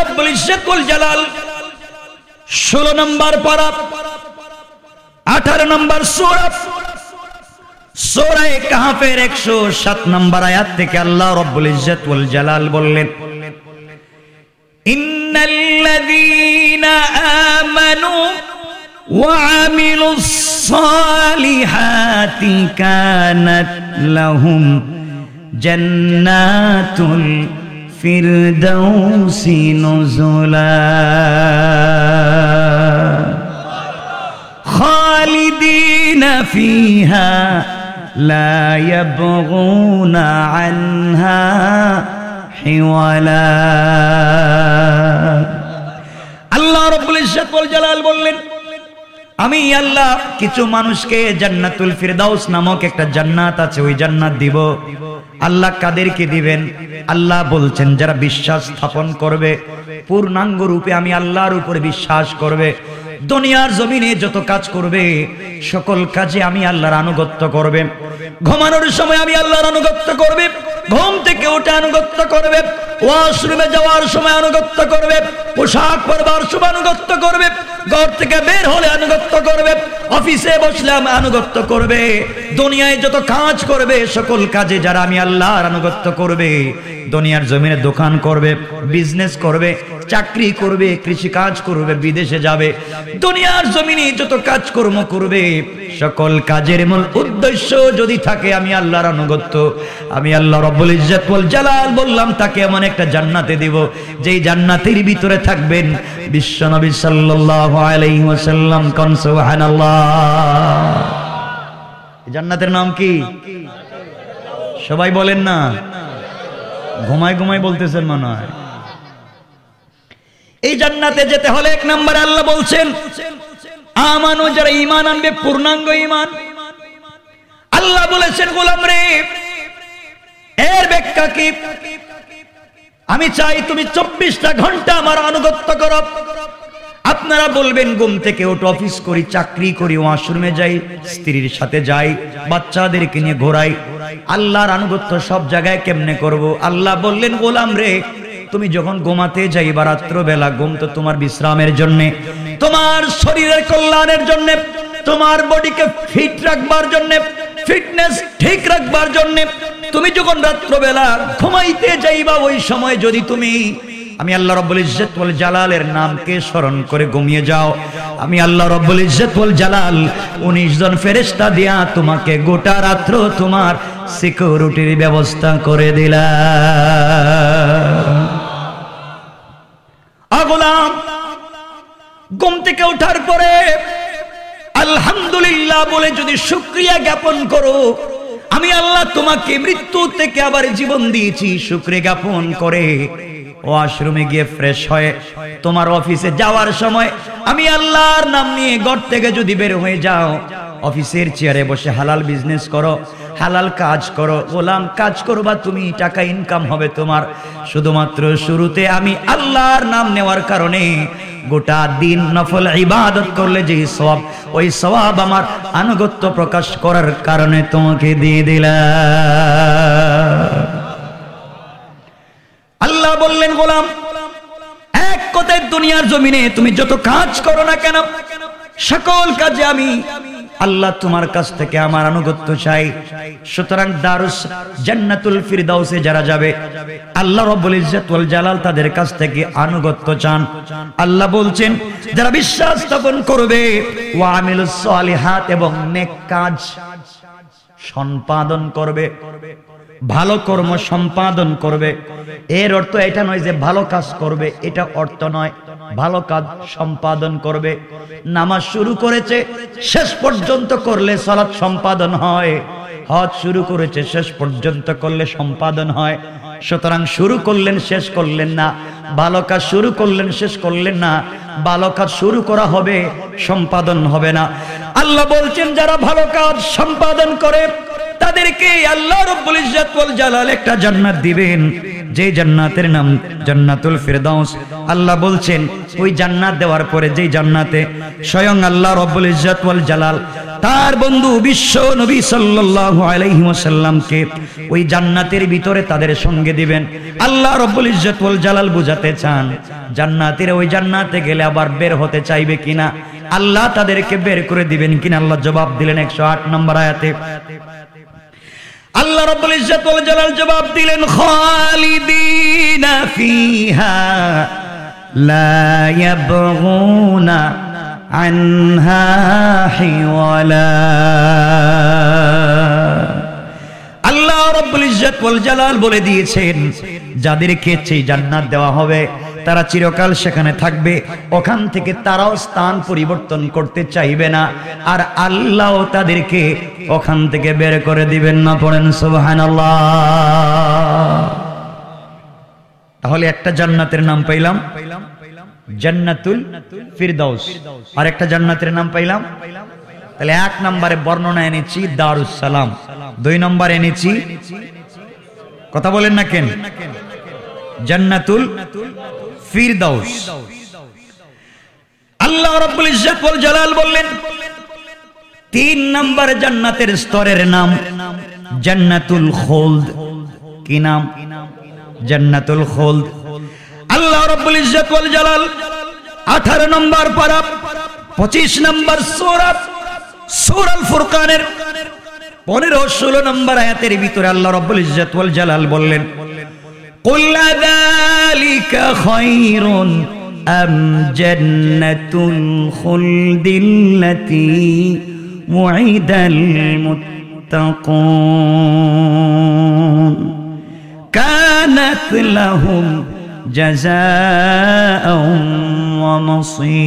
রব্বুল ইজ্জাতুল জালাল 16 নম্বর পারা 18 নম্বর সূরা সূরা কাহফের 107 নম্বর আয়াত থেকে আল্লাহ রব্বুল ইজ্জাতুল জালাল বললেন ইন্নাল্লাযীনা আমানু وعملوا الصالحات كانت لهم جنات الفردوس نزلا خالدين ফিহা لا يبغون عنها حولا আল্লাহ রব্বুল ইজ্জত ওয়াল জালাল বললেন আমি আল্লাহ কিছু মানুষকে জান্নাতুল ফিরদাউস নামক একটা জান্নাত আছে ওই জান্নাত দিব আল্লাহ কাদেরকে দিবেন আল্লাহ বলছেন যারা বিশ্বাস স্থাপন করবে পূর্ণাঙ্গ রূপে আমি আল্লাহর উপরে বিশ্বাস করবে দুনিয়ার জমিনে যত কাজ করবে সকল কাজে আমি আল্লাহর আনুগত্য করবে ঘুমানোর সময় আমি আল্লাহর আনুগত্য করবে ঘুম থেকে উঠে আনুগত্য করবে ওয়াশরুমে যাওয়ার সময় আনুগত্য করবে পোশাক পরবার সময় আনুগত্য করবে ঘর থেকে বের হলে আনুগত্য করবে অফিসে বসলাম আনুগত্য করবে দুনিয়ায় যত কাজ করবে সকল কাজে যারা আমি আল্লাহর আনুগত্য করবে দুনিয়ার জমিনে দোকান করবে বিজনেস করবে চাকরি করবে কৃষি কাজ করবে বিদেশে যাবে দুনিয়ার জমিনে যত কাজকর্ম করবে সকল কাজের মূল উদ্দেশ্য যদি থাকে আমি আল্লাহর অনুগত্য আমি আল্লাহ রব্বুল ইজ্জাতুল জালাল বললাম তাকে এমন একটা জান্নাতে দিব যেই জান্নাতের ভিতরে থাকবেন বিশ্বনবী সাল্লাল্লাহু আলাইহি ওয়াসাল্লাম কোন সুবহানাল্লাহ জান্নাতের নাম কি সবাই বলেন না ঘুমায় ঘুমায় বলতেছেন মনে হয় এই জান্নাতে যেতে হলে এক নাম্বার আল্লাহ বলছেন আমানো যারা ইমান আনবে পূর্ণাঙ্গ ইমান আল্লাহ বলেছেন গোলাম রে এর ব্যাখ্যা কি আমি চাই তুমি চব্বিশটা ঘন্টা আমার আনুগত্য করো আপনারা বলবেন ঘুম থেকে ওঠো অফিস করি চাকরি করি ওয়াশরুমে যাই স্ত্রীর সাথে যাই বাচ্চাদেরকে নিয়ে ঘোরাই আল্লাহর আনুগত্য সব জায়গায় কেমনে করব আল্লাহ বললেন গোলাম রে তুমি যখন ঘুমাতে যাই যাইবা রাত্রবেলা ঘুম তো তোমার বিশ্রামের জন্য তোমার শরীরের কল্যাণের জন্য তোমার বডিকে ফিট রাখবার জন্য ফিটনেস ঠিক রাখবার জন্য তুমি যখন রাত্রবেলা ঘুমাইতে যাইবা ওই সময় যদি তুমি আমি আল্লাহ রব্বুল ইজ্জত ওয়াল জালালের নামকে স্মরণ করে ঘুমিয়ে যাও আমি আল্লাহ রব্বুল ইজ্জত ওয়াল জালাল 19 জন ফেরেশতা দিয়া তোমাকে গোটা রাত্র তোমার সিকিউরিটির ব্যবস্থা করে দিলা আগলাম ঘুম থেকে ওঠার পরে আলহামদুলিল্লাহ বলে যদি শুকরিয়া জ্ঞাপন করো আমি আল্লাহ তোমাকে মৃত্যু থেকে আবার জীবন দিয়েছি শুক্রিয়া জ্ঞাপন করে ওয়াশরুমে গিয়ে ফ্রেশ হয়ে তোমার অফিসে যাওয়ার সময় আমি আল্লাহর নাম নিয়ে ঘর থেকে যদি বের হয়ে যাও অফিসের চেয়ারে বসে হালাল বিজনেস করো হালাল কাজ করো গোলাম কাজ করবা তুমি টাকা ইনকাম হবে তোমার শুধুমাত্র শুরুতে আমি আল্লাহর নাম নেওয়ার কারণে গোটা দিন নফল ইবাদত করলে যে সব ওই সবাব আমার আনুগত্য প্রকাশ করার কারণে তোমাকে দিয়ে দিলা দুনিয়ার জমিনে তুমি যত কাজ করো না কেন সকল কাজে আমি আল্লাহ তোমার কাছ থেকে আমার আনুগত্য চাই সুতরাং দারুস জান্নাতুল ফিরদাউসে যারা যাবে আল্লাহ রব্বুল ইজ্জত ওয়াল জালাল তাদের কাছ থেকে আনুগত্য চান আল্লাহ বলছেন যারা বিশ্বাস স্থাপন করবে ওয়া আমিলুস সালিহাত এবং নেক কাজ সম্পাদন করবে ভালো কর্ম সম্পাদন করবে এর অর্থ এটা নয় যে ভালো কাজ করবে এটা অর্থ নয় ভালো কাজ সম্পাদন করবে নামাজ শুরু করেছে শেষ পর্যন্ত করলে সালাত সম্পাদন হয় হজ শুরু করেছে শেষ পর্যন্ত করলে সম্পাদন হয় সুতরাং শুরু করলেন শেষ করলেন না ভালো কাজ শুরু করলেন শেষ করলেন না ভালো কাজ শুরু করা হবে সম্পাদন হবে না আল্লাহ বলছেন যারা ভালো কাজ সম্পাদন করে তাদেরকে আল্লাহ রব্বুল ইজ্জত ওয়াল জালাল একটা জান্নাত দিবেন যে জান্নাতের নাম জান্নাতুল ফিরদাউস আল্লাহ বলছেন ওই জান্নাত দেওয়ার পরে যেই জান্নাতে স্বয়ং আল্লাহ রব্বুল ইজ্জত ওয়াল জালাল তার বন্ধু বিশ্ব নবী সাল্লাল্লাহু আলাইহি ওয়াসাল্লামকে ওই জান্নাতের ভিতরে তাদের সঙ্গে দিবেন আল্লাহ রব্বুল ইজ্জত ওয়াল জালাল বুঝাতে চান জান্নাতের ওই জান্নাতে গেলে আবার বের হতে চাইবে কিনা আল্লাহ তাদেরকে বের করে দিবেন কিনা আল্লাহ জবাব দিলেন 108 নম্বর আয়াতে আল্লাহ রব্বুল ইজ্জাতুল জালাল জবাব দিলেন খালিদিনা ফিহা লা ইয়াবগুনা আনহা হিওয়ালা আল্লাহ রব্বুল ইজ্জাতুল জালাল বলে দিয়েছেন যাদেরকে সেই জান্নাত দেওয়া হবে তারা চিরকাল সেখানে থাকবে ওখান থেকে তারাও স্থান পরিবর্তন করতে চাইবে না আর আল্লাহ তাদেরকে ওখান থেকে বের করে দিবেন না পড়েন সুবাহান তাহলে একটা জান্নাতের নাম পাইলাম জান্নাতুল ফিরদাউস আর একটা জান্নাতের নাম পাইলাম তাহলে এক নম্বরে বর্ণনা এনেছি দারুস সালাম দুই নম্বর এনেছি কথা বলেন না কেন জান্নাতুল ফিরদাউস আল্লাহ রাব্বুল ইজ্জত ওয়াল জালাল বললেন তিন নাম্বার জান্নাতের স্তরের নাম জান্নাতুল খুলদ কি নাম জান্নাতুল খুলদ আল্লাহ রাব্বুল ইজ্জত ওয়াল জালাল 18 নাম্বার পারা 25 নাম্বার সূরা সূরা আল ফুরকানের 15 16 নাম্বার আয়াতের ভিতরে আল্লাহ রাব্বুল ইজ্জত ওয়াল জালাল বললেন قل ذلك خير أم جنة الخلد التي وعد المتقون كانت لهم جزاء ومصيرا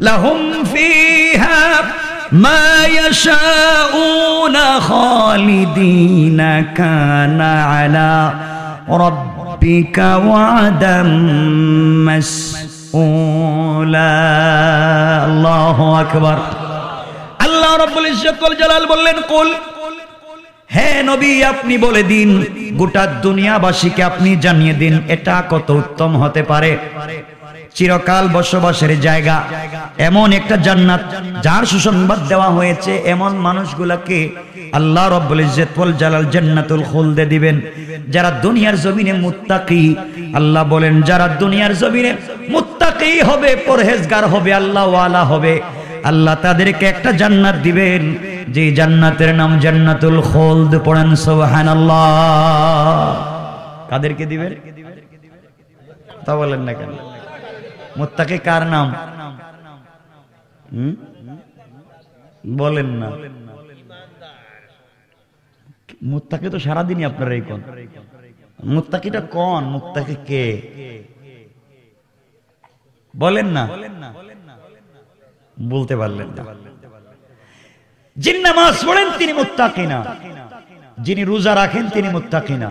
لهم فيها ما يشاءون خالدين كان على ربك وعدا مسؤولا الله أكبر الله رب العزة والجلال বললেন قل হে নবী আপনি বলে দিন গোটা দুনিয়াবাসীকে আপনি জানিয়ে দিন এটা কত উত্তম হতে পারে চিরকাল বসবাসের জায়গা এমন একটা জান্নাত যার সুসংবাদ দেওয়া হয়েছে এমন মানুষগুলাকে আল্লাহ রব্বুল ইজ্জতুল জালাল জান্নাতুল খুলদে দিবেন যারা দুনিয়ার জমিনে মুত্তাকি আল্লাহ বলেন যারা দুনিয়ার জমিনে মুত্তাকি হবে পরহেজগার হবে আল্লাহ ওয়ালা হবে আল্লাহ তাদেরকে একটা জান্নাত দিবেন যে জান্নাতের নাম জান্নাতুল খুলদ পড়েন সুবহানাল্লাহ কাদেরকে দিবেন তা বলেন না কেন মোত্তাকি কার নাম বলেন না মোত্তাকি তো সারাদিনই আপনার এই কন মোত্তাকিটা কন মোত্তাকি কে বলেন না বলতে পারলেন না যিনি নামাজ পড়েন তিনি মোত্তাকি না যিনি রোজা রাখেন তিনি মোত্তাকি না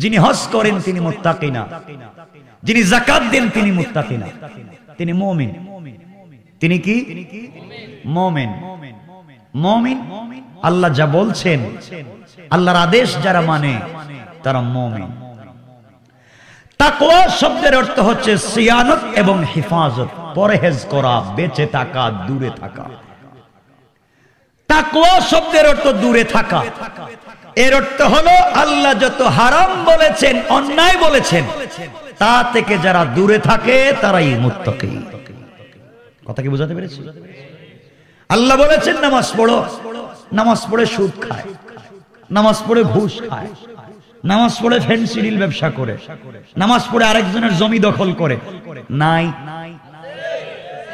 যিনি হজ করেন তিনি মোত্তাকি না যিনি জাকাত দেন তিনি মুত্তাকি তিনি মুমিন তিনি কি মুমিন মুমিন আল্লাহ যা বলছেন আল্লাহর আদেশ যারা মানে তারা মুমিন তাকওয়া শব্দের অর্থ হচ্ছে সিয়ানত এবং হেফাজত পরহেজ করা বেঁচে থাকা দূরে থাকা তাকুয়া শব্দের অর্থ দূরে থাকা এর অর্থ হলো আল্লাহ যত হারাম বলেছেন অন্যায় বলেছেন তা থেকে যারা দূরে থাকে তারাই মুক্তকে কথা কি বুঝাতে পেরেছি আল্লাহ বলেছেন নামাজ পড়ো নামাজ পড়ে সুদ খায় নামাজ পড়ে ঘুষ খায় নামাজ পড়ে ফ্যান্সি ডিল ব্যবসা করে নামাজ পড়ে আরেকজনের জমি দখল করে নাই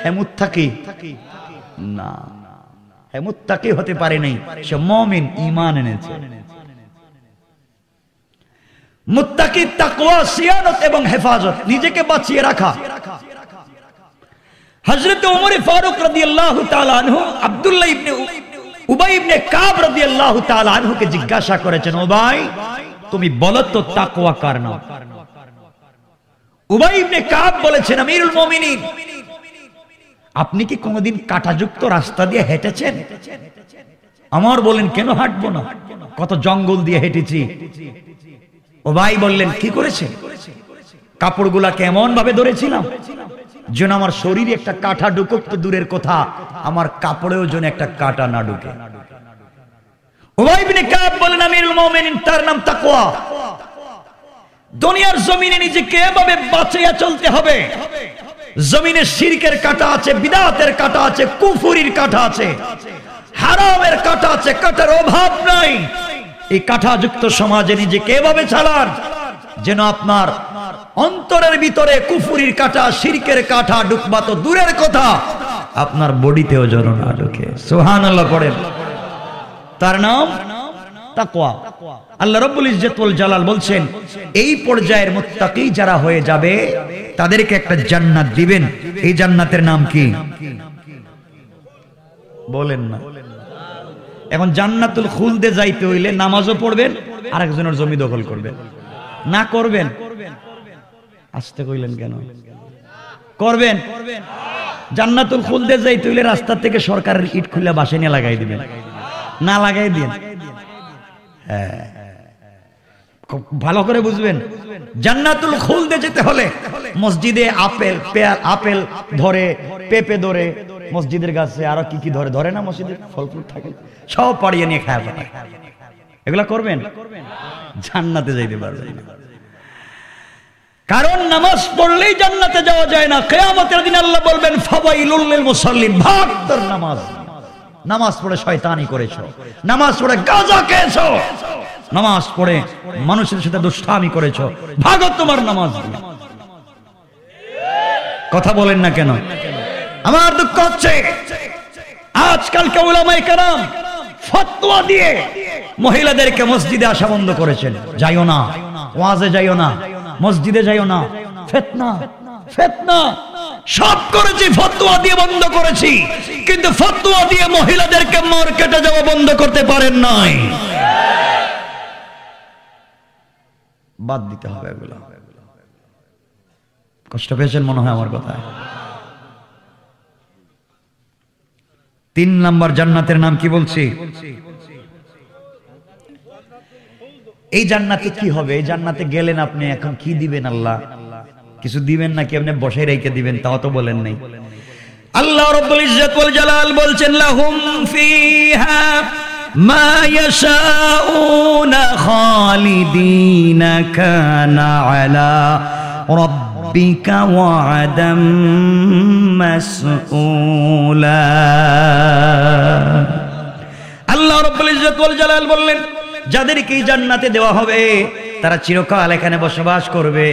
হ্যাঁ মুত্তাকি না হ্যাঁ, মুত্তাকি হতে পারে নাই সে মমিন ইমান এনেছে মুত্তাকি সিয়ানত এবং হেফাজত নিজেকে বাঁচিয়ে রাখা ফারুক আব্দুল্লাহ ইবনে উবাই ইবনে কাব জিজ্ঞাসা করেছেন উবাই তুমি বলো তো তাকওয়া কার নাম উবাই ইবনে কাব বলেছেন আমিরুল মুমিনিন আপনি কি কোনোদিন কাটাযুক্ত রাস্তা দিয়ে হেঁটেছেন আমার বলেন কেন হাঁটবো না কত জঙ্গল দিয়ে হেঁটেছি ও ভাই বললেন কি করেছে কাপড়গুলাকে কেমন ভাবে ধরেছিলাম যেন আমার শরীরে একটা কাঁটা ঢুকুক তো দূরের কথা আমার কাপড়েও যেন একটা কাঁটা না ঢুকে বলেন আমিরুল মুমিনিন তার নাম তাকওয়া দুনিয়ার জমিনে নিজেকে এভাবে বাঁচিয়ে চলতে হবে জমিনে শিরকের কাটা আছে বিদাতের কাটা আছে কুফুরির কাটা আছে হারামের কাটা আছে কাটার অভাব নাই এই কাঁঠাযুক্ত সমাজে নিজেকে এভাবে ছাড়ার যেন আপনার অন্তরের ভিতরে কুফুরির কাটা সিরকের কাঁঠা ডুকবা তো দূরের কথা আপনার বডিতেও জ্বলনা ঢুকে সোহান পড়েন তার নাম তাকোয়া আল্লাহ রব্বুল ইজ্জতুল জালাল বলছেন এই পর্যায়ের মুত্তাকি যারা হয়ে যাবে তাদেরকে একটা জান্নাত দিবেন এই জান্নাতের নাম কি বলেন না এখন জান্নাতুল খুলদে যাইতে হইলে নামাজও পড়বেন আরেকজনের জমি দখল করবেন না করবেন আসতে কইলেন কেন করবেন জান্নাতুল খুলদে যাইতে হইলে রাস্তা থেকে সরকারের ইট খুলে বাসে নিয়ে লাগাই দিবেন না লাগাই দিন খুব ভালো করে বুঝবেন জান্নাতুল খুলতে যেতে হলে মসজিদে আপেল পেয়ার আপেল ধরে পেপে ধরে মসজিদের গাছে আরো কি কি ধরে ধরে না মসজিদে ফল ফুল থাকে সব পাড়িয়ে নিয়ে খায় এগুলা করবেন জান্নাতে যাইতে পারবে কারণ নামাজ পড়লেই জান্নাতে যাওয়া যায় না কেয়ামতের দিন আল্লাহ বলবেন ফাবাইলুল মুসাল্লিন ভাগ তোর নামাজ নামাজ পড়ে শয়তানি করেছো নামাজ পড়ে গাঁজা খেয়েছো নামাজ পড়ে মানুষের সাথে দুষ্টামি করেছো ভাগত তোমার নামাজ কথা বলেন না কেন আমার দুঃখ হচ্ছে আজকালকে ওলামাই কারাম ফতোয়া দিয়ে মহিলাদেরকে মসজিদে আসা বন্ধ করেছেন যাইও না ওয়াজে যাইও না মসজিদে যাইও না ফেতনা ফেতনা সব করেছি ফতুয়া দিয়ে বন্ধ করেছি কিন্তু ফতুয়া দিয়ে মহিলাদেরকে মর কেটে যাওয়া বন্ধ করতে পারেন নাই বাদ দিতে হবে এগুলো কষ্ট পেয়েছেন মনে হয় আমার কথা তিন নাম্বার জান্নাতের নাম কি বলছি এই জান্নাতে কি হবে এই জান্নাতে গেলেন আপনি এখন কি দিবেন আল্লাহ কিছু দিবেন নাকি আপনি বসে রেখে দিবেন তাও তো বলেন নাই আল্লাহ রব্বুল ইজ্জত ওয়াল জালাল বলছেন লাহুম ফিহা মা ইয়াশাউনা খালিদিনা কানা আলা রাব্বিকা ওয়াদাম মাসউলা আল্লাহ রব্বুল ইজ্জত ওয়াল জালাল বললেন যাদেরকে জান্নাতে দেওয়া হবে তারা চিরকাল এখানে বসবাস করবে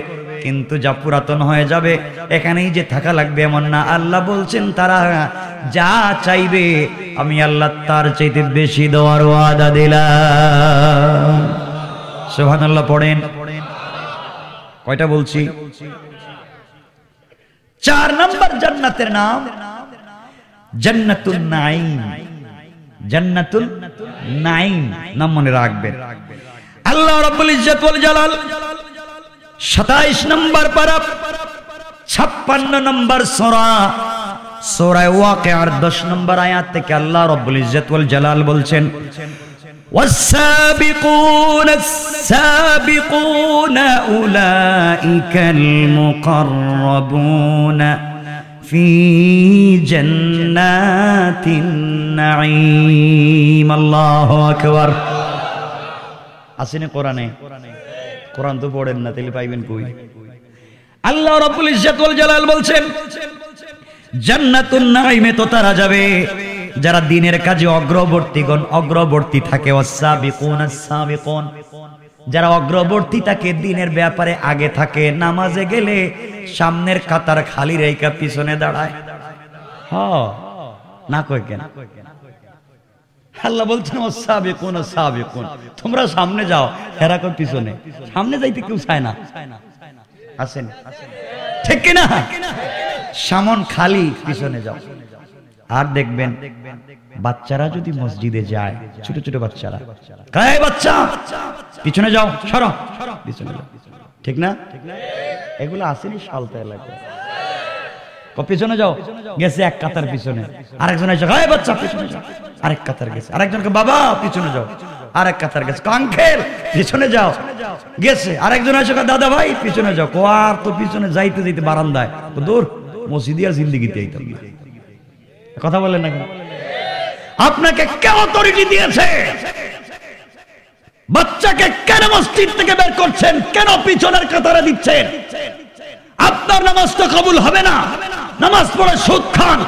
কিন্তু যা পুরাতন হয়ে যাবে এখানেই যে থাকা লাগবে এমন না আল্লাহ বলছেন তারা যা চাইবে আমি আল্লাহ তার চাইতে বেশি দেওয়ার ওয়াদা দিলাম সোহান আল্লাহ পড়েন কয়টা বলছি চার নম্বর জান্নাতের নাম জান্নাতুল নাইম জান্নাতুল নাইম নাম মনে রাখবেন আল্লাহ রাব্বুল ইজ্জত ওয়াল জালাল সাতাইশ নম্বর পারা ছাপ্পান্ন নম্বর সোরা সোরায় ওয়াকে আর দশ নম্বর আয়াত থেকে আল্লাহ রব্বুল ইজ্জতুল জালাল বলছেন والسابقون السابقون أولئك المقربون في جنات النعيم الله أكبر আসেনি কোরআনে কোরআনে কোরআন তো পড়েন না তাহলে পাইবেন কই আল্লাহ রাব্বুল ইজ্জাত ওয়াল জালাল বলছেন জান্নাতুন নাঈমে তো তারা যাবে যারা দিনের কাজে অগ্রবর্তীগণ অগ্রবর্তী থাকে অসাবিকুন আসাবিকুন যারা অগ্রবর্তী থাকে দিনের ব্যাপারে আগে থাকে নামাজে গেলে সামনের কাতার খালি রেখা পিছনে দাঁড়ায় হ না কই কেন আল্লাহ বলছেন ও সাবে কোন সাবে কোন তোমরা সামনে যাও হেরা কর পিছনে সামনে যাইতে কেউ চায় না আসেন ঠিক কিনা সামন খালি পিছনে যাও আর দেখবেন বাচ্চারা যদি মসজিদে যায় ছোট ছোট বাচ্চারা কায় বাচ্চা পিছনে যাও সরো পিছনে যাও ঠিক না এগুলো আসেনি সালতা এলাকায় পেছনে যাও গেছে এক কাতার পিছনে আরেকজন এসে হয় বাচ্চা পিছনে যাও আরেক কাতার গেছে আরেকজনকে বাবা পিছনে যাও আরেক কাতার গেছে কাঙ্খেল পিছনে যাও গেছে আরেকজন এসে দাদা ভাই পিছনে যাও কো আর তো পিছনে যাইতে যাইতে বারান্দায় দূর মসজিদিয়া জিন্দিগিতে কথা বলেন না আপনাকে কে অথরিটি দিয়েছে বাচ্চাকে কেন মসজিদ থেকে বের করছেন কেন পিছনের কাতারে দিচ্ছেন আপনার নামাজ তো কবুল হবে না নামাজ পড়ে সুদ খান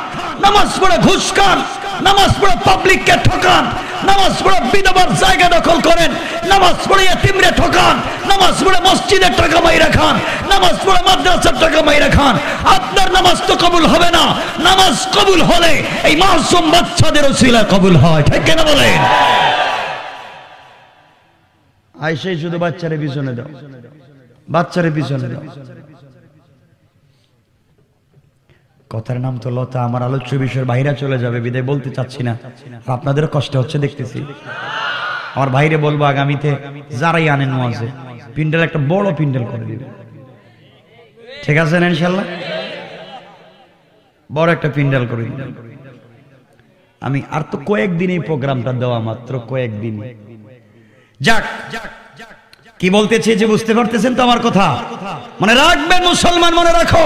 নামাজ পড়ে ঘুষ খান নামাজ পড়ে পাবলিক কে ঠকান নামাজ পড়ে বিধবার জায়গা দখল করেন নামাজ পড়ে এতিমরে ঠকান নামাজ পড়ে মসজিদের টাকা মাই রাখান নামাজ পড়ে মাদ্রাসার টাকা মাই রাখান আপনার নামাজ তো কবুল হবে না নামাজ কবুল হলে এই মাসুম বাচ্চাদের শিলা কবুল হয় ঠিক কেনা বলেন আইসাই শুধু বাচ্চারে পিছনে দাও বাচ্চারে পিছনে দাও কথার নাম তো লতা আমার আলোচ্য বিষয়ের বাইরে চলে যাবে বিদায় বলতে চাচ্ছি না আর আপনাদেরও কষ্ট হচ্ছে দেখতেছি আমার বাইরে বলবো আগামীতে যারাই আনেন আছে পিন্ডেল একটা বড় পিন্ডেল করে দিবে ঠিক আছে না ইনশাল্লাহ বড় একটা পিন্ডাল করে দিবে আমি আর তো কয়েকদিন এই প্রোগ্রামটা দেওয়া মাত্র কয়েকদিন যাক কি বলতেছে যে বুঝতে পারতেছেন তো আমার কথা মনে রাখবেন মুসলমান মনে রাখো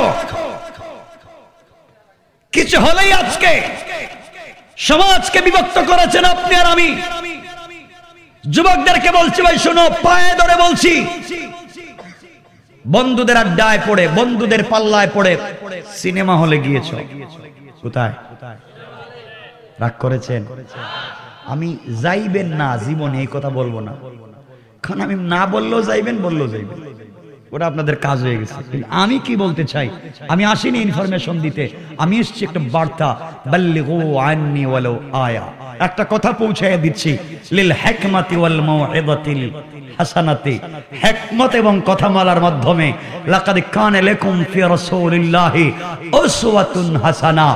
কিছু হলেই আজকে সমাজকে বিভক্ত করেছেন আপনি আর আমি যুবকদেরকে বলছি ভাই শোনো পায়ে ধরে বলছি বন্ধুদের আড্ডায় পড়ে বন্ধুদের পাল্লায় পড়ে সিনেমা হলে গিয়েছ কোথায় রাগ করেছেন আমি যাইবেন না জীবনে এই কথা বলবো না কারণ আমি না বললেও যাইবেন বললেও যাইবেন ওটা আপনাদের কাজ হয়ে গেছে আমি কি বলতে চাই আমি আসিনি ইনফরমেশন দিতে আমি এসছি একটা বার্তা গো আননি ওয়ালাউ আয়া একটা কথা পৌঁছায় দিচ্ছি লিল হিকমাতি ওয়াল মাউইদাতিল হাসানাতি হিকমত এবং কথা মালার মাধ্যমে লাকাদ কান লাকুম ফি রাসূলিল্লাহি উসওয়াতুন হাসানা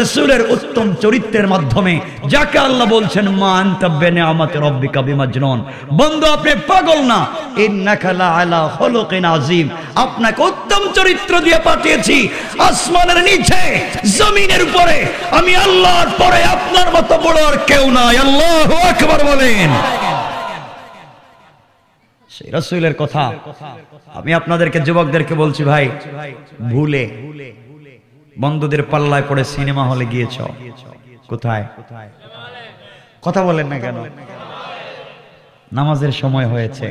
রাসূলের উত্তম চরিত্রের মাধ্যমে যাকে আল্লাহ বলছেন মা আনতা বিনিআমাতি রাব্বিকা বিমাজনুন বন্ধু আপনি পাগল না ইন্নাকা লা আলা খুলুকিন আজিম আপনাকে উত্তম চরিত্র দিয়ে পাঠিয়েছি আসমানের নিচে জমিনের উপরে আমি আল্লাহর পরে আপনার মতো বড় আর কেউ নাই আল্লাহ একবার বলেন সেই কথা আমি আপনাদেরকে যুবকদেরকে বলছি ভাই ভুলে বন্ধুদের পাল্লায় পড়ে সিনেমা হলে গিয়েছ কোথায় কথা বলেন না কেন নামাজের সময় হয়েছে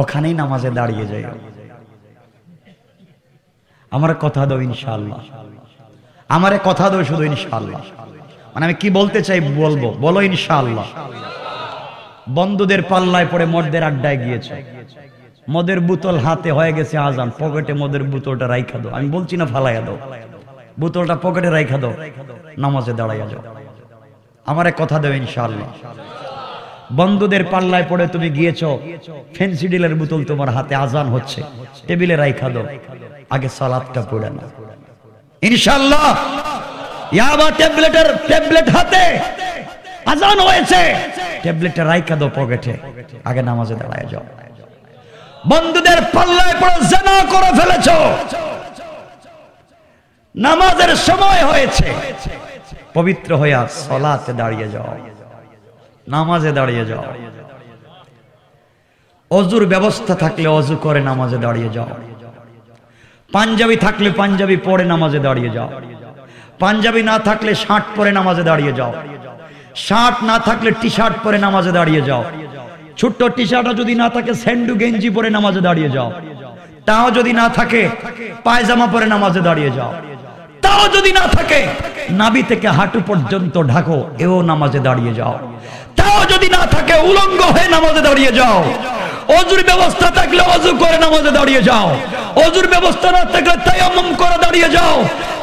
ওখানেই নামাজে দাঁড়িয়ে যায় আমার কথা দাও ইনশাল্লাহ আমার কথা দাও শুধু ইনশাল্লাহ মানে আমি কি বলতে চাই বলবো বলো ইনশাল্লাহ বন্ধুদের পাল্লায় পড়ে মদের আড্ডায় গিয়েছে মদের বোতল হাতে হয়ে গেছে আজান পকেটে মদের বোতলটা রাইখা দো আমি বলছি না ফালাইয়া দো বোতলটা পকেটে রাইখা দো নামাজে দাঁড়াইয়া যাও আমার কথা দেবে ইনশাল্লাহ বন্ধুদের পাল্লায় পড়ে তুমি গিয়েছ ফেন্সিডিলের বোতল তোমার হাতে আজান হচ্ছে টেবিলে রাইখা দো আগে সালাদটা পড়ে না ইনশাল্লাহ ইয়াবা ট্যাবলেটের ট্যাবলেট হাতে আজান হয়েছে রাইখা দো পকেটে আগে নামাজে দাঁড়ায় যাও বন্ধুদের পাল্লায় পড়ে জেনা করে ফেলেছ নামাজের সময় হয়েছে পবিত্র হইয়া সলাতে দাঁড়িয়ে যাও নামাজে দাঁড়িয়ে যাও অজুর ব্যবস্থা থাকলে অজু করে নামাজে দাঁড়িয়ে যাও পাঞ্জাবি থাকলে পাঞ্জাবি পরে নামাজে দাঁড়িয়ে যাও পাঞ্জাবি না থাকলে শার্ট পরে নামাজে দাঁড়িয়ে যাও শার্ট না থাকলে টি শার্ট পরে নামাজে দাঁড়িয়ে যাও ছোট্ট টি শার্ট যদি না থাকে স্যান্ডু গেঞ্জি পরে নামাজে দাঁড়িয়ে যাও তাও যদি না থাকে পায়জামা পরে নামাজে দাঁড়িয়ে যাও তাও যদি না থাকে নাবি থেকে হাঁটু পর্যন্ত ঢাকো এও নামাজে দাঁড়িয়ে যাও তাও যদি না থাকে উলঙ্গ হয়ে নামাজে দাঁড়িয়ে যাও অজুর ব্যবস্থা থাকলে অজু করে নামাজে দাঁড়িয়ে যাও অজুর ব্যবস্থা না থাকলে তায়ামুম করে দাঁড়িয়ে যাও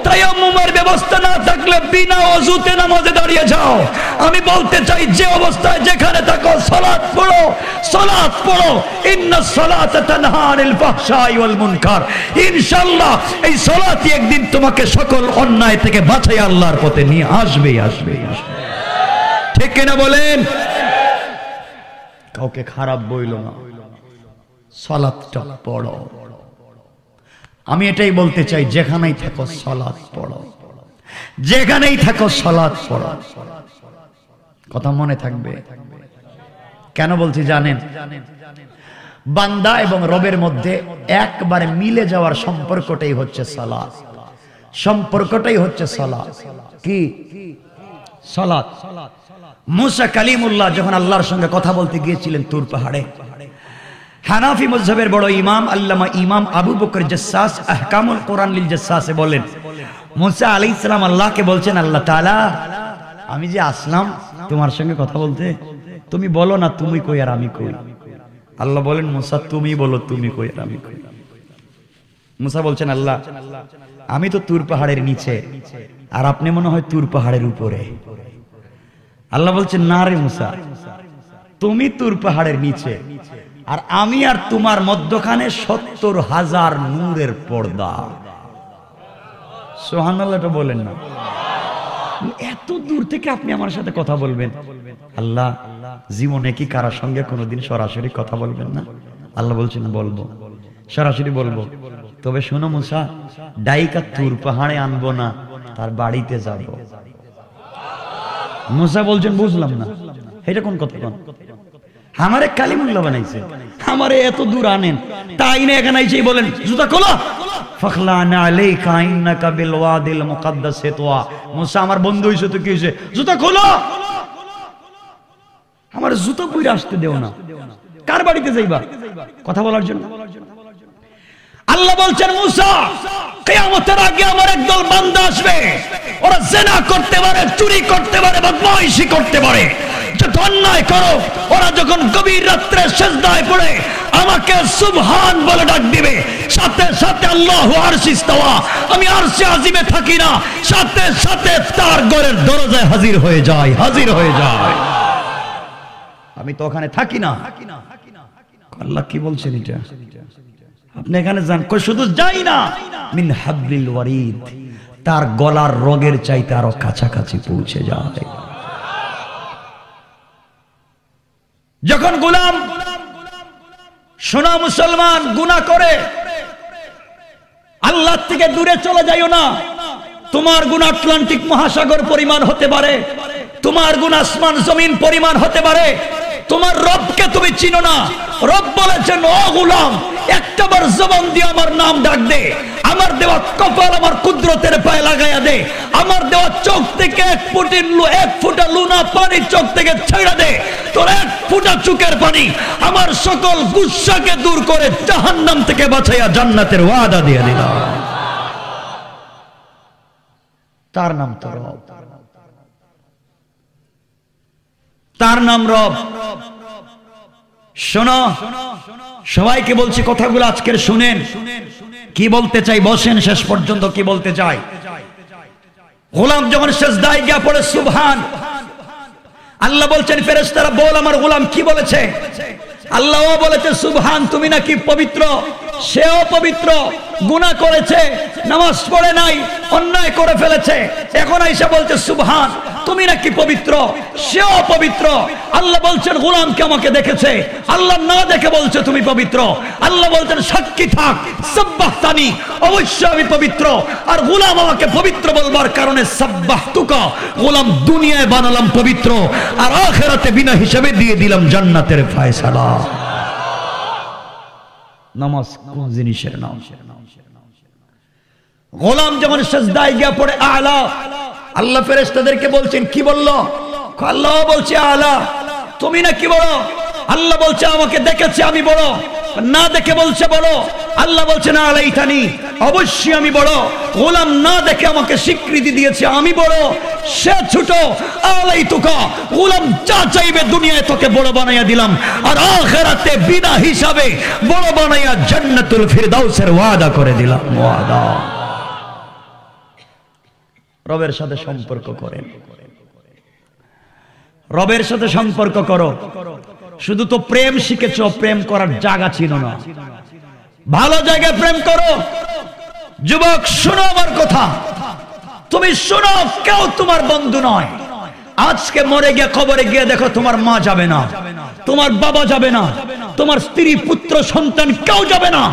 তায়ামুমের ব্যবস্থা না থাকলে বিনা অজুতে নামাজে দাঁড়িয়ে যাও আমি বলতে চাই যে অবস্থায় যেখানে থাকো সালাত পড়ো সালাত পড়ো ইন্না সালাত তানহা আনিল ফাহশাই ওয়াল মুনকার ইনশাআল্লাহ এই সালাতই একদিন তোমাকে সকল অন্যায় থেকে বাঁচাই আল্লাহর পথে নিয়ে আসবে আসবে আসবে ঠিক কিনা বলেন কাউকে খারাপ বইল না সলাৎটা পড়ো আমি এটাই বলতে চাই যেখানেই থাকো সলাদ পড়ো যেখানেই থাকো সলাদ পড়ো কথা মনে থাকবে কেন বলছি জানেন বান্দা এবং রবের মধ্যে একবারে মিলে যাওয়ার সম্পর্কটাই হচ্ছে সালাদ সম্পর্কটাই হচ্ছে সলাৎ কি মুসা কালিমুল্লাহ যখন আল্লাহর সঙ্গে কথা বলতে গিয়েছিলেন তুর পাহাড়ে হানাফি মজহবের বড় ইমাম আল্লামা ইমাম আবু বকর জসাস আহকামুল কোরআন লিল জসাসে বলেন মুসা আলী ইসলাম আল্লাহকে বলছেন আল্লাহ তালা আমি যে আসলাম তোমার সঙ্গে কথা বলতে তুমি বলো না তুমি কই আর আমি কই আল্লাহ বলেন মুসা তুমি বলো তুমি কই আর আমি কই মুসা বলছেন আল্লাহ আল্লাহ আমি তো তুর পাহাড়ের নিচে আর আপনি মনে হয় তুর পাহাড়ের উপরে আল্লাহ বলছে না রে মুসা তুমি তুর পাহাড়ের নিচে আর আমি আর তোমার মধ্যখানে সত্তর হাজার নূরের পর্দা সোহানাল্লাহটা বলেন না এত দূর থেকে আপনি আমার সাথে কথা বলবেন আল্লাহ জীবনে কি কারার সঙ্গে কোনোদিন সরাসরি কথা বলবেন না আল্লাহ বলছেন বলবো সরাসরি বলবো তবে শোনো মুসা ডাইকা তুর পাহাড়ে আনবো না তার বাড়িতে যাব মুসা বলছেন বুঝলাম না এটা কোন কথা কোন আমারে কালিমুল্লা বানাইছে আমারে এত দূর আনেন তাই না এখানে আইছে বলেন জুতা খোলো ফখলানা আলাইকা ইন্নাকা বিল ওয়াদিল তুয়া মুসা আমার বন্ধু হইছে তো কি হইছে জুতা খোলো আমার জুতো পুইরা আসতে দেও না কার বাড়িতে যাইবা কথা বলার জন্য আল্লাহ বলছেন মুসা কেয়ামতের আগে আমার একদল বান্ধ আসবে ওরা জেনা করতে পারে চুরি করতে পারে বয়সী করতে পারে অন্যায় করো ওরা যখন গভীর রাত্রে পড়ে আমাকে সুবহান বলে ডাক দিবে সাথে সাথে আল্লাহ আমি আরশে আজিমে থাকি না সাথে সাথে তার ঘরের দরজায় হাজির হয়ে যায় হাজির হয়ে যায় আমি তো ওখানে থাকি না আল্লাহ কি বলছেন এটা আপনি এখানে যান কই শুধু যাই না মিন হাবলিল ওয়ারিদ তার গলার রোগের চাইতে আরো কাছাকাছি পৌঁছে যায় যখন গোলাম সোনা মুসলমান গুনা করে আল্লাহ থেকে দূরে চলে যাইও না তোমার গুণ আটলান্টিক মহাসাগর পরিমাণ হতে পারে তোমার গুণ আসমান জমিন পরিমাণ হতে পারে তোমার রবকে তুমি চিনো না রব বলেছেন ও গুলাম একটা বার জবান দিয়ে আমার নাম ডাক দে আমার দেওয়া কপাল আমার কুদরতের পায়ে লাগাইয়া দে আমার দেওয়া চোখ থেকে এক ফুটির এক ফুটা লুনা পানি চোখ থেকে ছেড়ে দে তোর এক ফুটা চুকের পানি আমার সকল গুসাকে দূর করে জাহান্নাম থেকে বাঁচাইয়া জান্নাতের ওয়াদা দিয়ে দিলাম তার নাম তো রব তার নাম রব শোনো সবাইকে বলছি কথাগুলো আজকের শুনেন কি বলতে চাই বসেন শেষ পর্যন্ত কি বলতে চাই গোলাম যখন শেষ দায় গিয়া পড়ে সুভান আল্লাহ বলছেন ফেরেস তারা বল আমার গোলাম কি বলেছে আল্লাহ বলেছে সুভান তুমি নাকি পবিত্র সে অপবিত্র গুণা করেছে নামাজ পড়ে নাই অন্যায় করে ফেলেছে এখন আইসা বলছে সুবহান তুমি নাকি পবিত্র সে অপবিত্র আল্লাহ বলছেন গুলামকে আমাকে দেখেছে আল্লাহ না দেখে বলছে তুমি পবিত্র আল্লাহ বলছেন সাক্ষী থাক সাব্বাহতানি অবশ্যই আমি পবিত্র আর গুলাম আমাকে পবিত্র বলবার কারণে সব্বাহ সাব্বাহতুকা গুলাম দুনিয়ায় বানালাম পবিত্র আর আখেরাতে বিনা হিসেবে দিয়ে দিলাম জান্নাতের ফায়সালা নামাজ কোন জিনিসের নাম গোলাম যখন সেজদায় গিয়া পড়ে আলা আল্লাহ ফেরেশতাদেরকে বলছেন কি বলল আল্লাহ বলছে আলা তুমি না কি বড় আল্লাহ বলছে আমাকে দেখেছে আমি বড় না দেখে বলছে বড় আল্লাহ বলছে না আলাইতানি অবশ্যই আমি বড় গোলাম না দেখে আমাকে স্বীকৃতি দিয়েছে আমি বড় সে ছোট আলাই তুকা গোলাম যা চাইবে দুনিয়ায় তোকে বড় বানাইয়া দিলাম আর আখেরাতে বিনা হিসাবে বড় বানাইয়া জান্নাতুল ফিরদাউসের ওয়াদা করে দিলাম ওয়াদা রবের সাথে সম্পর্ক করেন রবের সাথে সম্পর্ক করো শুধু তো প্রেম শিখেছ প্রেম করার জায়গা ছিল না ভালো জায়গায় প্রেম করো যুবক শুনো আমার কথা তুমি শুনো কেউ তোমার বন্ধু নয় আজকে মরে গিয়ে খবরে গিয়ে দেখো তোমার মা যাবে না তোমার বাবা যাবে না তোমার স্ত্রী পুত্র সন্তান কেউ যাবে না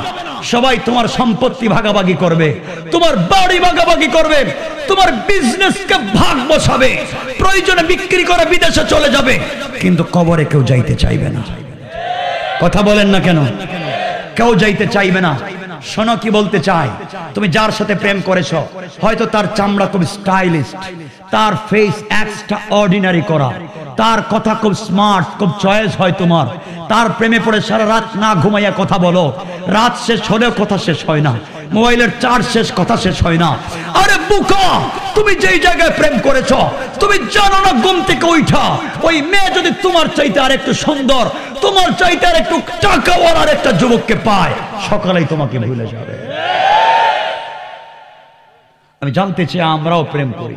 সবাই তোমার সম্পত্তি ভাগাভাগি করবে তোমার বাড়ি ভাগাভাগি করবে তোমার বিজনেস কে ভাগ বসাবে প্রয়োজনে বিক্রি করে বিদেশে চলে যাবে কিন্তু কবরে কেউ যাইতে চাইবে না কথা বলেন না কেন কেউ যাইতে চাইবে না শোনো কি বলতে চাই তুমি যার সাথে প্রেম করেছ হয়তো তার চামড়া খুব স্টাইলিস্ট তার ফেস এক্সট্রা অর্ডিনারি করা তার কথা খুব স্মার্ট খুব চয়েস হয় তোমার তার প্রেমে পড়ে সারা রাত না ঘুমাইয়া কথা বলো রাত শেষ হলেও কথা শেষ হয় না মোবাইলের চার্জ শেষ কথা শেষ হয় না আরে বুকা তুমি যেই জায়গায় প্রেম করেছ তুমি জানো না ঘুম থেকে উঠা ওই মেয়ে যদি তোমার চাইতে আর একটু সুন্দর তোমার চাইতে আর একটু টাকাওয়ার আর একটা যুবককে পায় সকালেই তোমাকে ভুলে যাবে আমি জানতে চাই আমরাও প্রেম করি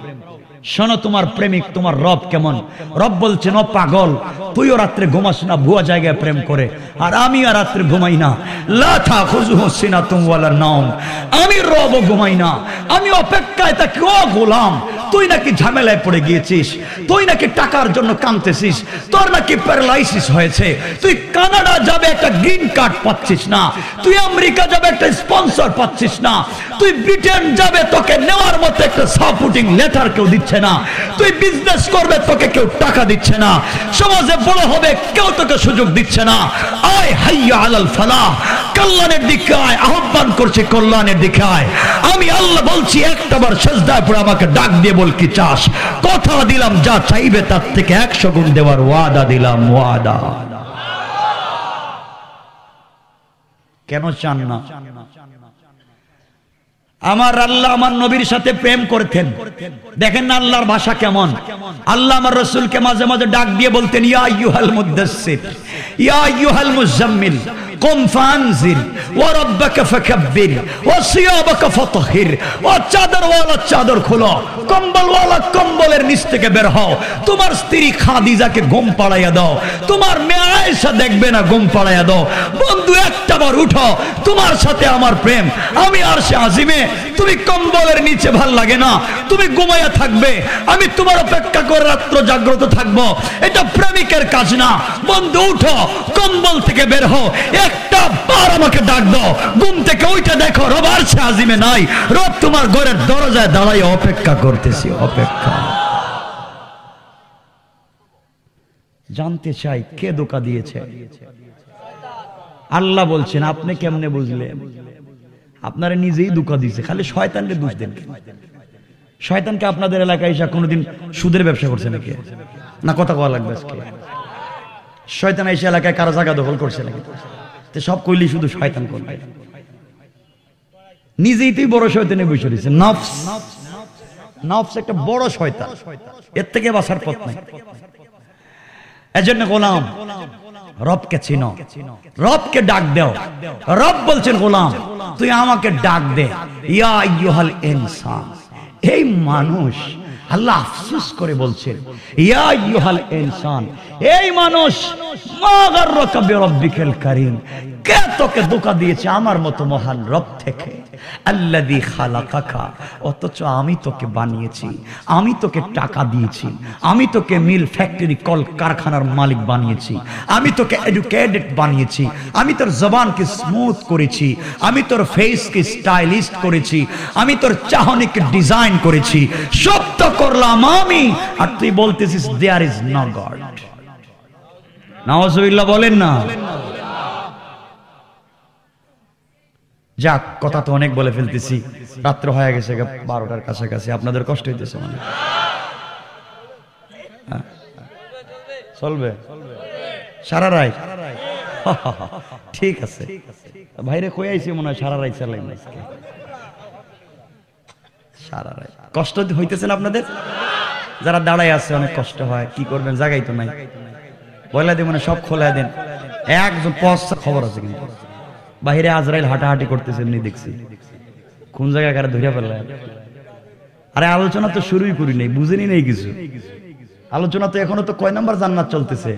শোনো তোমার প্রেমিক তোমার রব কেমন রব বলছে ন পাগল তুইও রাত্রে ঘুমাস না ভুয়া জায়গায় প্রেম করে আর আমি আর রাত্রে ঘুমাই না লাথা খুজু সিনা তুমালার নাম আমি রব ঘুমাই না আমি অপেক্ষায় তাকে ও গোলাম তুই নাকি ঝামেলায় পড়ে গিয়েছিস তুই নাকি টাকার জন্য কাঁদতেছিস তোর নাকি প্যারালাইসিস হয়েছে তুই কানাডা যাবে একটা গ্রিন কার্ড পাচ্ছিস না তুই আমেরিকা যাবে একটা স্পন্সর পাচ্ছিস না তুই ব্রিটেন যাবে তোকে নেওয়ার মতো একটা সাপোর্টিং লেটার কেউ দিচ্ছে দিচ্ছে না তুই বিজনেস করবে তোকে কেউ টাকা দিচ্ছে না সমাজে বড় হবে কেউ তোকে সুযোগ দিচ্ছে না আয় হাইয়া আলাল ফালাহ কল্যাণের দিকে আয় আহ্বান করছে কল্যাণের দিকে আয় আমি আল্লাহ বলছি একটা বার সেজদায় পড়ে আমাকে ডাক দিয়ে বল কি চাস কথা দিলাম যা চাইবে তার থেকে একশো গুণ দেওয়ার ওয়াদা দিলাম ওয়াদা কেন চান না আমার আল্লাহ আমার নবীর সাথে প্রেম করতেন দেখেন না আল্লাহর ভাষা কেমন আল্লাহ আমার রসুলকে মাঝে মাঝে ডাক দিয়ে বলতেন ইয়া ইউহাল মুদাসির ইয়া ইউহাল মুজাম্মিল قم فانزل وربك فكبر وصيابك فطهر ও চাদর ওয়ালা চাদর খোলো কম্বল ওয়ালা কম্বলের নিচ থেকে বের হও তোমার স্ত্রী খাদিজাকে ঘুম পাড়াইয়া দাও তোমার মেয়ে আয়েশা দেখবে না ঘুম পাড়াইয়া দাও বন্ধু একটা বার উঠো তোমার সাথে আমার প্রেম আমি আর সে আজিমে তুমি কম্বলের নিচে ভাল লাগে না তুমি ঘুমাইয়া থাকবে আমি তোমার অপেক্ষা করে রাত্র জাগ্রত থাকবো এটা প্রেমিকের কাজ না বন্ধু উঠো কম্বল থেকে বের হও এক একটা বার আমাকে ডাক দাও ঘুম থেকে ওইটা দেখো রবার সে আজিমে নাই রব তোমার ঘরের দরজায় দাঁড়াই অপেক্ষা করতেছি অপেক্ষা জানতে চাই কে দোকা দিয়েছে আল্লাহ বলছেন আপনি কেমনে বুঝলেন আপনারা নিজেই দোকা দিয়েছে খালি শয়তানকে দোষ দেন শয়তানকে আপনাদের এলাকায় এসে কোনোদিন সুদের ব্যবসা করছে নাকি না কথা কওয়া লাগবে আজকে শয়তান এসে এলাকায় কারো জায়গা দখল করছে নাকি তো সব কইলি শুধু শয়তান করবে নিজেই তুই বড় শয়তানে বসে রয়েছে নফস নফস একটা বড় শয়তান এর থেকে বাসার পথ নাই এজন্য গোলাম রবকে চিনো রবকে ডাক দেও রব বলছেন গোলাম তুই আমাকে ডাক দে ইয়া ইউহাল ইনসান এই মানুষ আল্লাহ আফসুস করে বলছেন ইয়া ইউহাল ইনসান এই মানুষ মাগার মাগাররাকা বিরব্বিকাল কারীম কে তোকে ধোঁকা দিয়েছে আমার মতো মহান রব থেকে আল্লাযী খালাকাকা অতচ আমি তোকে বানিয়েছি আমি তোকে টাকা দিয়েছি আমি তোকে মিল ফ্যাক্টরি কল কারখানার মালিক বানিয়েছি আমি তোকে এডুকেটেড বানিয়েছি আমি তোর জবানকে স্মুথ করেছি আমি তোর ফেসকে স্টাইলিস্ট করেছি আমি তোর চাহনিকে ডিজাইন করেছি সব তো করলাম আমি আর তুই বলতেছিস there is no God Nawaz বলেন না যাক কথা তো অনেক বলে ফেলতেছি রাত্র হয়ে গেছে বারোটার কাছাকাছি আপনাদের কষ্ট হইতেছে মানে চলবে সারা রায় ঠিক আছে ভাইরে কই আইসি মনে হয় সারা রায় চালাই সারা রায় কষ্ট হইতেছেন আপনাদের যারা দাঁড়ায় আছে অনেক কষ্ট হয় কি করবেন জায়গায় তো নাই বয়লা দিয়ে মানে সব খোলা দেন একজন পশ্চা খবর আছে কিন্তু বাহিরে আজরাইল হাঁটাহাঁটি করতেছে এমনি দেখছি কোন জায়গায় কারা ধরিয়া ফেললেন আরে আলোচনা তো শুরুই করি নাই বুঝেনি নেই কিছু আলোচনা তো এখনো তো কয় নাম্বার জান্নাত চলতেছে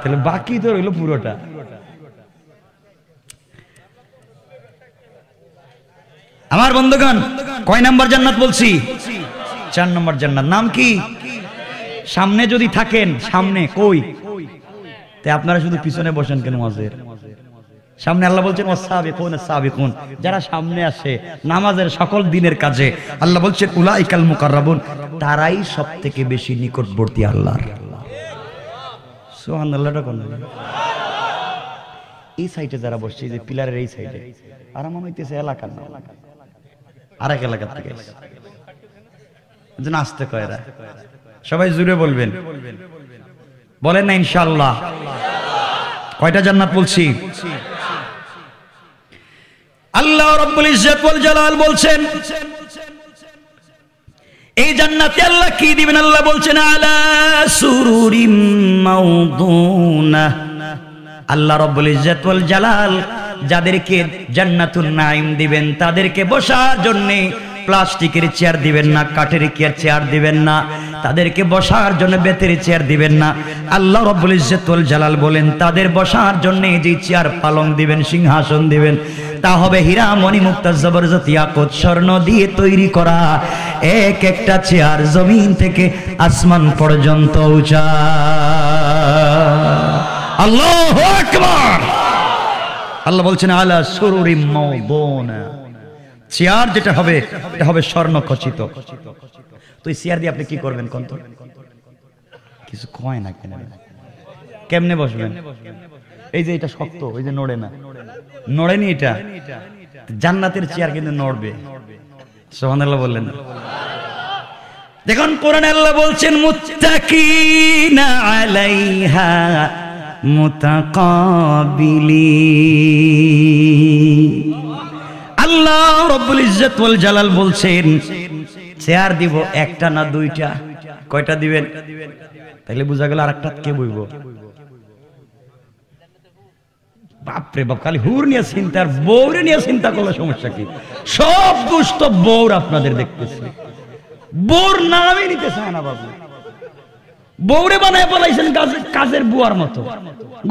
তাহলে বাকি তো রইলো পুরোটা আমার বন্ধুগণ কয় নাম্বার জান্নাত বলছি চার নম্বর জান্নাত নাম কি সামনে যদি থাকেন সামনে কই তে আপনারা শুধু পিছনে বসেন কেন মাঝে সামনে আল্লাহ বলছেন ওয়াসাবিকুন সাবেকুন যারা সামনে আসে নামাজের সকল দিনের কাজে আল্লাহ বলছেন উলাইকাল মুকাররাবুন তারাই সব থেকে বেশি নিকটবর্তী আল্লাহর সুবহানাল্লাহটা কোন এই সাইডে যারা বসছে যে পিলারের এই সাইডে আর হইতেছে এলাকার না আরেক এলাকা থেকে আসতে কয়রা সবাই জুড়ে বলবেন বলেন না ইনশাল্লাহ কয়টা জান্নাত বলছি আল্লাহ রব্বুল ইজ্জত ওয়াল জালাল বলছেন এই জান্নাতে আল্লাহ কি দিবেন আল্লাহ বলছেন আলা সুরুরিম মাউদুনা আল্লাহ রব্বুল ইজ্জত ওয়াল জালাল যাদেরকে জান্নাতুন নাইম দিবেন তাদেরকে বসার জন্যে প্লাস্টিকের চেয়ার দিবেন না কাঠের কেয়ার চেয়ার দিবেন না তাদেরকে বসার জন্য বেতের চেয়ার দিবেন না আল্লাহ রব্বুল ইজ্জতুল জালাল বলেন তাদের বসার জন্য যে চেয়ার পালং দিবেন সিংহাসন দিবেন তা হবে হীরা মণি মুক্তা জবরজত ইয়াকুত স্বর্ণ দিয়ে তৈরি করা এক একটা চেয়ার জমিন থেকে আসমান পর্যন্ত উঁচা আল্লাহু আকবার আল্লাহ বলছেন আলা সরুরি মৌবনা চেয়ার যেটা হবে এটা হবে স্বর্ণ খচিত তো এই চেয়ার দিয়ে আপনি কি করবেন কন্ত কিছু কয় না কেন কেমনে বসবেন এই যে এটা শক্ত এই যে নড়ে না নড়েনি এটা জান্নাতের চেয়ার কিন্তু নড়বে আল্লাহ বললেন দেখুন কোরআন আল্লাহ বলছেন মুত্তাকিনা আলাইহা মোতাকাবিলি আল্লাহ রব্বুল ইজ্জত ওয়াল জালাল বলছেন চেয়ার দিব একটা না দুইটা কয়টা দিবেন তাহলে বোঝা গেল আরেকটা কে বইব বাপরে বাপ খালি হুর নিয়ে চিন্তা আর বউরে নিয়ে চিন্তা করলে সমস্যা কি সব দুষ্ট বউর আপনাদের দেখতেছে বউর নামই নিতে চায় না বাবু বৌরে বানায় বলাইছেন কাজের বুয়ার মতো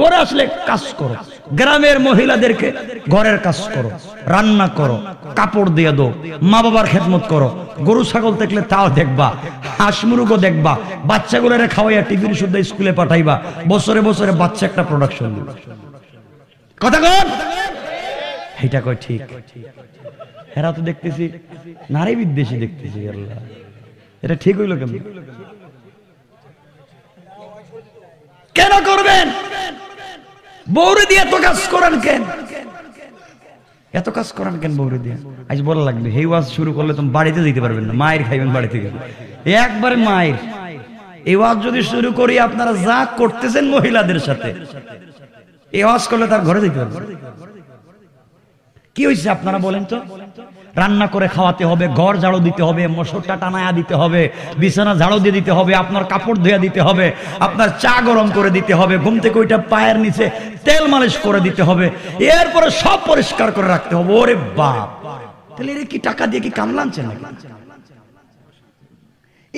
ঘরে আসলে কাজ করো গ্রামের মহিলাদেরকে ঘরের কাজ করো রান্না করো কাপড় দিয়ে দো মা বাবার খেদমত করো গরু ছাগল দেখলে তাও দেখবা হাঁস মুরুগও দেখবা বাচ্চাগুলোরে খাওয়াইয়া টিভির শুদ্ধ স্কুলে পাঠাইবা বছরে বছরে বাচ্চা একটা প্রোডাকশন কথা এটা কয় ঠিক হেরা তো দেখতেছি নারী বিদ্বেষী দেখতেছি এটা ঠিক হইলো কেমন কেন করবেন বৌরে দিয়ে এত কাজ করেন কেন এত কাজ করান কেন বৌরে দিয়ে আজ বলা লাগবে হেই ওয়াজ শুরু করলে তুমি বাড়িতে যেতে পারবেন না মায়ের খাইবেন বাড়ি থেকে একবারে মায়ের এই ওয়াজ যদি শুরু করি আপনারা যা করতেছেন মহিলাদের সাথে এই ওয়াজ করলে তার ঘরে যেতে পারবেন কি হয়েছে আপনারা বলেন তো রান্না করে খাওয়াতে হবে ঘর ঝাড়ো দিতে হবে মশুরটা টানায়া দিতে হবে বিছানা ঝাড়ো দিয়ে দিতে হবে আপনার কাপড় ধুয়া দিতে হবে আপনার চা গরম করে দিতে হবে ঘুম থেকে ওইটা পায়ের নিচে তেল মালিশ করে দিতে হবে এরপরে সব পরিষ্কার করে রাখতে হবে ওরে বাপ তাহলে এর কি টাকা দিয়ে কি কামলানছে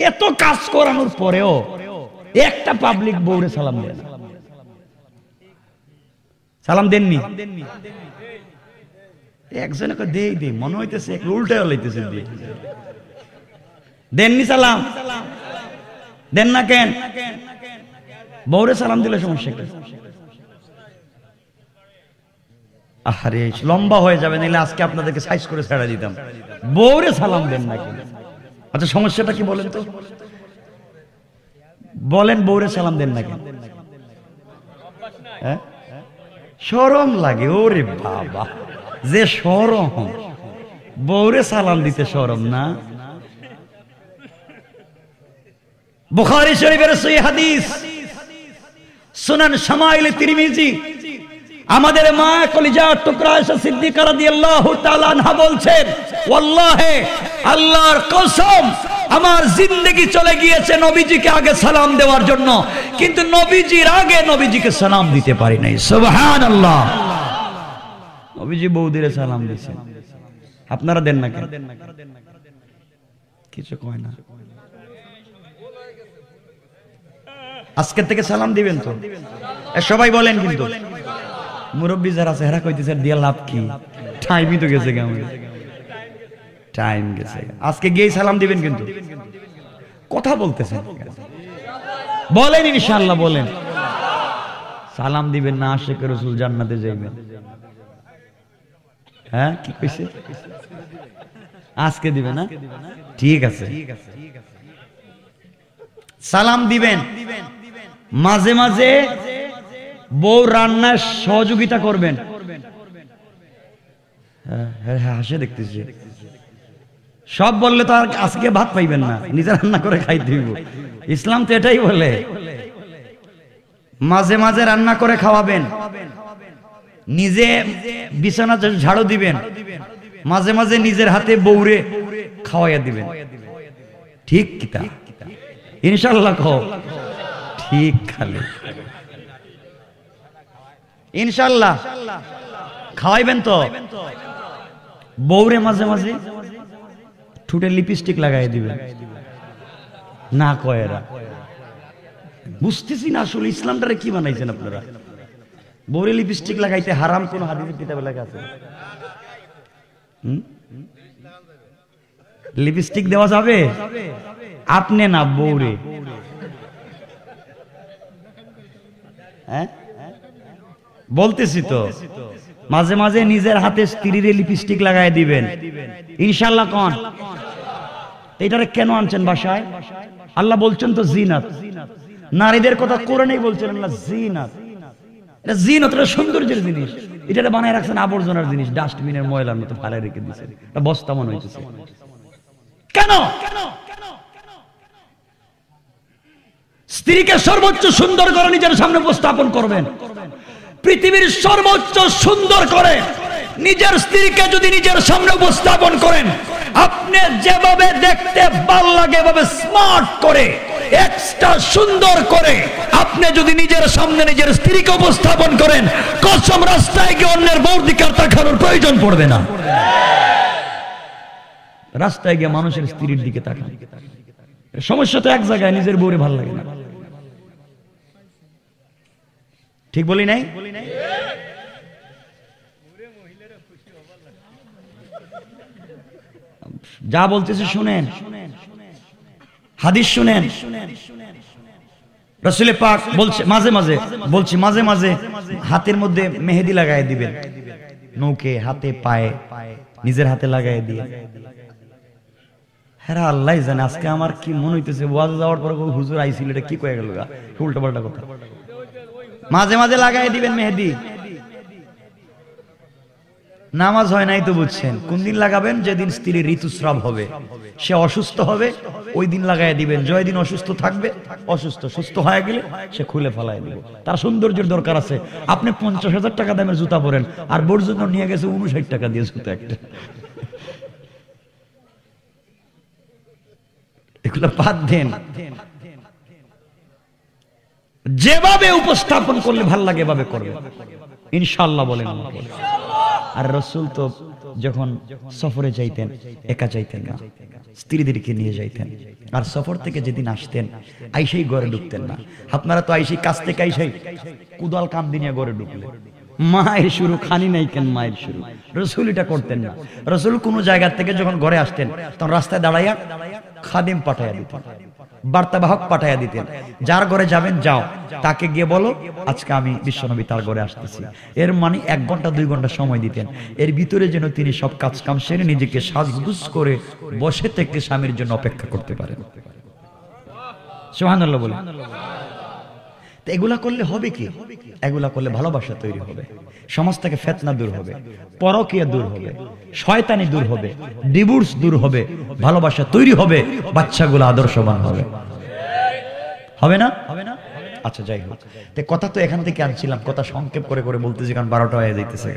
এত কাজ করানোর পরেও একটা পাবলিক বউরে সালাম দেন সালাম দেননি একজনকে দেই দেই মনে হইতেছে এক উল্টা লইতেছে দেননি সালাম দেন না কেন বৌরে সালাম দিলে সমস্যা আহারে লম্বা হয়ে যাবে নিলে আজকে আপনাদেরকে সাইজ করে ছেড়া দিতাম বৌরে সালাম দেন না কেন আচ্ছা সমস্যাটা কি বলেন তো বলেন বৌরে সালাম দেন না কেন হ্যাঁ সরম লাগে ওরে বাবা যে সরম বৌরে সালাম দিতে সরম না বুখারি শরীফের সই হাদিস সুনান সমাইল তিরমিজি আমাদের মা কলিজা টুকরা এসে সিদ্দিকা রাদিয়াল্লাহু তাআলা আনহা বলছেন ওয়াল্লাহে আল্লাহর কসম আমার জিন্দগি চলে গিয়েছে নবীজিকে আগে সালাম দেওয়ার জন্য কিন্তু নবীজির আগে নবীজিকে সালাম দিতে পারি নাই সুবহানাল্লাহ আল্লাহ নবীজি বৌদিরে সালাম দিছে আপনারা দেন না কেন কিছু কয় না আজকে থেকে সালাম দিবেন তো সবাই বলেন কিন্তু মুরব্বী যারা চেহারা কইতেছে দিয়া লাভ কি টাইমই তো গেছে কেমন টাইম গেছে আজকে গিয়ে সালাম দিবেন কিন্তু কথা বলতেছেন বলেন ইনশাল্লাহ বলেন সালাম দিবেন না আশেখ রসুল জান্নাতে যাইবেন হ্যাঁ কি কইছে আজকে দিবে না ঠিক আছে সালাম দিবেন মাঝে মাঝে বউ রান্নার সহযোগিতা করবেন হ্যাঁ, হ্যাঁ, হ্যাঁ, হাসে দেখতেছি সব বললে তো আর আজকে ভাত পাইবেন না নিজে রান্না করে খাই দিব ইসলাম তো এটাই বলে মাঝে মাঝে রান্না করে খাওয়াবেন নিজে বিছানা ঝাড়ু দিবেন মাঝে মাঝে নিজের হাতে বৌরে খাওয়াইয়া দিবেন ঠিক কিতা ইনশাল্লাহ খাও ঠিক খালে ইনশাল্লাহ খাওয়াইবেন তো বৌরে মাঝে মাঝে ঠুটে লিপস্টিক লাগাই দিবে না কয়েরা বুঝতেছি না আসলে ইসলামটারে কি বানাইছেন আপনারা বৌরে লিপস্টিক লাগাইতে হারাম কোন হাদিসের কিতাবে লেখা আছে লিপস্টিক দেওয়া যাবে আপনি না বৌরে হ্যাঁ? বলতেছি তো মাঝে মাঝে নিজের হাতে স্ত্রীর লিপস্টিক লাগাই দিবেন ইনশাল্লাহ কন এটারে কেন আনছেন বাসায় আল্লাহ বলছেন তো জিনাত নারীদের কথা কোরআনেই বলছেন আল্লাহ জিনাত এটা জিন অতটা সৌন্দর্যের জিনিস এটা বানায় রাখছেন আবর্জনার জিনিস ডাস্টবিনের ময়লার মতো ফালে রেখে দিচ্ছে এটা বস্তা মনে হয়েছে কেন স্ত্রীকে সর্বোচ্চ সুন্দর করে নিজের সামনে উপস্থাপন করবেন পৃথিবীর সর্বোচ্চ সুন্দর করে নিজের স্ত্রীকে যদি নিজের সামনে উপস্থাপন করেন আপনি যেভাবে দেখতে ভাল লাগে এভাবে স্মার্ট করে এক্সট্রা সুন্দর করে আপনি যদি নিজের সামনে নিজের স্ত্রীকে উপস্থাপন করেন কসম রাস্তায় গিয়ে অন্যের বউর দিকার তাকানোর প্রয়োজন পড়বে না রাস্তায় গিয়ে মানুষের স্ত্রীর দিকে তাকান সমস্যা তো এক জায়গায় নিজের বউরে ভাল লাগে না ঠিক বলি নাই যা বলতেছে শুনেন হাদিস শুনেন রসুলে পাক বলছে মাঝে মাঝে বলছি মাঝে মাঝে হাতের মধ্যে মেহেদি লাগাই দিবেন নৌকে হাতে পায়ে নিজের হাতে লাগাই দিয়ে হ্যাঁ আল্লাহ জানে আজকে আমার কি মনে হইতেছে ওয়াজ যাওয়ার পর হুজুর আইছিল এটা কি কয়ে গেল উল্টো পাল্টা কথা মাঝে মাঝে লাগাই দিবেন মেহেদি নামাজ হয় নাই তো বুঝছেন কোন দিন লাগাবেন যেদিন স্ত্রীর ঋতুস্রাব হবে সে অসুস্থ হবে ওই দিন লাগাই দিবেন জয়দিন অসুস্থ থাকবে অসুস্থ সুস্থ হয়ে গেলে সে খুলে ফেলায় দিবে তার সৌন্দর্যের দরকার আছে আপনি পঞ্চাশ হাজার টাকা দামের জুতা পরেন আর বোর জন্য নিয়ে গেছে উনষাট টাকা দিয়ে জুতা একটা এগুলো বাদ দেন যেভাবে উপস্থাপন করলে ভাল লাগে এভাবে করবে ইনশাল্লাহ বলেন আমাকে আর রসুল তো যখন সফরে যাইতেন একা যাইতেন না স্ত্রীদেরকে নিয়ে যাইতেন আর সফর থেকে যেদিন আসতেন আইসেই গড়ে ঢুকতেন না আপনারা তো আইসেই কাছ থেকে আইসেই কুদাল কাম দিনে গড়ে ঢুকলেন মায়ের শুরু খানি নাই কেন মায়ের শুরু রসুল এটা করতেন না রসুল কোনো জায়গা থেকে যখন ঘরে আসতেন তখন রাস্তায় দাঁড়াইয়া খাদিম পাঠাইয়া দিতেন বার্তাবাহক পাঠাইয়া দিতেন যার ঘরে যাবেন যাও তাকে গিয়ে বলো আজকে আমি বিশ্বনবী তার ঘরে আসতেছি এর মানে এক ঘন্টা দুই ঘন্টা সময় দিতেন এর ভিতরে যেন তিনি সব কাজ কাম সেরে নিজেকে সাজগুজ করে বসে থেকে স্বামীর জন্য অপেক্ষা করতে পারেন সোহানুল্লাহ বলে এগুলা করলে হবে কি এগুলা করলে ভালোবাসা তৈরি হবে সমাজ থেকে ফেতনা দূর হবে পরকিয়া দূর হবে শয়তানি দূর হবে ডিভোর্স দূর হবে ভালোবাসা তৈরি হবে বাচ্চাগুলো আদর্শবান হবে হবে না হবে না আচ্ছা যাই হোক তো কথা তো এখান থেকে আনছিলাম কথা সংক্ষেপ করে করে বলতেছি কারণ বারোটা হয়ে যাইতেছে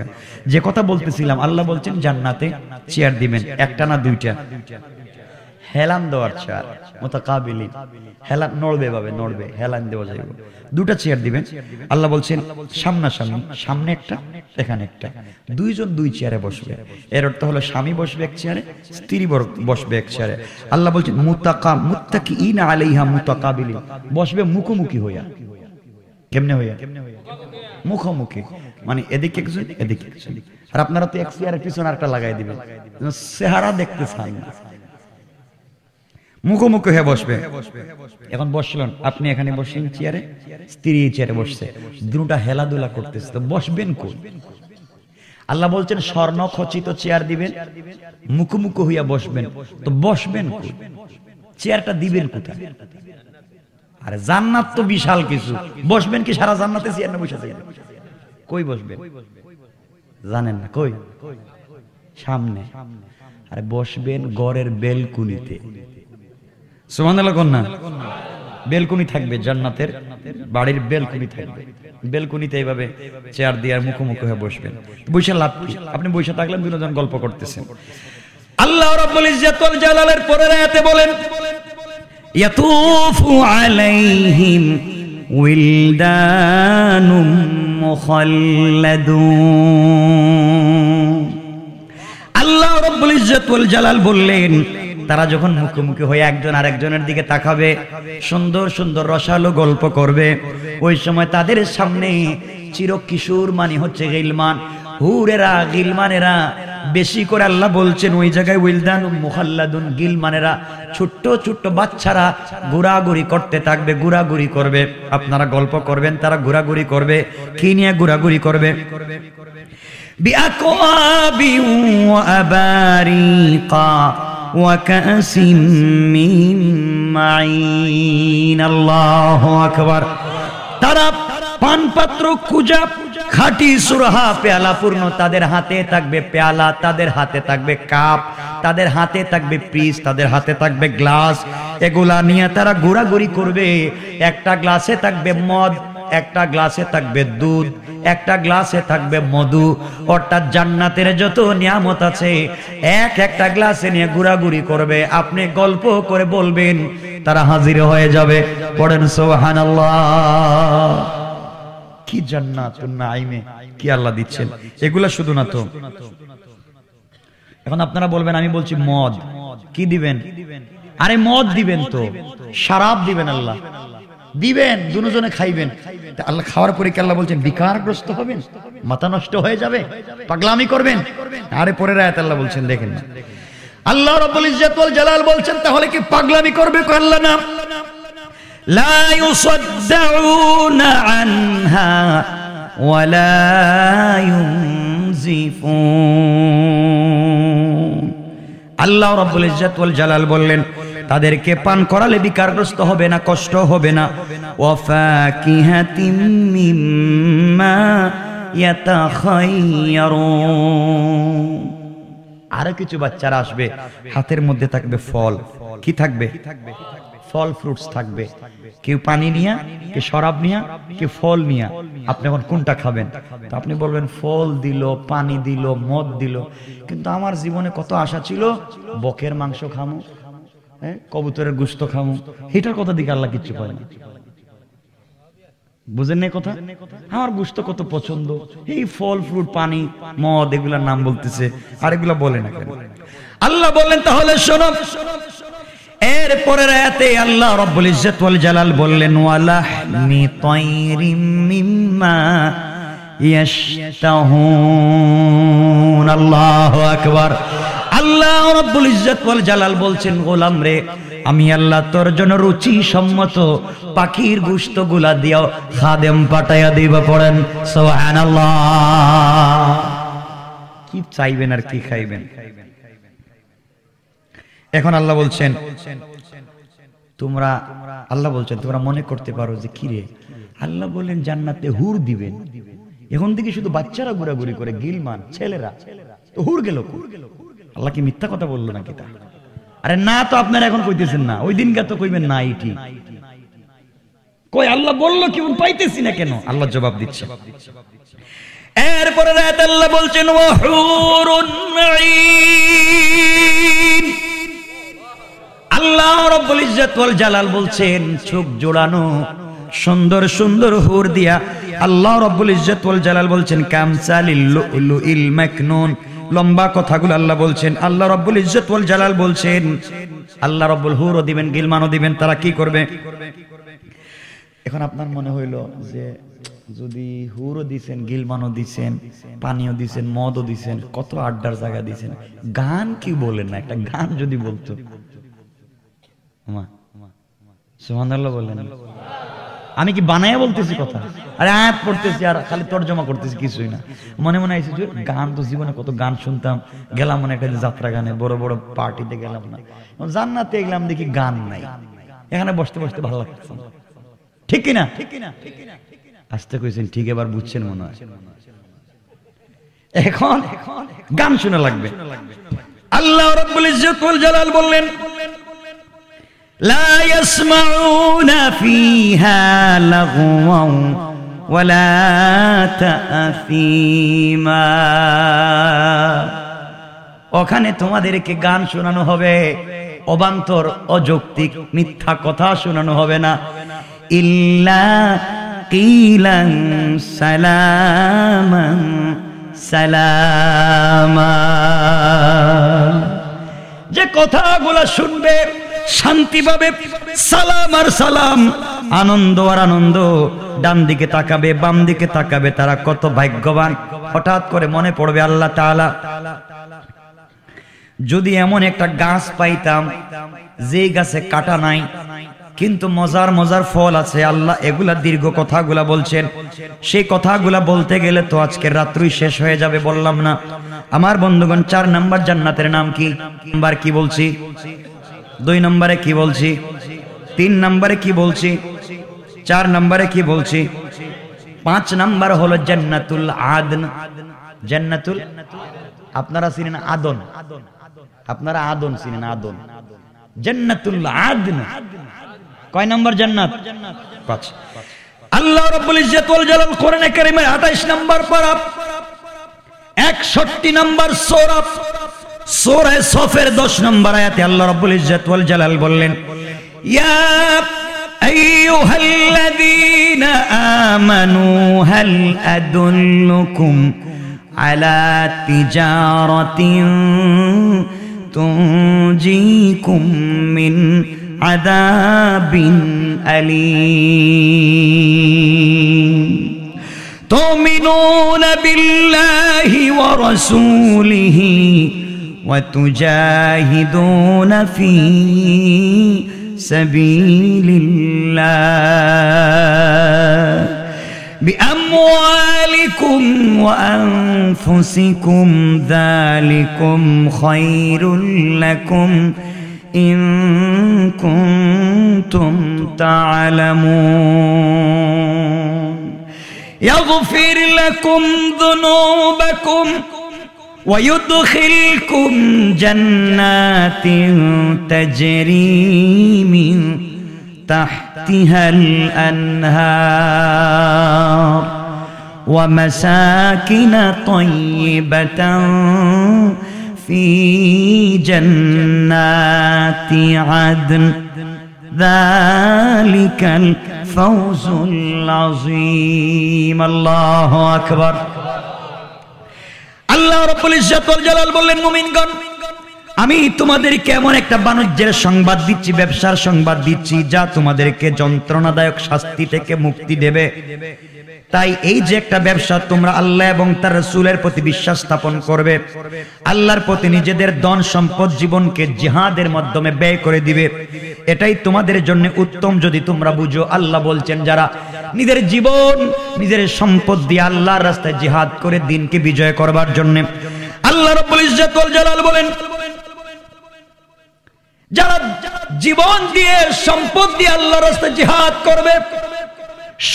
যে কথা বলতেছিলাম আল্লাহ বলছেন জান্নাতে চেয়ার দিবেন একটা না দুইটা হেলান দেওয়ার চেয়ার মতো কাবিলি হেলা নড়বে ভাবে নড়বে হেলান দেওয়া যাইব দুটা চেয়ার দিবেন আল্লাহ বলছেন সামনাসামনি সামনে একটা এখানে একটা দুইজন দুই চেয়ারে বসবে এর অর্থ হলো স্বামী বসবে এক চেয়ারে স্ত্রী বসবে এক চেয়ারে আল্লাহ বলছেন মুতাকা মুতাকি ইন আলাইহা মুতাকাবিলি বসবে মুখোমুখি হইয়া কেমনে হইয়া মুখোমুখি মানে এদিকে একজন এদিকে আর আপনারা তো এক চেয়ারের পিছনে আরেকটা লাগাই দিবেন চেহারা দেখতে চান না মুখোমুখি হয়ে বসবে এখন বসলেন আপনি এখানে বসলেন চেয়ারে স্ত্রী চেয়ারে বসছে দুটা হেলাধুলা করতেছে তো বসবেন কোন আল্লাহ বলছেন স্বর্ণ খচিত চেয়ার দিবেন মুখোমুখি হইয়া বসবেন তো বসবেন চেয়ারটা দিবেন কোথায় আর জান্নাত তো বিশাল কিছু বসবেন কি সারা জান্নাতে চেয়ার না বসে কই বসবেন জানেন না কই সামনে আর বসবেন গড়ের বেলকুনিতে বেলকুনি থাকবে জান্নাতের বাড়ির বেলকুনি থাকবে বেলকুনিতে এইভাবে চেয়ার দিয়ে আর মুখোমুখি হয়ে বসবেন বৈশা লাভ আপনি বৈশা থাকলেন বিনোদন গল্প করতেছেন আল্লাহ রাব্বুল ইজ্জাতুল জালালের পরের আয়াতে বলেন ইয়াতুফু আলাইহিম উইলদানুম মুখাল্লাদুন আল্লাহ ইজ্জাতুল জালাল বললেন তারা যখন মুখোমুখি হয়ে একজন আরেকজনের দিকে তাকাবে সুন্দর সুন্দর রসালো গল্প করবে ওই সময় তাদের সামনে চিরকিশোর মানে হচ্ছে গিলমান হুরেরা গিলমানেরা বেশি করে আল্লাহ বলছেন ওই জায়গায় উইলদান মুহাল্লাদুন গিলমানেরা ছোট্ট ছোট্ট বাচ্চারা ঘোরাঘুরি করতে থাকবে ঘোরাঘুরি করবে আপনারা গল্প করবেন তারা ঘোরাঘুরি করবে কি নিয়ে ঘোরাঘুরি করবে বিআকওয়াবি ওয়া আবারিকা وكأس من معين الله أكبر তারা পানপাত্র কুজা খাটি সুরাহা পেয়ালা পূর্ণ তাদের হাতে থাকবে পেয়ালা তাদের হাতে থাকবে কাপ তাদের হাতে থাকবে পিস তাদের হাতে থাকবে গ্লাস এগুলা নিয়ে তারা ঘোরাঘুরি করবে একটা গ্লাসে থাকবে মদ একটা গ্লাসে থাকবে দুধ একটা গ্লাসে থাকবে মধু অর্থাৎ জান্নাতের যত নিয়ামত আছে এক একটা গ্লাসে নিয়ে ঘুরাঘুরি করবে আপনি গল্প করে বলবেন তারা হাজির হয়ে যাবে পড়েন সোহান কি জান্নাত আইমে কি আল্লাহ দিচ্ছেন এগুলা শুধু না তো এখন আপনারা বলবেন আমি বলছি মদ কি দিবেন আরে মদ দিবেন তো সারাপ দিবেন আল্লাহ দিবেন দুজনে খাইবেন আল্লাহ খাওয়ার পরে কি আল্লাহ বলছেন বিকারগ্রস্ত হবেন মাথা নষ্ট হয়ে যাবে পাগলামি করবেন আরে পরে রায় আল্লাহ বলছেন দেখেন আল্লাহ রব্বুল ইজ্জত জালাল বলছেন তাহলে কি পাগলামি করবে কো আল্লাহ না লা ইউসাদ্দাউনা আনহা ওয়ালা ইউনজিফুন আল্লাহ রব্বুল ইজ্জত জালাল বললেন তাদেরকে পান করালে বিকারগ্রস্ত হবে না কষ্ট হবে না আরো কিছু বাচ্চারা আসবে হাতের মধ্যে থাকবে ফল কি থাকবে ফল ফ্রুটস থাকবে কেউ পানি নিয়া কে শরাব নিয়া কে ফল নিয়া আপনি এখন কোনটা খাবেন তো আপনি বলবেন ফল দিল পানি দিল মদ দিল কিন্তু আমার জীবনে কত আশা ছিল বকের মাংস খামো হ্যাঁ? কবুতরের গুস্ত খামো এটার কথা দিকে আল্লাহ কিচ্ছু পায় না বুঝেন না কথা আমার গুস্ত কত পছন্দ এই ফল ফ্রুট পানি মদ এগুলার নাম বলতেছে আর এগুলা বলে না কেন আল্লাহ বললেন তাহলে শোনো এর পরের আয়াতে আল্লাহ রব্বুল ইজ্জত ওয়াল জালাল বললেন ওয়ালা মি তাইরিম মিম্মা ইয়াশতাহুন আল্লাহু আকবার আল্লাহ রব্বুল ইজ্জত ওয়াল জালাল বলছেন গোলাম রে আমি আল্লাহ তোর জন্য রুচি সম্মত পাখির গুস্ত গুলা দিয়াও খাদেম পাঠাইয়া দিব পড়েন সুবহানাল্লাহ কি চাইবেন আর কি খাইবেন এখন আল্লাহ বলছেন তোমরা আল্লাহ বলছেন তোমরা মনে করতে পারো যে কি রে আল্লাহ বলেন জান্নাতে হুর দিবেন এখন থেকে শুধু বাচ্চারা ঘোরাঘুরি করে গিলমান ছেলেরা হুর গেল হুর গেল হুর আল্লাহ কি মিথ্যা কথা বললো নাকি তা আরে না তো আপনারা এখন কইতেছেন না ওই দিনকার তো কইবেন না এটি কই আল্লাহ বললো কি পাইতেছি না কেন আল্লাহ জবাব দিচ্ছে এরপরে রাত আল্লাহ বলছেন আল্লাহ রব্বুল ইজ্জত ওয়াল জালাল বলছেন চোখ জোড়ানো সুন্দর সুন্দর হুর দিয়া আল্লাহ রব্বুল ইজ্জত ওয়াল জালাল বলছেন কামসালিল লুলুইল মাকনুন লম্বা কথাগুলো আল্লাহ বলছেন আল্লাহ রব্বুল ইজ্জত বল জালাল বলছেন আল্লাহ রব্বুল হুরও দিবেন গিলমানও দিবেন তারা কি করবে এখন আপনার মনে হইল যে যদি হুরও দিছেন গিলমানও দিছেন পানিও দিছেন মদও দিছেন কত আড্ডার জায়গা দিছেন গান কি বলেন না একটা গান যদি বলতো মা আল্লাহ বলেন আমি কি বানায় বলতেছি কথা আরে আয়াত পড়তেছি আর খালি তর্জমা করতেছি কিছুই না মনে মনে আইসি গান তো জীবনে কত গান শুনতাম গেলাম মনে একটা যাত্রা গানে বড় বড় পার্টিতে গেলাম না জান্নাতে গেলাম দেখি গান নাই এখানে বসতে বসতে ভালো লাগছে ঠিক কিনা ঠিক কিনা ঠিক কিনা আসতে কইছেন ঠিক এবার বুঝছেন মনে হয় এখন গান শুনে লাগবে আল্লাহ রব্বুল ইজ্জত ওয়াল জালাল বললেন لا يسمعون فيها لغوا ولا تأثيما ওখানে তোমাদেরকে গান শোনানো হবে অবান্তর অযৌক্তিক মিথ্যা কথা শোনানো হবে না ইল্লা কিলান সালামান সালামা যে কথাগুলো শুনবে শান্তি পাবে সালাম আর সালাম আনন্দ আর আনন্দ ডান দিকে তাকাবে বাম দিকে তাকাবে তারা কত ভাগ্যবান হঠাৎ করে মনে পড়বে আল্লাহ তালা যদি এমন একটা গাছ পাইতাম যে গাছে কাটা নাই কিন্তু মজার মজার ফল আছে আল্লাহ এগুলা দীর্ঘ কথাগুলা বলছেন সেই কথাগুলা বলতে গেলে তো আজকে রাত্রই শেষ হয়ে যাবে বললাম না আমার বন্ধুগণ চার নাম্বার জান্নাতের নাম কি নাম্বার কি বলছি দুই নম্বরে কি বলছি তিন নম্বরে কি বলছি চার নম্বরে কি বলছি পাঁচ নম্বর হলো জন্নাতুল আদন জন্নাতুল আপনারা চিনেন আদন আপনারা আদন চিনেন আদন জন্নাতুল আদন কয় নম্বর জান্নাত পাঁচ আল্লাহ রাব্বুল ইজ্জত ওয়াল জালাল কোরআনে কারীমের 28 নম্বর পারা 61 নম্বর সূরা سوره صفر دوش نمبر آياتي الله رب العزت والجلال بلن يا أيها الذين آمنوا هل أدلكم على تجارة تنجيكم من عذاب أليم تؤمنون بالله ورسوله وتجاهدون في سبيل الله باموالكم وانفسكم ذلكم خير لكم ان كنتم تعلمون يغفر لكم ذنوبكم ويدخلكم جنات تجري من تحتها الأنهار ومساكن طيبة في جنات عدن ذلك الفوز العظيم الله أكبر আল্লাহ রব্বুল জালাল বললেন মুমিনগণ আমি তোমাদেরকে এমন একটা বাণিজ্যের সংবাদ দিচ্ছি ব্যবসার সংবাদ দিচ্ছি যা তোমাদেরকে যন্ত্রণাদায়ক শাস্তি থেকে মুক্তি দেবে তাই এই যে একটা ব্যবসা তোমরা আল্লাহ এবং তার রসুলের প্রতি বিশ্বাস স্থাপন করবে আল্লাহর প্রতি নিজেদের দন সম্পদ জীবনকে জিহাদের মাধ্যমে ব্যয় করে দিবে এটাই তোমাদের জন্য উত্তম যদি তোমরা বুঝো আল্লাহ বলছেন যারা নিজের জীবন নিজের সম্পদ দিয়ে আল্লাহর রাস্তায় জিহাদ করে দিনকে বিজয় করবার জন্য আল্লাহ জালাল বলেন যারা জীবন দিয়ে সম্পদ দিয়ে আল্লাহর রাস্তায় জিহাদ করবে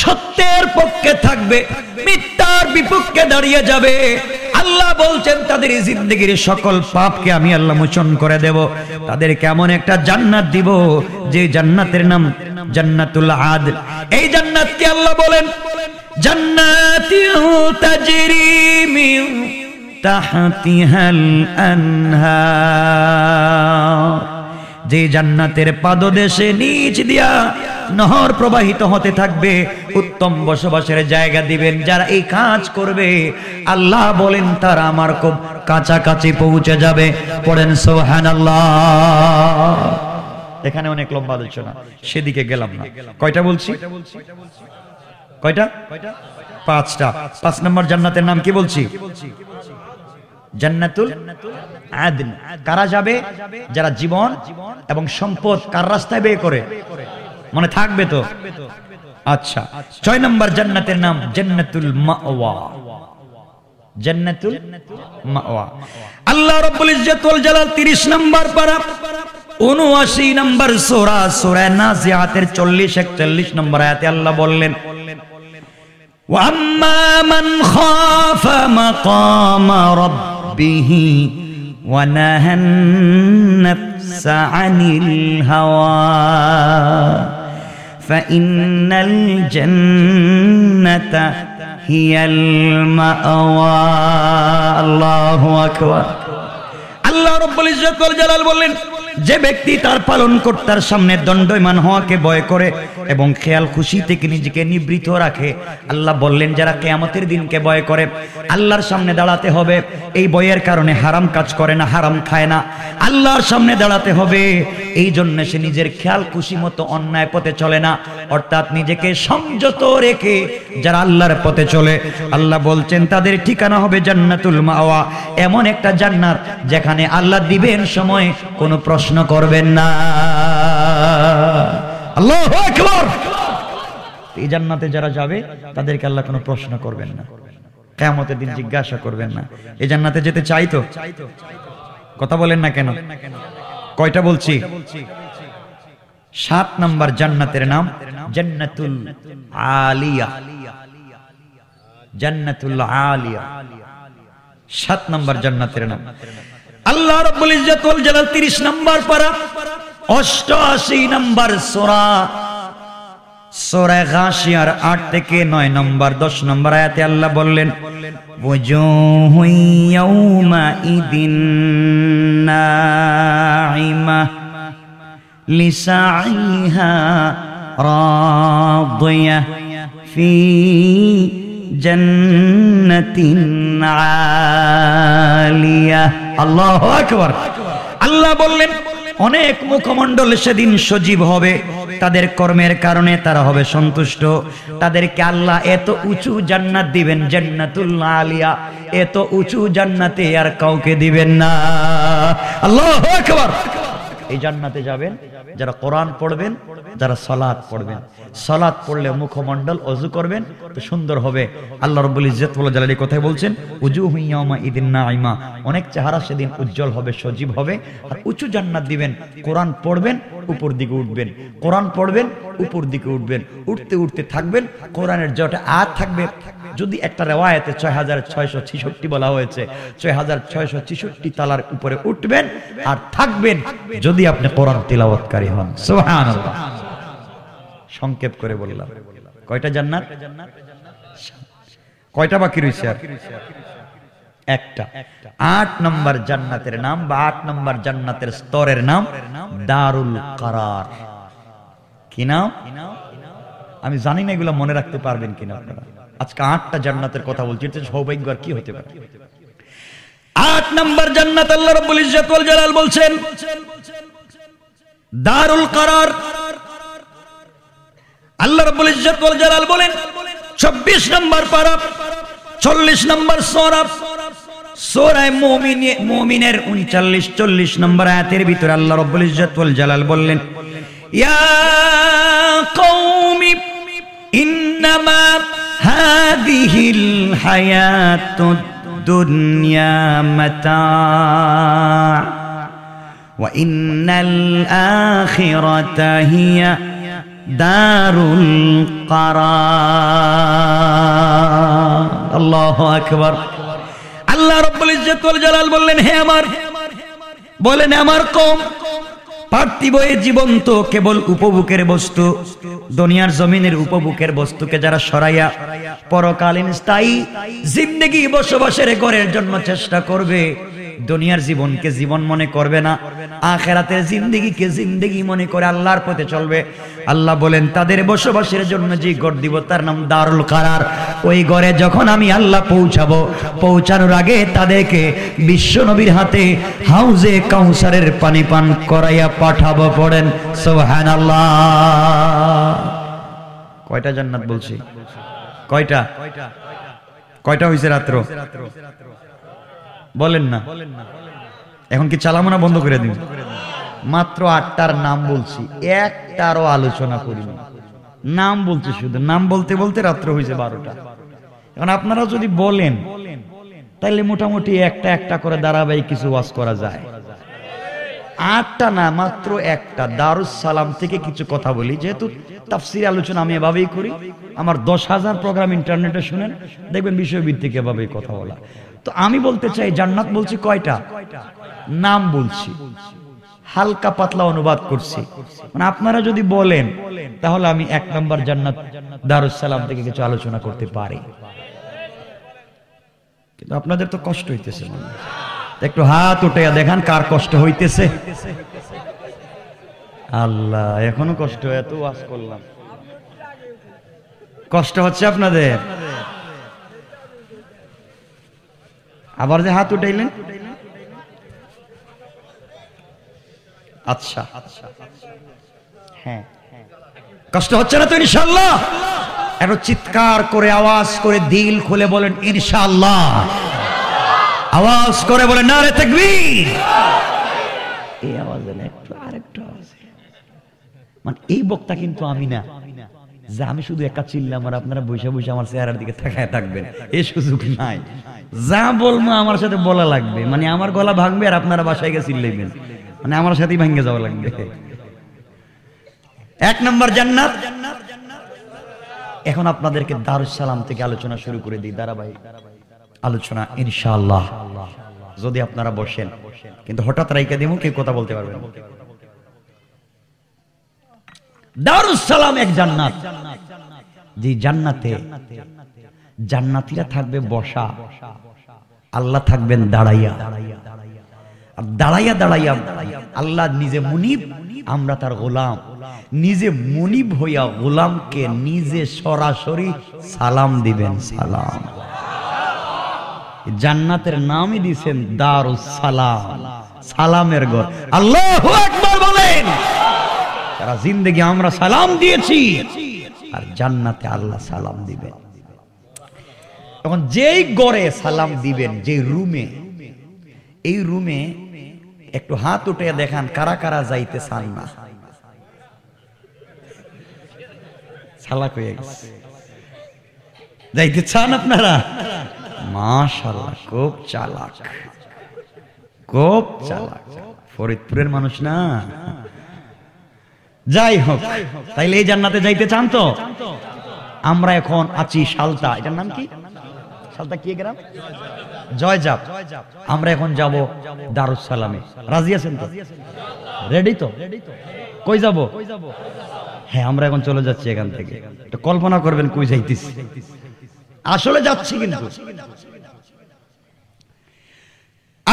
সত্যের পক্ষে থাকবে মিথ্যার বিপক্ষে দাঁড়িয়ে যাবে আল্লাহ বলছেন তাদের এই জিন্দগির সকল পাপকে আমি আল্লাহ মোচন করে দেব তাদের কেমন একটা জান্নাত দিব যে জান্নাতের নাম জান্নাতুল আদ এই জান্নাতকে আল্লাহ বলেন যে জান্নাতের পাদদেশে নিচ দিয়া নহর প্রবাহিত হতে থাকবে উত্তম বসবাসের জায়গা দিবেন যারা এই কাজ করবে আল্লাহ বলেন তারা আমার খুব কাছাকাছি পৌঁছে যাবে পড়েন সোহান এখানে অনেক লম্বা আলোচনা সেদিকে গেলাম না কয়টা বলছি কয়টা পাঁচটা পাঁচ নম্বর জান্নাতের নাম কি বলছি জান্নাতুল আদন কারা যাবে যারা জীবন এবং সম্পদ কার রাস্তায় বিয়ে করে মনে থাকবে তো আচ্ছা ছয় নম্বর জান্নাতের নাম জান্নাতুল মাওয়া জান্নাতুল মাওয়া আল্লাহ রাব্বুল ইজ্জত ওয়াল জালাল 30 নম্বর পারা 79 নম্বর সূরা সূরা নাজিআতের 40 41 নম্বর আয়াতে আল্লাহ বললেন واما من خاف مقام ربه ونهى النفس عن الهوى فإن الجنة هي المأوى الله أكبر الله رب العزة والجلال বললেন যে ব্যক্তি তার পালন কর্তার সামনে দণ্ডমান হওয়াকে ভয় করে এবং খেয়াল খুশি থেকে নিজেকে নিবৃত রাখে আল্লাহ বললেন যারা কেয়ামতের দিনকে ভয় করে আল্লাহর সামনে দাঁড়াতে হবে এই বয়ের কারণে হারাম কাজ করে না হারাম খায় না আল্লাহর সামনে দাঁড়াতে হবে এই জন্য সে নিজের খেয়াল খুশি মতো অন্যায় পথে চলে না অর্থাৎ নিজেকে সংযত রেখে যারা আল্লাহর পথে চলে আল্লাহ বলছেন তাদের ঠিকানা হবে জান্নাতুল মাওয়া এমন একটা জান্নাত যেখানে আল্লাহ দিবেন সময় কোনো প্রশ্ন প্রশ্ন করবেন না আল্লাহ এই জান্নাতে যারা যাবে তাদেরকে আল্লাহ কোনো প্রশ্ন করবেন না কেমতের দিন জিজ্ঞাসা করবেন না এই জান্নাতে যেতে চাই তো কথা বলেন না কেন কয়টা বলছি সাত নাম্বার জান্নাতের নাম জান্নাতুল আলিয়া জান্নাতুল আলিয়া সাত নাম্বার জান্নাতের নাম আল্লাহ রব্বুল ইজ্জত ওয়াল জালাল 30 নম্বর পারা 88 নম্বর সূরা সূরা গাশিয়ার 8 থেকে 9 নম্বর 10 নম্বর আয়াতে আল্লাহ বললেন ওয়াজুহু ইয়াউমা ইদিন নাঈমা লিসাইহা রাদিয়া ফি আল্লাহ বললেন অনেক মুখমণ্ডল সেদিন সজীব হবে তাদের কর্মের কারণে তারা হবে সন্তুষ্ট তাদেরকে আল্লাহ এত উঁচু জান্নাত দিবেন জান্নাতুল্লাহ আলিয়া এত উঁচু জান্নাতে আর কাউকে দিবেন না আল্লাহ এই জান্নাতে যাবেন যারা কোরআন পড়বেন যারা সলাদ পড়বেন সলাদ পড়লে মুখমণ্ডল অজু করবেন তো সুন্দর হবে আল্লাহ রব্বুল ইজ্জত বলে জালালি কথাই বলছেন উজু হুইয়ামা ইদিন না আইমা অনেক চেহারা সেদিন উজ্জ্বল হবে সজীব হবে আর উঁচু জান্নাত দিবেন কোরআন পড়বেন উপর দিকে উঠবেন কোরআন পড়বেন উপর দিকে উঠবেন উঠতে উঠতে থাকবেন কোরআনের জটা আর থাকবে যদি একটা রেওয়ায়তে ছয় হাজার ছয়শো ছিষট্টি বলা হয়েছে ছয় হাজার ছয়শো ছিষট্টি তালার উপরে উঠবেন আর থাকবেন যদি আপনি কোরআন তিলাবতকারী হন সোহান সংক্ষেপ করে বললাম কয়টা জান্নাত কয়টা বাকি রয়েছে আর একটা আট নম্বর জান্নাতের নাম বা আট নম্বর জান্নাতের স্তরের নাম দারুল করার কি নাম আমি জানি না এগুলো মনে রাখতে পারবেন কিনা আপনারা আজকে আটটা জান্নাতের কথা বলছি এটা সৌভাগ্য আর কি হতে পারে আট নম্বর জান্নাত আল্লাহ রাব্বুল ইজ্জত ওয়াল জালাল বলছেন দারুল করার আল্লাহ রাব্বুল ইজ্জত ওয়াল জালাল বলেন 24 নম্বর পারা 40 নম্বর সূরা সূরা মুমিনে মুমিনের 39 40 নম্বর আয়াতের ভিতরে আল্লাহ রাব্বুল ইজ্জত ওয়াল জালাল বললেন ইয়া কওমি ইন্নামা হাযিহিল হায়াতুদ দুনিয়া মাতা وإن الآخرة هي দারুল কারার আল্লাহ আকবার আল্লাহ রব্বুল ইজ্জতুল জালাল বললেন হে আমার বলেন আমার কম পার্থিব এই জীবন কেবল উপভোগের বস্তু দুনিয়ার জমিনের উপভোগের বস্তুকে যারা সরাইয়া পরকালীন স্থায়ী জিন্দগি বসবাসের করে জন্ম চেষ্টা করবে দুনিয়ার জীবনকে জীবন মনে করবে না আখেরাতের জিন্দিগিকে জিন্দিগি মনে করে আল্লাহর পথে চলবে আল্লাহ বলেন তাদের বসবাসের জন্য যে গড় দিব তার নাম দারুল কারার ওই গড়ে যখন আমি আল্লাহ পৌঁছাবো পৌঁছানোর আগে তাদেরকে বিশ্বনবীর হাতে হাউজে কাউসারের পানি পান করাইয়া পাঠাবো পড়েন সোহান কয়টা জান্নাত বলছি কয়টা কয়টা হয়েছে রাত্র বলেন না এখন কি চালামো না বন্ধ করে দিন মাত্র আটটার নাম বলছি একটারও আলোচনা করিনি নাম বলছি শুধু নাম বলতে বলতে রাত্র হয়েছে বারোটা এখন আপনারা যদি বলেন তাহলে মোটামুটি একটা একটা করে ধারাবাহিক কিছু ওয়াজ করা যায় আটটা না মাত্র একটা দারুস সালাম থেকে কিছু কথা বলি যেহেতু তাফসির আলোচনা আমি এভাবেই করি আমার দশ হাজার প্রোগ্রাম ইন্টারনেটে শুনেন দেখবেন বিষয়ভিত্তিক এভাবেই কথা বলা তো আমি বলতে চাই জান্নাত বলছি কয়টা নাম বলছি হালকা পাতলা অনুবাদ করছি মানে আপনারা যদি বলেন তাহলে আমি এক নম্বর জান্নাত দারুসালাম থেকে কিছু আলোচনা করতে পারি কিন্তু আপনাদের তো কষ্ট হইতেছে একটু হাত উঠাইয়া দেখান কার কষ্ট হইতেছে আল্লাহ এখনো কষ্ট এত ওয়াজ করলাম কষ্ট হচ্ছে আপনাদের আবার যে হাত উঠাইলেন আচ্ছা হ্যাঁ কষ্ট হচ্ছে না তো ইনশাল্লাহ এখন চিৎকার করে আওয়াজ করে দিল খুলে বলেন ইনশাল্লাহ আওয়াজ করে বলেন না রে তেকবীর এই আওয়াজ না একটু আরেকটু আওয়াজ মানে এই বক্তা কিন্তু আমি না যে আমি শুধু একা চিল্লাম আর আপনারা বসে বসে আমার চেহারার দিকে তাকায় থাকবেন এই সুযোগ নাই যা বলবো আমার সাথে বলা লাগবে মানে আমার গলা ভাঙবে আর আপনারা বাসায় গেছি লেবেন মানে আমার সাথেই ভাঙ্গে যাওয়া লাগবে এক নম্বর জান্নাত এখন আপনাদেরকে দারুসালাম থেকে আলোচনা শুরু করে দিই ধারাবাহিক আলোচনা ইনশাআল্লাহ যদি আপনারা বসেন কিন্তু হঠাৎ রাইকে দেবো কেউ কথা বলতে পারবেন দারুসালাম এক জান্নাত যে জান্নাতে জান্নাতিরা থাকবে বসা আল্লাহ থাকবেন দাঁড়াইয়া আর দাঁড়াইয়া দাঁড়াইয়া আল্লাহ নিজে মুনিব আমরা তার গোলাম নিজে মুনিব হইয়া গোলামকে নিজে সরাসরি সালাম দিবেন সালাম জান্নাতের নামই দিছেন দারুস সালাম সালামের ঘর আল্লাহ একবার বলেন তারা জিন্দগি আমরা সালাম দিয়েছি আর জান্নাতে আল্লাহ সালাম দিবেন তখন যেই গড়ে সালাম দিবেন যে রুমে এই রুমে একটু হাত উঠে দেখান কারা কারা যাইতে চান সালাক হয়ে গেছে যাইতে চান আপনারা মাশাল্লাহ খুব চালাক খুব চালাক ফরিদপুরের মানুষ না যাই হোক তাইলে এই জান্নাতে যাইতে চান তো আমরা এখন আছি সালতা এটার নাম কি সালটা কি গ্রাম জয়জাব আমরা এখন যাব দারুসালামে রাজি আছেন তো রেডি তো কই যাব হ্যাঁ আমরা এখন চলে যাচ্ছি এখান থেকে একটু কল্পনা করবেন কই যাইতিস আসলে যাচ্ছি কিন্তু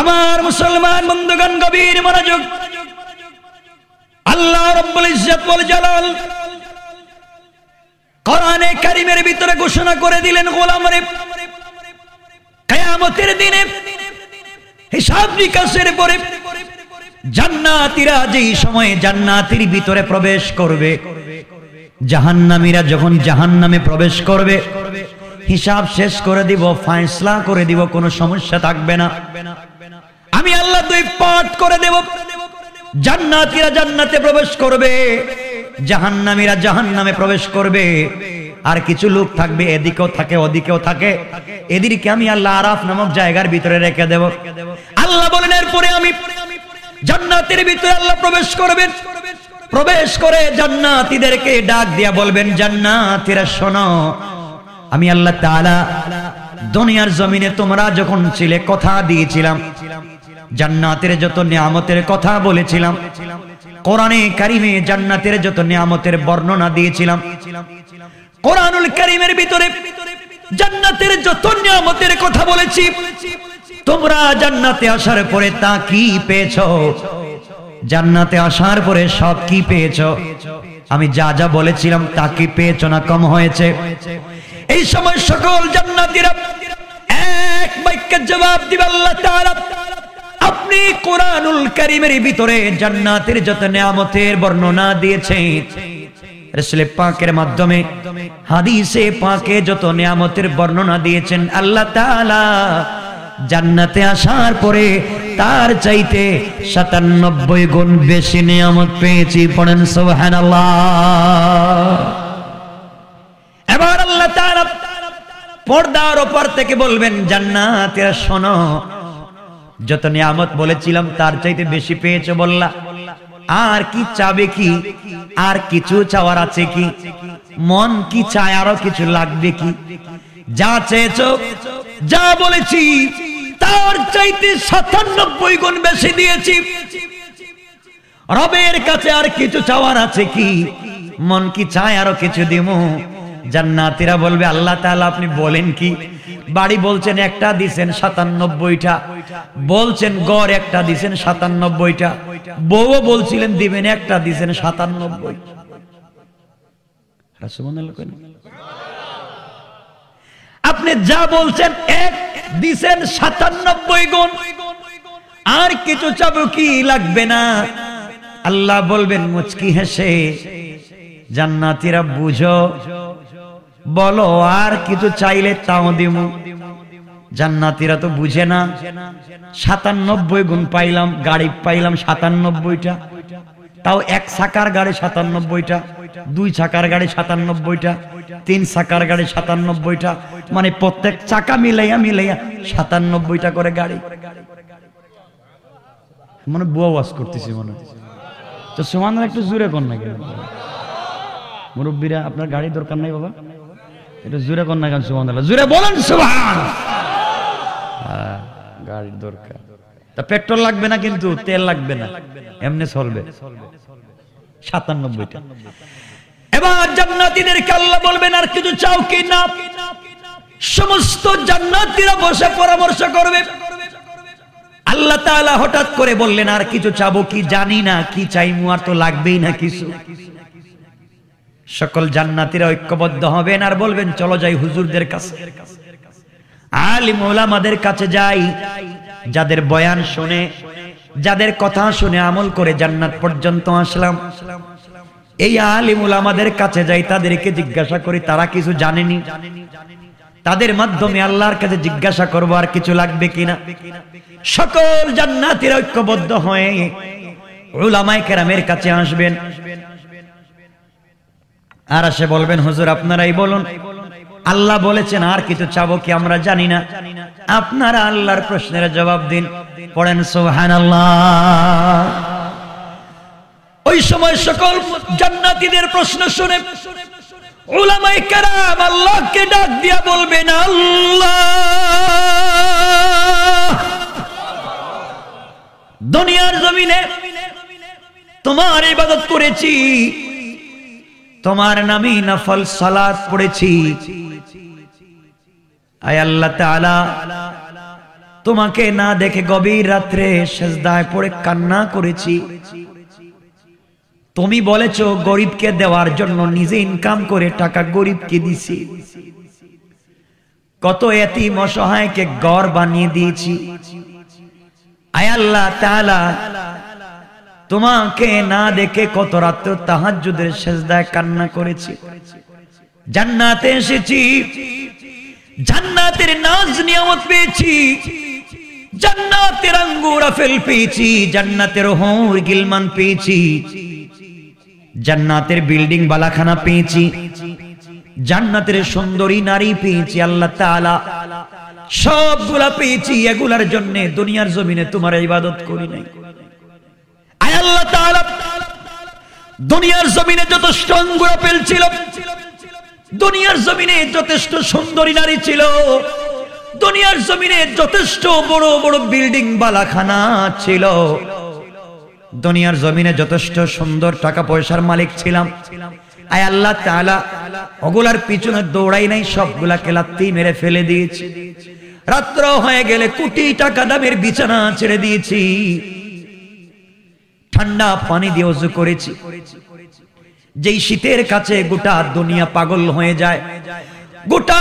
আমার মুসলমান বন্ধুগণ গভীর মনোযোগ আল্লাহ রব্বুল ইজ্জত ওয়াল জালাল কোরআনে কারিমের ভিতরে ঘোষণা করে দিলেন গোলাম রে কেয়ামতের দিনে হিসাব নিকাশের পরে জান্নাতিরা যেই সময়ে জান্নাতির ভিতরে প্রবেশ করবে জাহান্নামীরা যখন জাহান্নামে প্রবেশ করবে হিসাব শেষ করে দিব ফাইসলা করে দিব কোনো সমস্যা থাকবে না আমি আল্লাহ দুই পাঠ করে দেব জান্নাতিরা জান্নাতে প্রবেশ করবে জাহান্নামীরা জাহান্নামে প্রবেশ করবে আর কিছু লোক থাকবে এদিকেও থাকে ওদিকেও থাকে এদিকে আমি আল্লাহ আরাফ নামক জায়গার ভিতরে রেখে দেব আল্লাহ বলেন এরপরে আমি জান্নাতের ভিতরে আল্লাহ প্রবেশ করবেন প্রবেশ করে জান্নাতীদেরকে ডাক দিয়া বলবেন জান্নাতীরা শোনো আমি আল্লাহ তাআলা দুনিয়ার জমিনে তোমরা যখন ছিলে কথা দিয়েছিলাম জান্নাতের যত নিয়ামতের কথা বলেছিলাম কোরআনে কারিমে জান্নাতের যত নিয়ামতের বর্ণনা দিয়েছিলাম কোরআনুল করিমের ভিতরে জান্নাতের যত নিয়ামতের কথা বলেছি তোমরা জান্নাতে আসার পরে তা কি পেয়েছো জান্নাতে আসার পরে সব কি পেয়েছো আমি যা যা বলেছিলাম তা কি পেয়েছো না কম হয়েছে এই সময় সকল জান্নাতীরা এক বাক্যে জবাব দিব আল্লাহ তাআলা আপনি কোরআনুল কারীমের ভিতরে জান্নাতের যত নিয়ামতের বর্ণনা দিয়েছেন রসুল পাকের মাধ্যমে হাদিসে পাকে যত নিয়ামতের বর্ণনা দিয়েছেন আল্লাহ তাআলা জান্নাতে আসার পরে তার চাইতে সাতানব্বই গুণ বেশি নিয়ামত পেয়েছি পড়েন সুবহানাল্লাহ এবার আল্লাহ পর্দার ওপর থেকে বলবেন জান্নাতের শোনো যত নিয়ামত বলেছিলাম তার চাইতে বেশি পেয়েছে বললা আর কি চাবে কি আর কিছু চাওয়ার আছে কি মন কি চায় আরো কিছু লাগবে কি যা চেয়েছ যা বলেছি তার চাইতে সাতানব্বই গুণ বেশি দিয়েছি রবের কাছে আর কিছু চাওয়ার আছে কি মন কি চায় আরো কিছু দিব জান্নাতিরা বলবে আল্লাহ তাহলে আপনি বলেন কি বাড়ি বলছেন একটা দিছেন সাতানব্বইটা বলছেন গড় একটা দিছেন সাতানব্বইটা বউও বলছিলেন দিবেন একটা দিছেন সাতানব্বই আপনি যা বলছেন এক দিছেন সাতানব্বই গুণ আর কিছু চাবো কি লাগবে না আল্লাহ বলবেন মুচকি হেসে জান্নাতিরা বুঝো বলো আর কিছু চাইলে তাও দিব জান্নাতিরা তো বুঝে না সাতানব্বই গুণ পাইলাম গাড়ি পাইলাম সাতানব্বইটা তাও এক চাকার গাড়ি সাতানব্বইটা দুই চাকার গাড়ি সাতানব্বইটা তিন চাকার গাড়ি সাতানব্বইটা মানে প্রত্যেক চাকা মিলাইয়া মিলাইয়া সাতানব্বইটা করে গাড়ি মানে বুয়া ওয়াজ করতেছি মনে তো সমান একটু জুড়ে কর না কেন মুরব্বীরা আপনার গাড়ি দরকার নাই বাবা একটু জুড়ে কর না কেন সুমান জুড়ে বলেন সুমান গাড়ির দরকার তা পেট্রোল লাগবে না কিন্তু তেল লাগবে না এমনি চলবে সাতানব্বইটা এবার জান্নাতীদেরকে আল্লাহ বলবেন আর কিছু চাও কি না সমস্ত জান্নাতিরা বসে পরামর্শ করবে আল্লাহ তাআলা হঠাৎ করে বললেন আর কিছু চাবো কি জানি না কি চাইমু আর তো লাগবেই না কিছু সকল জান্নাতিরা ঐক্যবদ্ধ হবেন আর বলবেন চলো যাই হুজুরদের কাছে আলিম ওলামাদের কাছে যাই যাদের বয়ান শুনে যাদের কথা শুনে আমল করে জান্নাত পর্যন্ত আসলাম এই আলিম ওলামাদের কাছে যাই তাদেরকে জিজ্ঞাসা করি তারা কিছু জানেনি তাদের মাধ্যমে আল্লাহর কাছে জিজ্ঞাসা করবো আর কিছু লাগবে কিনা সকল জান্নাতির ঐক্যবদ্ধ হয়ে ওলামায় কেরামের কাছে আসবেন আর আসে বলবেন হুজুর আপনারাই বলুন আল্লাহ বলেছেন আর কিছু চাবো কি আমরা জানি না আপনারা আল্লাহর প্রশ্নের জবাব দিন পড়েন সোহান ওই সময় সকল জান্নাতিদের প্রশ্ন শুনে আল্লাহকে ডাক দিয়া বলবেন আল্লাহ দুনিয়ার জমিনে তোমার ইবাদত করেছি তোমার নামে নফল সালাত পড়েছি আয় আল্লাহ তাআলা তোমাকে না দেখে গভীর রাত্রে সেজদায় পড়ে কান্না করেছি তুমি বলেছো গরিবকে দেওয়ার জন্য নিজে ইনকাম করে টাকা গরিবকে দিছি কত এতিম অসহায়কে গড় বানিয়ে দিয়েছি আয় আল্লাহ তাআলা তোমাকে না দেখে কত রাত্র তাহাজুদের সেজদায় কান্না করেছি জান্নাতে এসেছি জান্নাতের নাজ নিয়ামত পেয়েছি জান্নাতের আঙ্গুর আফেল পেয়েছি জান্নাতের হোর গিলমান পেয়েছি জান্নাতের বিল্ডিং বালাখানা পেয়েছি জান্নাতের সুন্দরী নারী পেয়েছি আল্লাহ তাআলা সবগুলা পেয়েছি এগুলার জন্যে দুনিয়ার জমিনে তোমার ইবাদত করি নাই আল্লাহ দুনিয়ার জমিনে যত অঙ্গুরা পেলছিল দুনিয়ার জমিনে যথেষ্ট সুন্দরী নারী ছিল দুনিয়ার জমিনে যথেষ্ট বড় বড় বিল্ডিং বালাখানা ছিল দুনিয়ার জমিনে যথেষ্ট সুন্দর টাকা পয়সার মালিক ছিলাম আয় আল্লাহ তাআলা ওগুলার পিছনে দৌড়াই নাই সবগুলা লাত্তি মেরে ফেলে দিয়েছি রাত্র হয়ে গেলে কোটি টাকা দামের বিছানা ছেড়ে দিয়েছি ঠান্ডা পানি দিয়ে অজু করেছি যেই শীতের কাছে গোটা দুনিয়া পাগল হয়ে যায় গোটা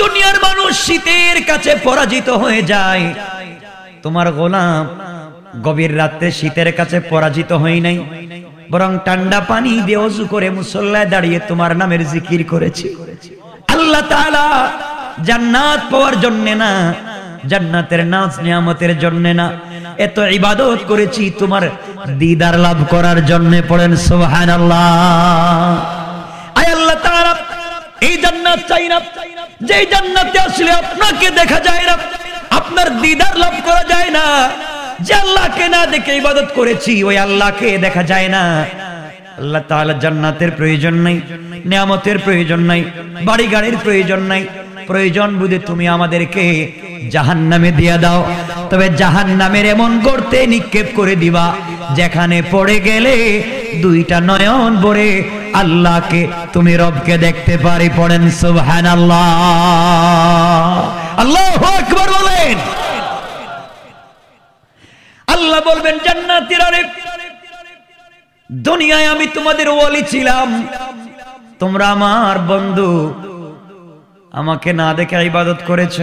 দুনিয়ার মানুষ শীতের কাছে পরাজিত হয়ে যায় তোমার গোলাম গভীর রাতে শীতের কাছে পরাজিত নাই বরং ঠান্ডা পানি দিয়ে অজু করে মুসল্লায় দাঁড়িয়ে তোমার নামের জিকির করেছি আল্লাহ তালা জান্নাত পাওয়ার জন্যে না জান্নাতের নাচ নিয়ামতের জন্যে না এত ইবাদত করেছি তোমার দিদার লাভ করার জন্য পড়েন সোহান আল্লাহ এই জান্নাত চাই না যে জান্নাতে আসলে আপনাকে দেখা যায় না আপনার দিদার লাভ করা যায় না যে আল্লাহকে না দেখে ইবাদত করেছি ওই আল্লাহকে দেখা যায় না আল্লাহ জান্নাতের প্রয়োজন নাই নিয়ামতের প্রয়োজন নাই বাড়ি গাড়ির প্রয়োজন নাই প্রয়োজন বুঝে তুমি আমাদেরকে জাহান নামে দিয়া দাও তবে জাহান নামের এমন গর্তে নিক্ষেপ করে দিবা যেখানে পড়ে গেলে দুইটা নয়ন ভরে আল্লাহকে তুমি রবকে দেখতে পারি পড়েন সুবহান আল্লাহ আল্লাহ আকবর বলেন আল্লাহ বলবেন জান্নাতিরা দুনিয়ায় আমি তোমাদের ওয়ালি ছিলাম তোমরা আমার বন্ধু আমাকে না দেখে ইবাদত করেছ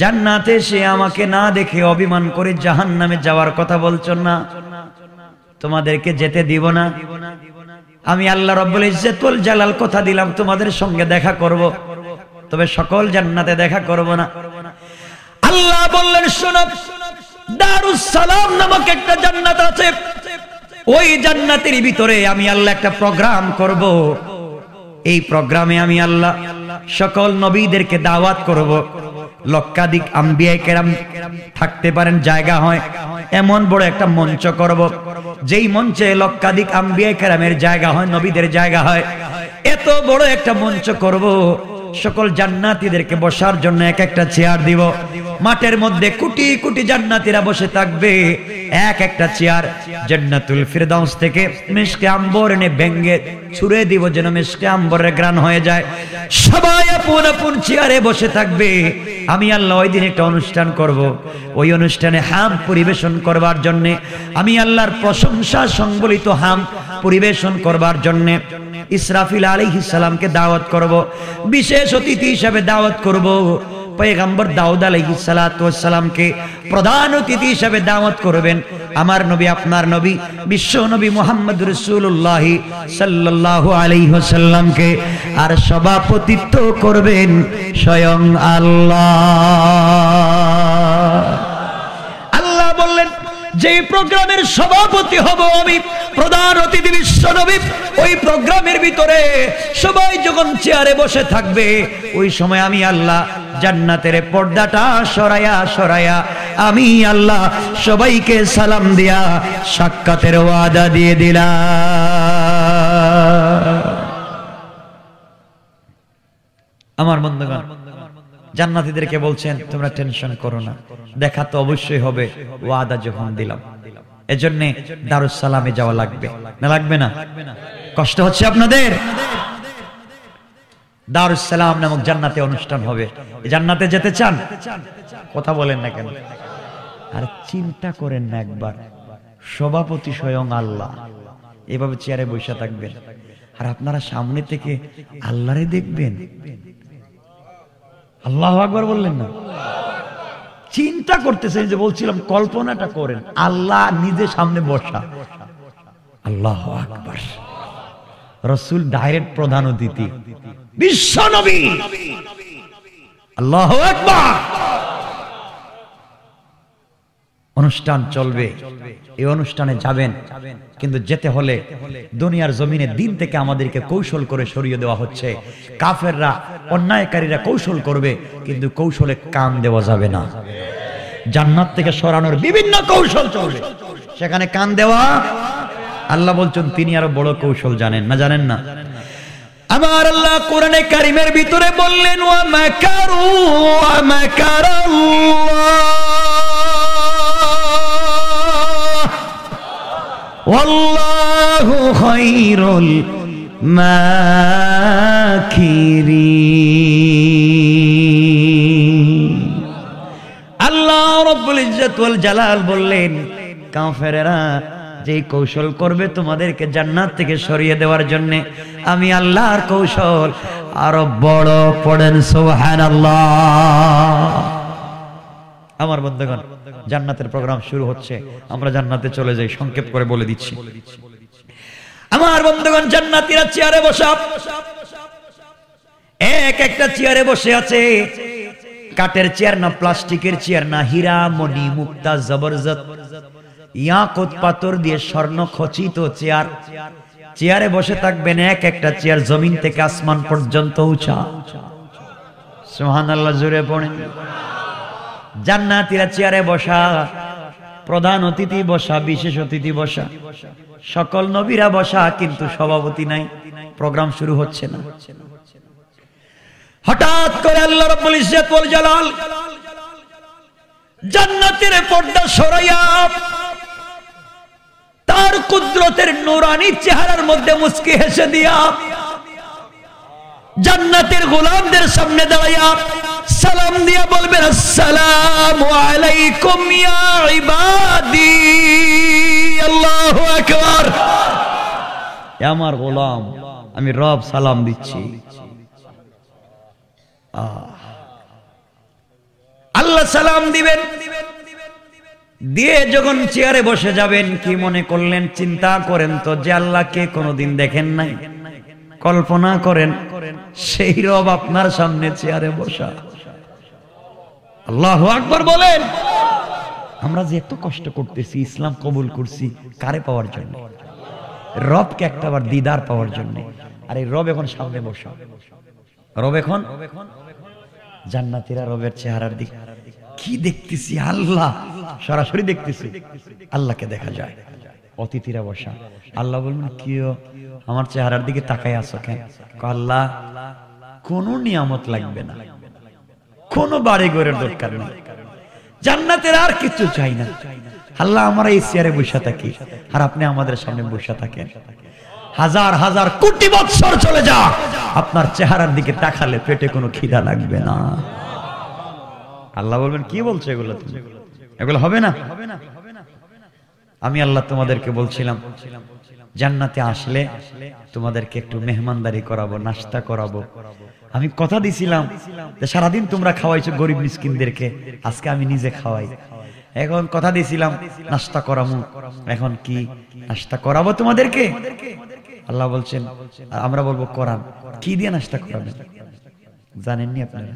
জান্নাতে সে আমাকে না দেখে অভিমান করে জাহান নামে যাওয়ার কথা বলছ না তোমাদেরকে যেতে দিব না আমি আল্লাহ রব্বুল ইজ্জতুল জালাল কথা দিলাম তোমাদের সঙ্গে দেখা করব তবে সকল জান্নাতে দেখা করব না আল্লাহ বললেন শোনো দারুস সালাম নামক একটা জান্নাত আছে ওই জান্নাতের ভিতরে আমি আল্লাহ একটা প্রোগ্রাম করব এই প্রোগ্রামে আমি আল্লাহ সকল নবীদেরকে দাওয়াত করব লক্ষাধিক আম্বিয়ায় কেরাম থাকতে পারেন জায়গা হয় এমন বড় একটা মঞ্চ করব যেই মঞ্চে লক্ষাধিক আম্বিয়ায় কেরামের জায়গা হয় নবীদের জায়গা হয় এত বড় একটা মঞ্চ করব সকল জান্নাতিদেরকে বসার জন্য এক একটা চেয়ার দিব মাঠের মধ্যে কোটি কোটি জান্নাতিরা বসে থাকবে এক একটা চেয়ার জান্নাতুল ফিরদাউস থেকে মিশকে আম্বর এনে ভেঙ্গে ছুড়ে দিব যেন মিশকে আম্বরের গ্রান হয়ে যায় সবাই আপন আপন চেয়ারে বসে থাকবে আমি আল্লাহ ওই দিন একটা অনুষ্ঠান করব। ওই অনুষ্ঠানে হাম পরিবেশন করবার জন্যে আমি আল্লাহর প্রশংসা সংবলিত হাম পরিবেশন করবার জন্যে ইসরাফিল আলী সালামকে দাওয়াত করব। বিশেষ অতিথি হিসাবে দাওয়াত করব। পেগাম্বর দাউদ আলাইসালামকে প্রধান অতিথি হিসাবে দাওয়াত করবেন আমার নবী আপনার নবী বিশ্ব নবী মোহাম্মদ রসুল্লাহ সাল্লাহ আলাইসাল্লামকে আর সভাপতিত্ব করবেন স্বয়ং আল্লাহ যে প্রোগ্রামের সভাপতি হব আমি প্রধান অতিথি বিশ্বনবী ওই প্রোগ্রামের ভিতরে সবাই যখন চেয়ারে বসে থাকবে ওই সময় আমি আল্লাহ জান্নাতের পর্দাটা সরায়া সরায়া আমি আল্লাহ সবাইকে সালাম দিয়া সাক্ষাতের ওয়াদা দিয়ে দিলা আমার বন্ধুগণ জান্নাতিদেরকে বলছেন তোমরা টেনশন করো না দেখা তো অবশ্যই হবে ওয়াদা যখন দিলাম এজন্য দারুস সালামে যাওয়া লাগবে না লাগবে না কষ্ট হচ্ছে আপনাদের দারুস সালাম নামক জান্নাতে অনুষ্ঠান হবে জান্নাতে যেতে চান কথা বলেন না কেন আর চিন্তা করেন না একবার সভাপতি স্বয়ং আল্লাহ এভাবে চেয়ারে বসে থাকবেন আর আপনারা সামনে থেকে আল্লাহরে দেখবেন আল্লাহ আকবার বললেন না চিন্তা করতেছেন যে বলছিলাম কল্পনাটা করেন আল্লাহ নিজে সামনে বসা আল্লাহ আকবার রসুল ডাইরেক্ট প্রধান অতিথি বিশ্ব নবী আল্লাহ আকবর অনুষ্ঠান চলবে এই অনুষ্ঠানে যাবেন কিন্তু যেতে হলে দুনিয়ার জমিনে দিন থেকে আমাদেরকে কৌশল করে সরিয়ে দেওয়া হচ্ছে কাফেররা অন্যায়কারীরা কৌশল করবে কিন্তু কৌশলে কান দেওয়া যাবে না জান্নাত থেকে সরানোর বিভিন্ন কৌশল চলবে সেখানে কান দেওয়া আল্লাহ বলছেন তিনি আরো বড় কৌশল জানেন না জানেন না আমার আল্লাহ কোরআনে কারিমের ভিতরে বললেন ওয়া মাকারু ওয়া মাকারাল্লাহ والله خير الماكرين আল্লাহ রব্বুল ইজ্জত ওয়াল জালাল বললেন কাফেরেরা যে কৌশল করবে তোমাদেরকে জান্নাত থেকে সরিয়ে দেওয়ার জন্য আমি আল্লাহর কৌশল আরো বড় পড়েন সোহান আল্লাহ আমার বন্ধুগণ জান্নাতের প্রোগ্রাম শুরু হচ্ছে আমরা জান্নাতে চলে যাই সংক্ষেপ করে বলে দিচ্ছি আমার বন্ধুগণ জান্নাতিরা চেয়ারে বসা এক একটা চেয়ারে বসে আছে কাঠের চেয়ার না প্লাস্টিকের চেয়ার না হীরা মণি মুক্তা জবরজত ইয়াকত পাথর দিয়ে স্বর্ণ খচিত চেয়ার চেয়ারে বসে থাকবেন এক একটা চেয়ার জমিন থেকে আসমান পর্যন্ত উঁচা সোহান আল্লাহ জুড়ে পড়েন জান্নাতিরা চেয়ারে বসা প্রধান অতিথি বসা বিশেষ অতিথি বসা সকল নবীরা বসা কিন্তু সভাপতি নাই প্রোগ্রাম শুরু হচ্ছে না হঠাৎ করে আল্লাহ রাব্বুল ইজ্জত ওয়াল জালাল জান্নাতের পর্দা সরাইয়া তার কুদরতের নুরানি চেহারার মধ্যে মুস্কি হেসে দিয়া জান্নাতের গোলামদের সামনে দাঁড়াইয়া সালাম দিয়া বলবেন আসসালাম আলাইকুম ইয়া ইবাদি আল্লাহু আকবার এ আমার গোলাম আমি রব সালাম দিচ্ছি আল্লাহ সালাম দিবেন দিয়ে যখন চেয়ারে বসে যাবেন কি মনে করলেন চিন্তা করেন তো যে আল্লাহকে কোনোদিন দেখেন নাই কল্পনা করেন সেই রব আপনার সামনে চেয়ারে বসা আল্লাহ আকবর বলেন আমরা যে এত কষ্ট করতেছি ইসলাম কবুল করছি কারে পাওয়ার জন্য রবকে একটা আবার দিদার পাওয়ার জন্য আর এই রব এখন সামনে বসা রব এখন জান্নাতিরা রবের চেহারার দিকে কি দেখতেছি আল্লাহ সরাসরি দেখতেছি আল্লাহকে দেখা যায় অতিথিরা বসা আল্লাহ বলবেন কি আমার চেহারার দিকে তাকাই আসো কেন আল্লাহ কোন নিয়ামত লাগবে না কোন বাড়ি ঘরের দরকার নেই জান্নাতের আর কিছু চাই না আল্লাহ আমরা এই চেয়ারে বসে থাকি আর আপনি আমাদের সামনে বসে থাকেন হাজার হাজার কোটি বৎসর চলে যা আপনার চেহারার দিকে তাকালে পেটে কোনো খিদা লাগবে না আল্লাহ বলবেন কি বলছো এগুলো এগুলো হবে না আমি আল্লাহ তোমাদেরকে বলছিলাম জান্নাতে আসলে তোমাদেরকে একটু মেহমানদারি করাবো নাস্তা করাবো আমি কথা দিছিলাম যে সারাদিন তোমরা খাওয়াইছো গরিব মিসকিনদেরকে আজকে আমি নিজে খাওয়াই এখন কথা দিছিলাম নাস্তা করাবো এখন কি নাস্তা করাবো তোমাদেরকে আল্লাহ বলছেন আমরা বলবো করান কি দিয়ে নাস্তা করাবেন জানেননি আপনারা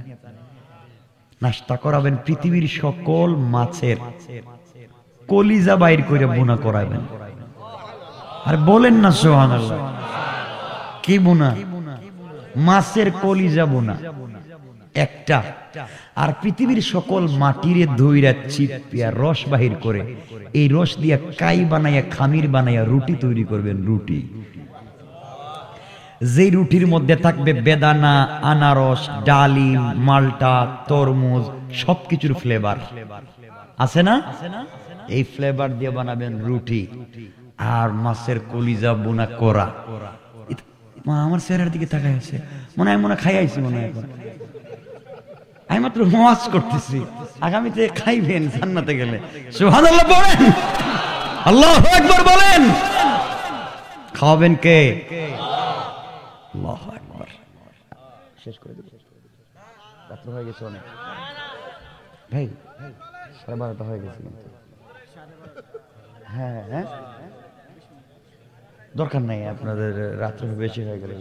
নাস্তা করাবেন পৃথিবীর সকল মাছের কলিজা বাইর করে বোনা করাবেন আর বলেন না সোহান কি বোনা মাছের কলি যাব না একটা আর পৃথিবীর সকল মাটিরে ধৈরা চিপিয়া রস বাহির করে এই রস দিয়া কাই বানাইয়া খামির বানাইয়া রুটি তৈরি করবেন রুটি যে রুটির মধ্যে থাকবে বেদানা আনারস ডালিম মাল্টা তরমুজ সবকিছুর ফ্লেভার আছে না এই ফ্লেভার দিয়ে বানাবেন রুটি আর মাছের কলিজা বোনা করা মা আমার চেহারার দিকে তাকাই আছে মনে হয় মনে খাই আইছি মনে হয় আমি মাত্র মজ করতেছি আগামীতে খাইবেন জান্নাতে গেলে সুহান আল্লাহ বলেন আল্লাহ একবার বলেন খাওয়াবেন কে আল্লাহ একবার শেষ করে দেব রাত্র হয়ে গেছে অনেক ভাই সাড়ে বারোটা হয়ে গেছে কিন্তু হ্যাঁ হ্যাঁ দরকার নাই আপনাদের রাত্র বেশি হয়ে গেলে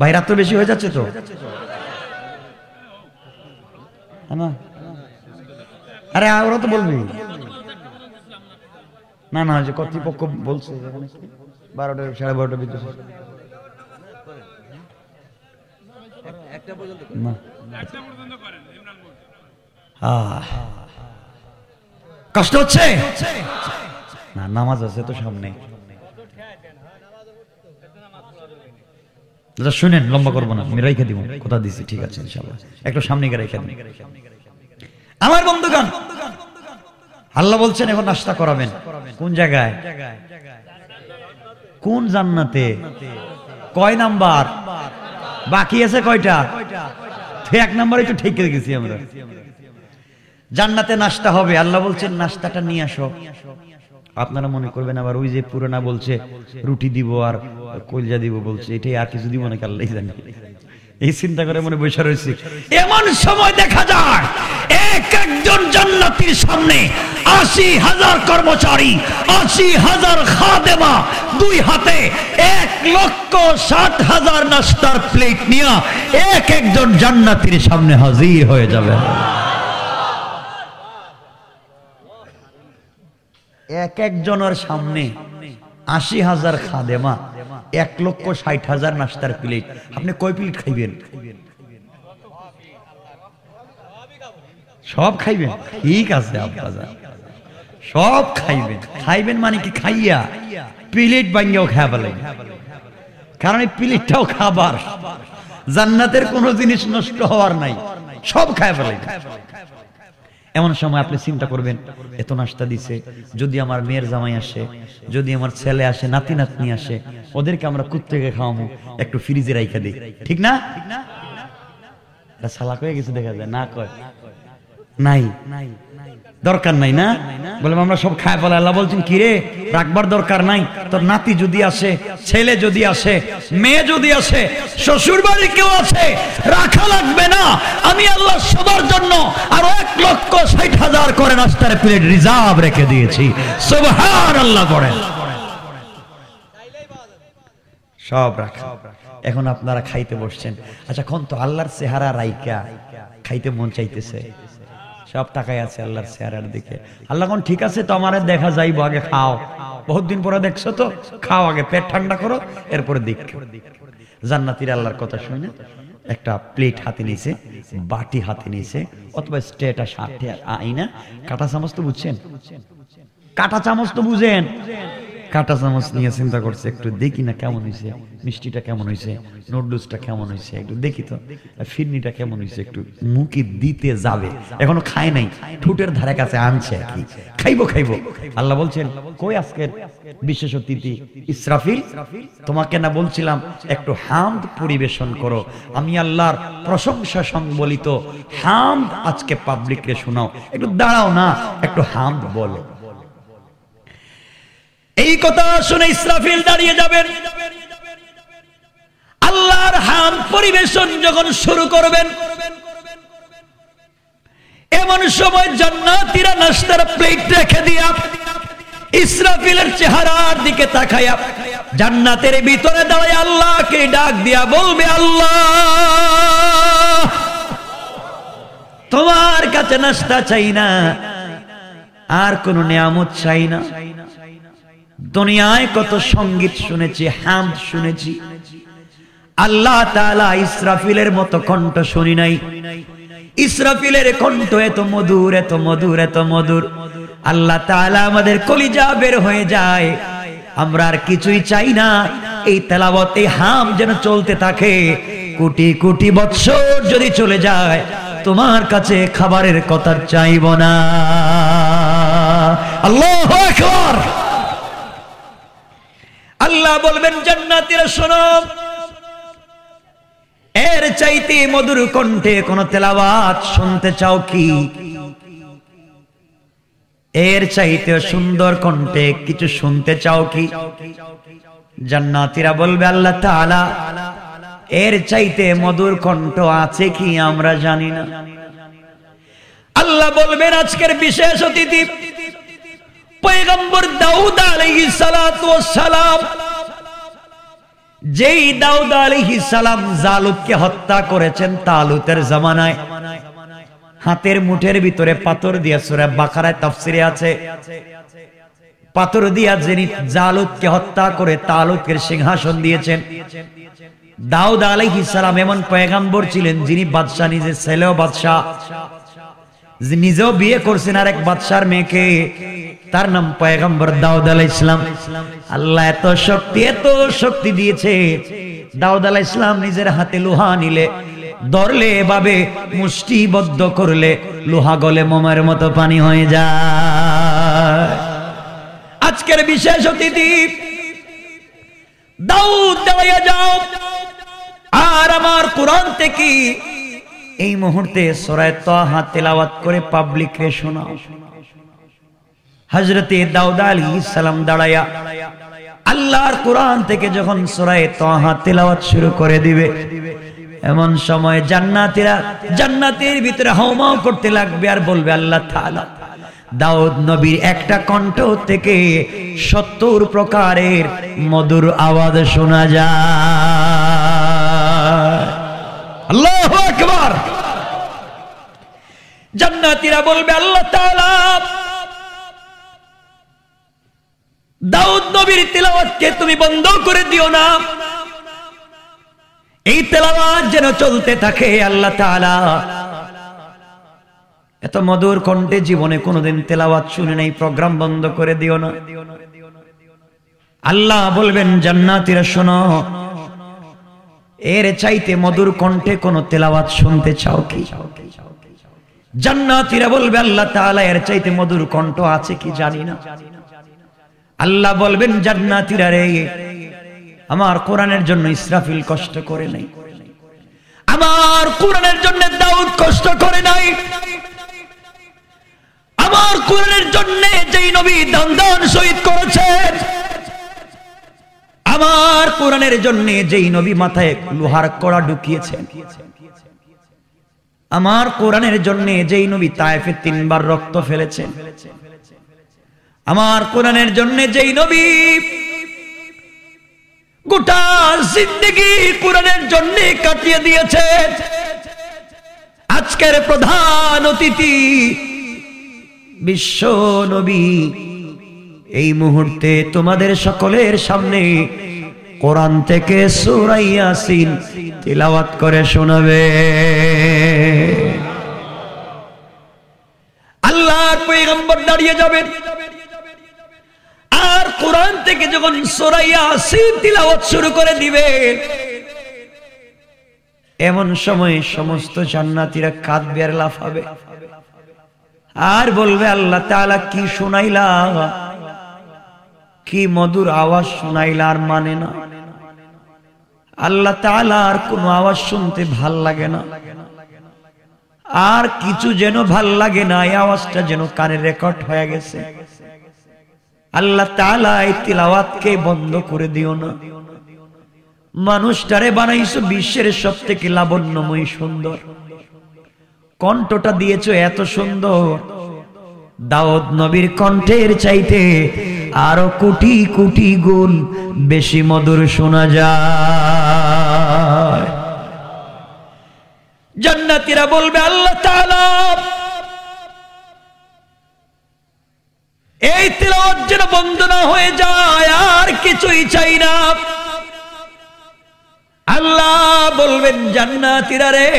ভাই রাত্র বেশি হয়ে যাচ্ছে তো হ্যাঁ না আরে ওরা তো বলবি না না যে কর্তৃপক্ষ বলছে বারোটা সাড়ে বারোটা বিদ্যুৎ কষ্ট হচ্ছে না নামাজ আছে তো সামনে দাদা শুনেন লম্বা করবো না আমি রেখে দিব কোথা দিছি ঠিক আছে ইনশাল্লাহ একটু সামনে গিয়ে রেখে আমার বন্ধুগণ আল্লাহ বলছেন এখন নাস্তা করাবেন কোন জায়গায় কোন জান্নাতে কয় নাম্বার বাকি আছে কয়টা এক নাম্বার একটু ঠিক গেছি আমরা জান্নাতে নাস্তা হবে আল্লাহ বলছেন নাস্তাটা নিয়ে আসো আপনারা মনে করবেন আবার ওই যে পুরানা বলছে রুটি দিব আর কলজা দিব বলছে এটাই আর কিছু দিব না কাল্লাই জানি এই চিন্তা করে মনে বসে রয়েছি এমন সময় দেখা যায় এক একজন জান্নাতির সামনে আশি হাজার কর্মচারী আশি হাজার খা খাদেমা দুই হাতে এক লক্ষ ষাট হাজার নাস্তার প্লেট নিয়ে এক একজন জান্নাতির সামনে হাজির হয়ে যাবে এক একজনের সামনে আশি হাজার খাদেমা এক লক্ষ ষাট হাজার নাস্তার প্লেট আপনি কয় প্লেট খাইবেন সব খাইবেন ঠিক আছে সব খাইবেন খাইবেন মানে কি খাইয়া প্লেট বাঙ্গিয়াও খাওয়া লাগে কারণ এই প্লেটটাও খাবার জান্নাতের কোনো জিনিস নষ্ট হওয়ার নাই সব খায় ফেলে এমন সময় আপনি চিন্তা করবেন এত নাস্তা দিছে যদি আমার মেয়ের জামাই আসে যদি আমার ছেলে আসে নাতি নাতনি আসে ওদেরকে আমরা থেকে খাওয়াবো একটু ফ্রিজে রাইখা দিই ঠিক না সালাক হয়ে গেছে দেখা যায় না কয় নাই নাই দরকার নাই না বললাম আমরা সব খায় ফলে আল্লাহ বলছেন কি রে রাখবার দরকার নাই তোর নাতি যদি আসে ছেলে যদি আসে মেয়ে যদি আসে শ্বশুর বাড়ি কেউ আছে রাখা লাগবে না আমি আল্লাহ সবার জন্য আরো এক লক্ষ ষাট হাজার করে রাস্তার প্লেট রিজার্ভ রেখে দিয়েছি সোভার আল্লাহ করেন সব রাখা এখন আপনারা খাইতে বসছেন আচ্ছা কোন তো আল্লাহর চেহারা রাইকা খাইতে মন চাইতেছে সব তাকাই আছে আল্লাহর চেহারার দিকে আল্লাহ কোন ঠিক আছে তো দেখা যাইবো আগে খাও বহুত দিন পরে দেখছো তো খাও আগে পেট ঠান্ডা করো এরপরে দেখ জান্নাতির আল্লাহর কথা শুনে একটা প্লেট হাতে নিয়েছে বাটি হাতে নিয়েছে অথবা স্টেটা সাথে আইনা কাটা চামচ তো বুঝছেন কাটা চামচ তো বুঝেন কাঁটা চামচ নিয়ে চিন্তা করছে একটু দেখি না কেমন হয়েছে মিষ্টিটা কেমন হয়েছে নুডলসটা কেমন হয়েছে একটু দেখি তো ফিরনিটা কেমন হয়েছে একটু মুখে দিতে যাবে এখনো খায় নাই ঠুটের ধারে কাছে আনছে কি খাইবো খাইবো আল্লাহ বলছেন কই আজকে বিশেষ অতিথি ইসরাফিল তোমাকে না বলছিলাম একটু হামদ পরিবেশন করো আমি আল্লাহর প্রশংসা সংবলিত হামদ আজকে পাবলিককে শোনাও একটু দাঁড়াও না একটু হামদ বলো এই কথা শুনে ইসরাফিল দাঁড়িয়ে যাবেন আল্লাহর হাম পরিবেশন যখন শুরু করবেন এমন সময় জন্নাতিরা নাস্তার প্লেট রেখে দিয়া ইসরাফিলের চেহারার দিকে তাকায়া জান্নাতের ভিতরে দাঁড়ায় আল্লাহকে ডাক দিয়া বলবে আল্লাহ তোমার কাছে নাস্তা চাই না আর কোন নিয়ামত চাই না দুনিয়ায় কত সঙ্গীত শুনেছি হ্যাম শুনেছি আল্লাহ তালা ইসরাফিলের মতো কণ্ঠ শুনি নাই ইসরাফিলের কণ্ঠ এত মধুর এত মধুর এত মধুর আল্লাহ তালা আমাদের কলিজা বের হয়ে যায় আমরা আর কিছুই চাই না এই তেলাবত এই হাম যেন চলতে থাকে কোটি কোটি বৎসর যদি চলে যায় তোমার কাছে খাবারের কথা চাইব না আল্লাহ আল্লাহ বলবেন জান্নাতীরা শোনো এর চাইতে মধুর কণ্ঠে কোন তেলাবাত শুনতে চাও কি এর চাইতে সুন্দর কণ্ঠে কিছু শুনতে চাও কি জান্নাতিরা বলবে আল্লাহ তালা এর চাইতে মধুর কণ্ঠ আছে কি আমরা জানি না আল্লাহ বলবেন আজকের বিশেষ অতিথি পয়গম্বর দাউদ আলহি সালাম যেই দাউদ আলহি সালাম জালুককে হত্যা করেছেন তালুতের জামানায় হাতের মুঠের ভিতরে পাথর দিয়া সুরে বাখারায় তফসিরে আছে পাথর দিয়া যিনি জালুদকে হত্যা করে তালুকের সিংহাসন দিয়েছেন দাউদ আলহি সালাম এমন পয়গাম্বর ছিলেন যিনি বাদশাহ নিজে ছেলেও বাদশাহ নিজেও বিয়ে করছেন আর এক বাদশার মেয়েকে তার নাম পয়গম্বর দাউদ আলাহ ইসলাম আল্লাহ এত শক্তি এত শক্তি দিয়েছে দাউদ আলাহ ইসলাম নিজের হাতে লোহা নিলে দরলে এভাবে মুষ্টিবদ্ধ করলে লোহা গলে মোমের মতো পানি হয়ে যায় আজকের বিশেষ অতিথি দাউদ দাঁড়িয়ে যাও আর আমার কোরআন থেকে এই মুহূর্তে সরায় তো তাহা তেলাওয়াত করে পাবলিকরে শোনাও শোনা হজরতে দাউদ আলী সালাম দাঁড়ায়া আল্লাহর কোরআন থেকে যখন সোরায় তহা তেলাওয়াত শুরু করে দিবে এমন সময় জান্নাতিরা জান্নাতের ভিতরে হাউমাউ করতে লাগবে আর বলবে আল্লাহ তাআলা দাউদ নবীর একটা কণ্ঠ থেকে সত্তর প্রকারের মধুর আওয়াজ শোনা যায় আল্লাহ জান্নাতিরা বলবে আল্লাহ তাআলা দাউদ নবীর তেলাওয়াতকে তুমি বন্ধ করে দিও না এই তেলাওয়াত যেন চলতে থাকে আল্লাহ তাআলা এত মধুর কণ্ঠে জীবনে কোনোদিন তেলাওয়াত শুনে নাই প্রোগ্রাম বন্ধ করে দিও না আল্লাহ বলবেন জান্নাতীরা শোনো এর চাইতে মধুর কণ্ঠে কোন তেলাওয়াত শুনতে চাও কি জান্নাতীরা বলবে আল্লাহ তাআলা এর চাইতে মধুর কণ্ঠ আছে কি জানি না আল্লাহ বলবেন জান্নাতিরা রে আমার কোরআনের জন্য ইসরাফিল কষ্ট করে নাই আমার কোরআনের জন্য দাউদ কষ্ট করে নাই আমার কোরআনের জন্য যেই নবী দন্দন শহীদ করেছেন আমার কোরআনের জন্য যেই নবী মাথায় লোহার কড়া ঢুকিয়েছেন আমার কোরআনের জন্য যেই নবী তায়েফে তিনবার রক্ত ফেলেছেন আমার কোরআনের জন্য যেই নবী গোটা জিন্দগি কোরআনের জন্য কাটিয়ে দিয়েছে আজকের প্রধান অতিথি বিশ্ব নবী এই মুহূর্তে তোমাদের সকলের সামনে কোরআন থেকে সুরাইয়াসিন তিলাওয়াত করে শোনাবে আল্লাহর পৈগম্বর দাঁড়িয়ে যাবেন আল্লাহর কোরআন থেকে যখন সোরাইয়া আসির শুরু করে দিবে এমন সময় সমস্ত জান্নাতীরা কাঁদবে আর লাফাবে আর বলবে আল্লাহ তাআলা কি শোনাইলা কি মধুর আওয়াজ শোনাইলা আর মানে না আল্লাহ তাআলা আর কোন আওয়াজ শুনতে ভাল লাগে না আর কিছু যেন ভাল লাগে না এই আওয়াজটা যেন কানে রেকর্ড হয়ে গেছে আল্লাহ তালা এই বন্ধ করে দিও না মানুষটারে বানাইছো বিশ্বের সব থেকে লাবণ্যময় সুন্দর কণ্ঠটা দিয়েছো এত সুন্দর দাউদ নবীর কণ্ঠের চাইতে আরো কোটি কোটি গুণ বেশি মধুর শোনা যায় জান্নাতিরা বলবে আল্লাহ তাআলা এই তেলাওয়াত যেন বন্ধ না হয়ে যায় আর কিছুই চাই না আল্লাহ বলবেন জান্নাতিরা রে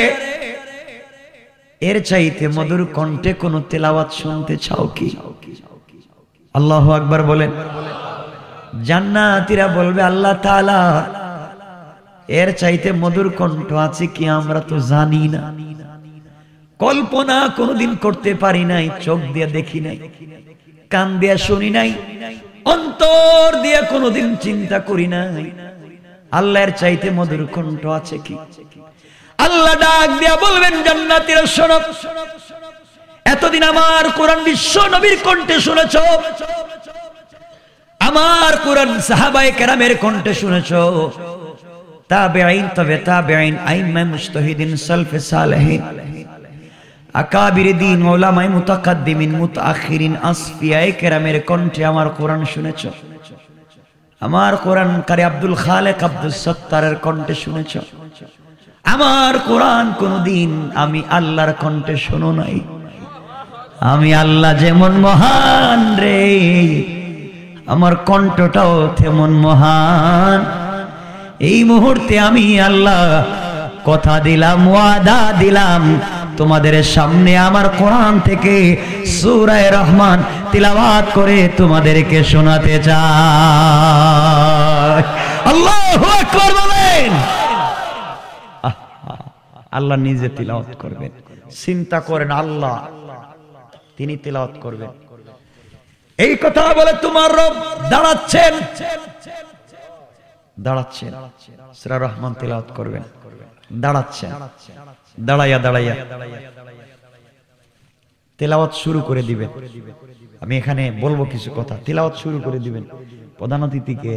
এর চাইতে মধুর কণ্ঠে কোন তেলাওয়াত শুনতে চাও কি আল্লাহ আকবার বলেন জান্নাতিরা বলবে আল্লাহ তাআলা এর চাইতে মধুর কণ্ঠ আছে কি আমরা তো জানি না কল্পনা কোনোদিন করতে পারি নাই চোখ দিয়ে দেখি নাই কান দিয়া শুনি নাই অন্তর দিয়া কোনোদিন চিন্তা করি নাই আল্লাহর চাইতে মধুর কণ্ঠ আছে কি আল্লাহ ডাক দিয়া বলবেন জান্নাতিরা শোনো এতদিন আমার কোরআন বিশ্ব নবীর কণ্ঠে শুনেছ আমার কোরআন সাহাবায় কেরামের কণ্ঠে শুনেছ তা বেআইন তবে তা বেআইন আইন মাই মুস্তহিদিন সালফে সালেহীন আকাবির দিন ওলামাই মুতাকাদ্দিমিন মুতাখিরিন আসফিয়াই কেরামের কণ্ঠে আমার কোরআন শুনেছ আমার কোরআন কারি আব্দুল খালেক আব্দুল সত্তারের কণ্ঠে শুনেছ আমার কোরআন কোনদিন আমি আল্লাহর কণ্ঠে শোনো নাই আমি আল্লাহ যেমন মহান রে আমার কণ্ঠটাও তেমন মহান এই মুহূর্তে আমি আল্লাহ কথা দিলাম ওয়াদা দিলাম তোমাদের সামনে আমার কোরআন থেকে সুরায় রহমান তিলাবাত করে তোমাদেরকে শোনাতে চাই আল্লাহ আল্লাহ নিজে তিলাওয়াত করবেন চিন্তা করেন আল্লাহ তিনি তিলাওয়াত করবেন এই কথা বলে তোমার রব দাঁড়াচ্ছেন দাঁড়াচ্ছেন সুরা রহমান তিলাওয়াত করবেন দাঁড়াচ্ছেন দাঁড়াইয়া দাঁড়াইয়া তেলাওয়াত শুরু করে দিবেন আমি এখানে বলবো কিছু কথা তেলাওয়াত শুরু করে দিবেন প্রধান অতিথিকে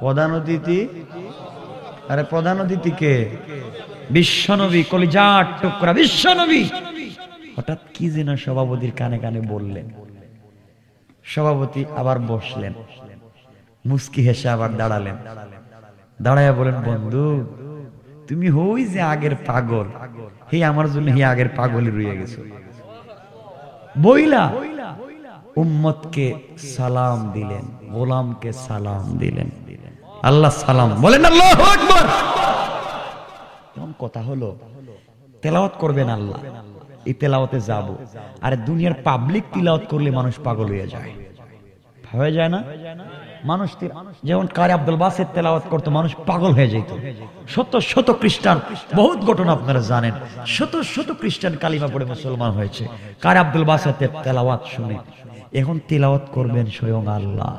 প্রধান অতিথি আরে প্রধান অতিথিকে বিশ্বনবী কলিজা টুকরা বিশ্বনবী হঠাৎ কি যেন সভাপতির কানে কানে বললেন সভাপতি আবার বসলেন মুস্কি হেসে আবার দাঁড়ালেন দাঁড়ালেন দাঁড়াইয়া বলেন বন্ধু তুমি হই যে আগের পাগল হে আমার জন্য হে আগের পাগলই রয়ে গেছো বইলা উম্মতকে সালাম দিলেন গোলামকে সালাম দিলেন আল্লাহ সালাম বলেন আল্লাহ আকবার এমন কথা হলো তেলাওয়াত করবেন আল্লাহ এই তেলাওয়াতে যাব আর দুনিয়ার পাবলিক তিলাওয়াত করলে মানুষ পাগল হয়ে যায় হয়ে যায় না মানুষ যেমন কারে আব্দুল বাসের তেলাওয়াত করতো মানুষ পাগল হয়ে যেত শত শত খ্রিস্টান বহুত ঘটনা আপনারা জানেন শত শত খ্রিস্টান কালিমা পড়ে মুসলমান হয়েছে কারে আব্দুল বাসের তেলাওয়াত শুনে এখন তেলাওয়াত করবেন স্বয়ং আল্লাহ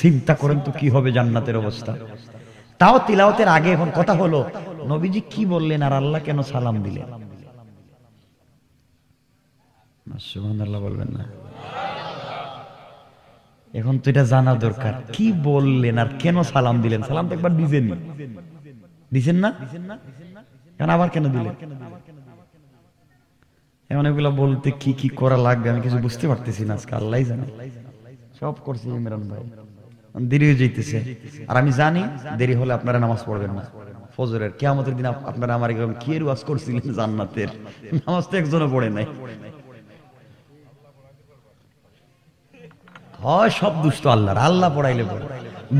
চিন্তা করেন তো কি হবে জান্নাতের অবস্থা তাও তিলাওতের আগে এখন কথা হলো নবীজি কি বললেন আর আল্লাহ কেন সালাম দিলেন সুবহানাল্লাহ বলবেন না এখন তো এটা জানা দরকার কি বললেন আর কেন সালাম দিলেন সালাম তো একবার দিছেন দিছেন না কেন আবার কেন দিলেন এখন এগুলা বলতে কি কি করা লাগবে আমি কিছু বুঝতে পারতেছি না আজকে আল্লাহ জানে সব করছে ইমরান ভাই দেরি হয়ে যাইতেছে আর আমি জানি দেরি হলে আপনারা নামাজ পড়বেন না ফজরের কেয়ামতের দিন আপনারা আমার কি ওয়াজ করছিলেন জান্নাতের নামাজ তো একজনও পড়ে নাই হয় সব দুষ্ট আল্লাহর আল্লাহ পড়াইলে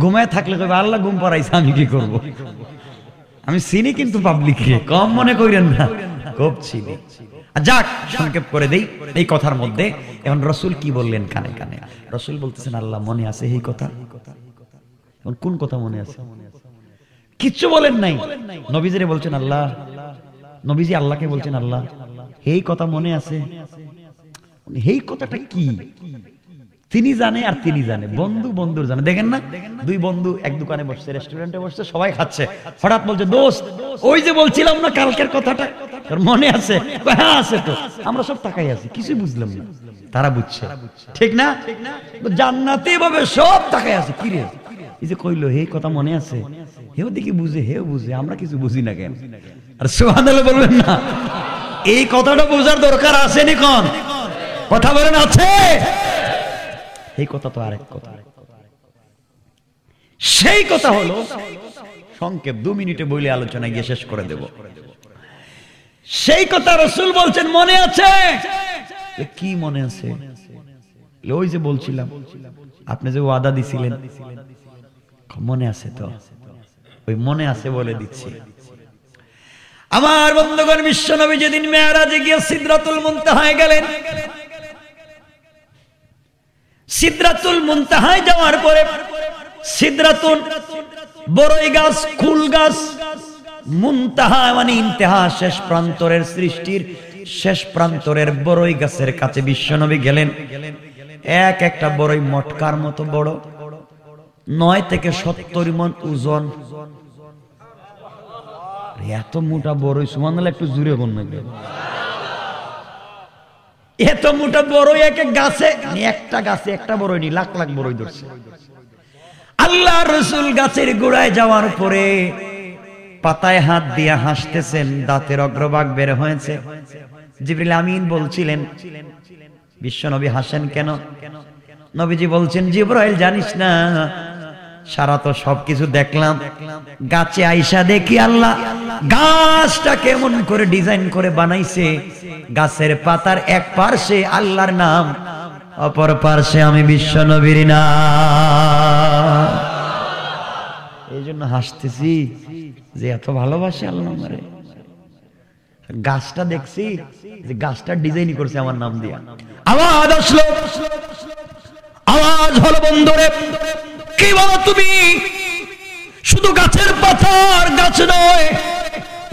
ঘুমায় থাকলে কবে আল্লাহ ঘুম পড়াইছে আমি কি করব। আমি চিনি কিন্তু পাবলিককে কম মনে করেন না খুব চিনি যাক সংক্ষেপ করে দেই এই কথার মধ্যে এখন রসুল কি বললেন কানে কানে রসুল বলতেছেন আল্লাহ মনে আছে এই কথা এখন কোন কথা মনে আছে কিচ্ছু বলেন নাই নবীজিরে বলছেন আল্লাহ নবীজি আল্লাহকে বলছেন আল্লাহ এই কথা মনে আছে এই কথাটা কি তিনি জানে আর তিনি জানে বন্ধু বন্ধুর জানে দেখেন না দুই বন্ধু এক দোকানে বসছে রেস্টুরেন্টে বসছে সবাই খাচ্ছে হঠাৎ বলছে দোস্ত ওই যে বলছিলাম না কালকের কথাটা তোর মনে আছে হ্যাঁ আছে তো আমরা সব তাকাই আছি কিছুই বুঝলাম না তারা বুঝছে ঠিক না জান্নাতে ভাবে সব তাকাই আছে কি রে এই যে কইলো হে কথা মনে আছে হেও দেখি বুঝে হেও বুঝে আমরা কিছু বুঝি না কেন আর সোহান বলবেন না এই কথাটা বোঝার দরকার আছে নি কোন কথা বলেন আছে সেই কথা তো আরেক কথা সেই কথা হলো সংক্ষেপ দু মিনিটে বইলে আলোচনা গিয়ে শেষ করে দেব সেই কথা রসুল বলছেন মনে আছে কি মনে আছে ওই যে বলছিলাম আপনি যে ওয়াদা দিছিলেন মনে আছে তো ওই মনে আছে বলে দিচ্ছি আমার বন্ধুগণ বিশ্ব নবী যেদিন মেয়ারাজে গিয়ে সিদ্ধাতুল মন্ত হয়ে গেলেন সিদ্রাতুল মুনতাহায় যাওয়ার পরে সিদ্রাতুন বড়ই গাছ কুল গাছ মুনতাহা মানে ইন্তেহা শেষ প্রান্তরের সৃষ্টির শেষ প্রান্তরের বড়ই গাছের কাছে বিশ্বনবী গেলেন এক একটা বড়ই মটকার মতো বড় নয় থেকে সত্তর মন ওজন এত মোটা বড়ই সুমান একটু জুড়ে বন্যা এত মোটা বড়ই এক এক গাছে একটা গাছে একটা বড়ই নি লাখ লাখ বড়ই ধরছে আল্লাহ রসুল গাছের গোড়ায় যাওয়ার পরে পাতায় হাত দিয়ে হাসতেছেন দাঁতের অগ্রভাগ বের হয়েছে জিবরিল আমিন বলছিলেন বিশ্বনবী হাসেন কেন নবীজি বলছেন জিব্রাইল জানিস না সারা তো সবকিছু দেখলাম গাছে আইসা দেখি আল্লাহ গাছটা কেমন করে ডিজাইন করে বানাইছে গাছের পাতার এক পার্শ্বে আল্লাহর নাম অপর পার্শ্বে আমি বিশ্ব নবীর না এই জন্য হাসতেছি যে এত ভালোবাসি আল্লাহ আমারে গাছটা দেখছি যে গাছটার ডিজাইন করছে আমার নাম দিয়া আওয়াজ আসলো আওয়াজ হলো বন্ধরে কি বলো তুমি শুধু গাছের পাতার গাছ নয়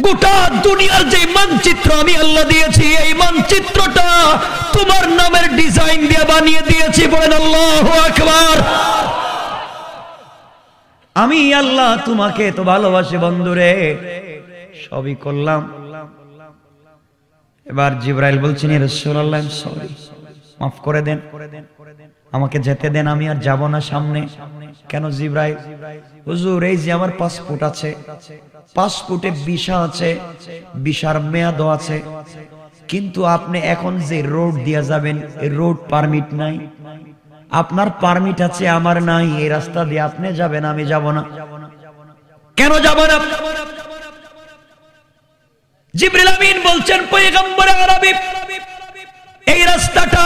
গোটা দুনিয়ার যে মানচিত্র আমি আল্লাহ দিয়েছি এই মানচিত্রটা তোমার নামের ডিজাইন দিয়ে বানিয়ে দিয়েছি বলেন আল্লাহ আকবার আমি আল্লাহ তোমাকে তো ভালোবাসে বন্ধুরে সবই করলাম এবার জিব্রাইল বলছেন সরি মাফ করে দেন করে দেন করে দেন আমাকে যেতে দেন আমি আর যাব না সামনে কেন জিব্রাই হুজুর এই যে আমার পাসপোর্ট আছে পাসপোর্টে ভিসা আছে ভিসার মেয়াদ আছে কিন্তু আপনি এখন যে রোড দিয়া যাবেন রোড পারমিট নাই আপনার পারমিট আছে আমার নাই এই রাস্তা দিয়ে আপনি যাবেন আমি যাব না কেন যাব না জিব্রিল আমিন বলছেন পয়গম্বর আরবি এই রাস্তাটা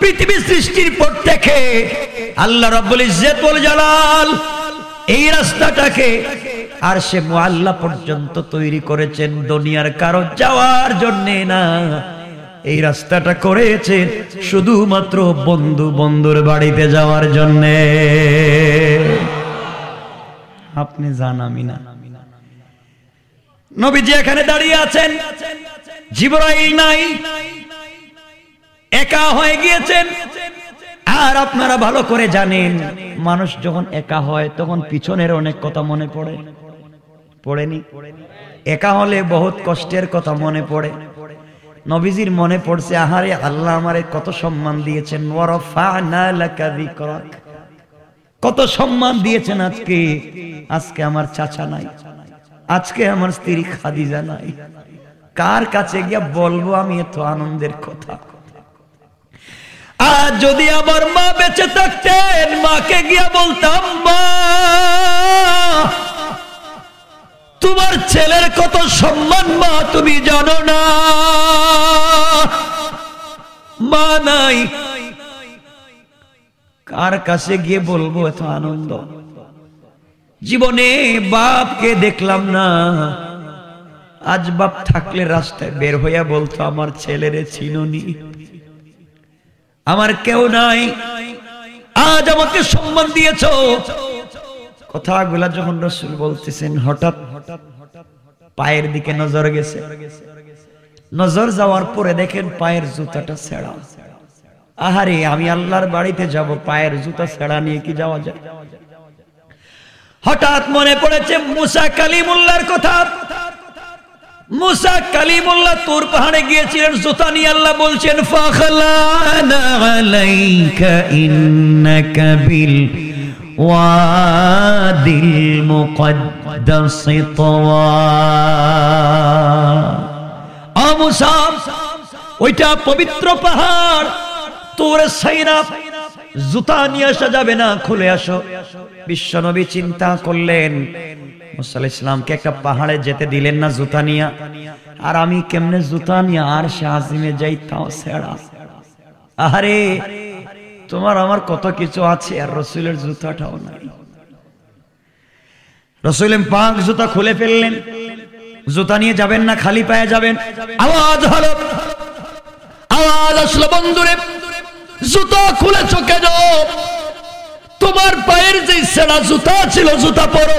পৃথিবী সৃষ্টির পর থেকে আল্লাহ রব্বুল ইজ্জতুল জালাল এই রাস্তাটাকে আর সে মোয়াল্লা পর্যন্ত তৈরি করেছেন দুনিয়ার কারো যাওয়ার জন্য না এই রাস্তাটা করেছে শুধুমাত্র বন্ধু বন্ধুর বাড়িতে যাওয়ার জন্য আপনি জান আমি না নবীজি এখানে দাঁড়িয়ে আছেন জিবরাইল নাই একা হয়ে গিয়েছেন আর আপনারা ভালো করে জানেন মানুষ যখন একা হয় তখন পিছনের অনেক কথা মনে পড়ে পড়েনি একা হলে বহুত কষ্টের কথা মনে পড়ে নবীজির মনে পড়ছে আহারে আল্লাহ আমারে কত সম্মান দিয়েছেন কত সম্মান দিয়েছেন আজকে আজকে আমার চাচা নাই আজকে আমার স্ত্রী খাদিজা নাই কার কাছে গিয়া বলবো আমি এত আনন্দের কথা আর যদি আমার মা বেঁচে থাকতেন মাকে গিয়া বলতাম মা তোমার ছেলের কত সম্মান মা তুমি জানো না মা নাই কার কাছে গিয়ে বলবো এত আনন্দ জীবনে বাপকে দেখলাম না আজ বাপ থাকলে রাস্তায় বের হইয়া বলতো আমার ছেলেরে চিনুনি আমার কেউ নাই আজ আমাকে সম্মান দিয়েছ কথাগুলা যখন রসুল বলতেছেন হঠাৎ হঠাৎ পায়ের দিকে নজর গেছে নজর যাওয়ার পরে দেখেন পায়ের জুতাটা ছেড়া আহারে আমি আল্লাহর বাড়িতে যাব পায়ের জুতা ছেড়া নিয়ে কি যাওয়া যায় হঠাৎ মনে পড়েছে মুসা কালিমুল্লার কথা মুসা কালিমুল্লাহ তোর পাহাড়ে গিয়েছিলেন সুতানি আল্লাহ বলছেন ওয়াদিল মুকদ্দাস তাওয়া মুসা ওইটা পবিত্র পাহাড় তোর সাইরা জুতা নিয়ে আসা যাবে না খুলে আসো বিশ্বনবী চিন্তা করলেন মুসা একটা পাহাড়ে যেতে দিলেন না জুতা নিয়া আর আমি কেমনে জুতা নিয়া আর শাহিমে যাই তাও সেড়া আরে তোমার আমার কত কিছু আছে আর রসুলের জুতাটাও নাই রসুলেন পাঁচ জুতা খুলে ফেললেন জুতা নিয়ে যাবেন না খালি পায়ে যাবেন আওয়াজ হলো আওয়াজ আসলো বন্ধুরে জুতা খুলে চোখে যাও তোমার পায়ের যে সেরা জুতা ছিল জুতা পরো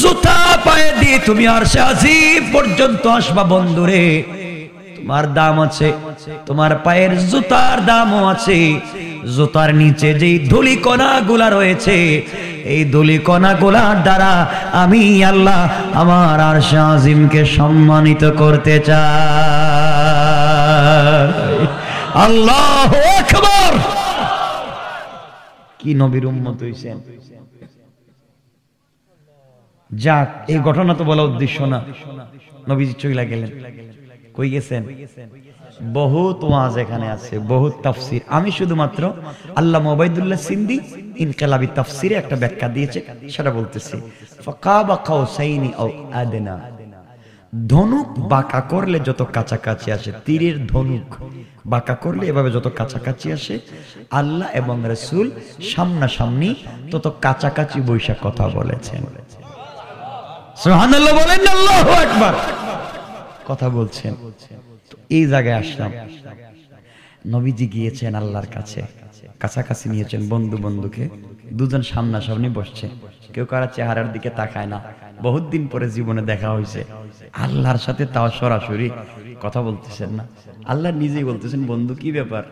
জুতা পায়ে দিয়ে তুমি আর সে আজিব পর্যন্ত আসবা বন্ধুরে তোমার দাম আছে তোমার পায়ের জুতার দামও আছে জুতার নিচে যেই কণা গুলা রয়েছে এই ধুলি কণা গুলার দ্বারা আমি আল্লাহ আমার আর শাহিমকে সম্মানিত করতে চাই আল্লাহ কি নবীর উম্মত হইছেন যাক এই ঘটনা তো বলা উদ্দেশ্য না নবীজি চইলা গেলেন কই গেছেন বহুত ওয়াজ এখানে আছে বহুত তাফসির আমি শুধুমাত্র আল্লাহ মোবাইদুল্লাহ সিন্দি ইনকালাবি তাফসিরে একটা ব্যাখ্যা দিয়েছে সেটা বলতেছি ফাকাবা কাউসাইনি আও ধনুক বাঁকা করলে যত কাছাকাছি আসে তীরের ধনুক বাঁকা করলে এভাবে যত কাছাকাছি আসে আল্লাহ এবং রসুল সামনাসামনি তত কাছাকাছি বৈশাখ কথা বলেছেন কথা বলছেন এই জায়গায় আসলাম নবীজি গিয়েছেন আল্লাহর কাছে কাছাকাছি নিয়েছেন বন্ধু বন্ধুকে দুজন সামনাসামনি বসছে কেউ কারা চেহারার দিকে তাকায় না বহুত দিন পরে জীবনে দেখা হয়েছে আল্লাহর সাথে তাও সরাসরি কথা বলতেছেন না আল্লাহ নিজেই বলতেছেন বন্ধু কি ব্যাপার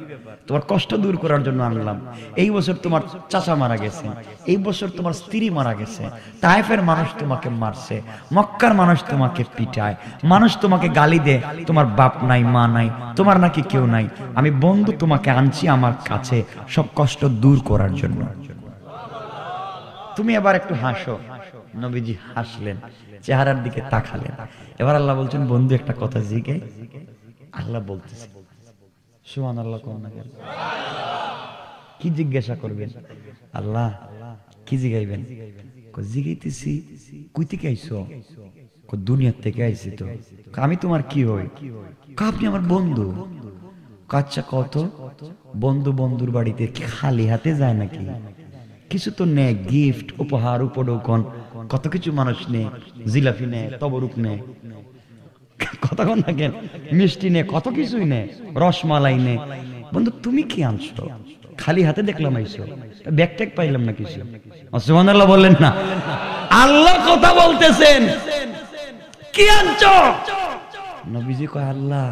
তোমার কষ্ট দূর করার জন্য আনলাম এই বছর তোমার চাচা মারা গেছে এই বছর তোমার স্ত্রী মারা গেছে তাইফের মানুষ তোমাকে মারছে মক্কার মানুষ তোমাকে পিটায় মানুষ তোমাকে গালি দেয় তোমার বাপ নাই মা নাই তোমার নাকি কেউ নাই আমি বন্ধু তোমাকে আনছি আমার কাছে সব কষ্ট দূর করার জন্য তুমি আবার একটু হাসো নবীজি হাসলেন চেহারার দিকে তাকালেন এবার আল্লাহ বলছেন বন্ধু একটা কথা জিগে আল্লাহ বলতেছে সুমান আল্লাহ কোন না কেন কি জিজ্ঞাসা করবেন আল্লাহ কি জিগাইবেন জিগাইতেছি কই থেকে দুনিয়ার থেকে তো আমি তোমার কি হই আপনি আমার বন্ধু কাচ্চা কত বন্ধু বন্ধুর বাড়িতে খালি হাতে যায় নাকি কিছু তো নেয় গিফট উপহার উপঢৌকন কত কিছু মানুষ নেয় জিলাপি নেয় তবরূপ নেয় কতক্ষণ না কেন মিষ্টি নে কত কিছুই নে রসমালাই নে বন্ধু তুমি কি আনছো খালি হাতে দেখলাম আইসো ব্যাগ ট্যাগ পাইলাম না কিছু সুহান বললেন না আল্লাহ কথা বলতেছেন কি আনছো নবীজি কয় আল্লাহ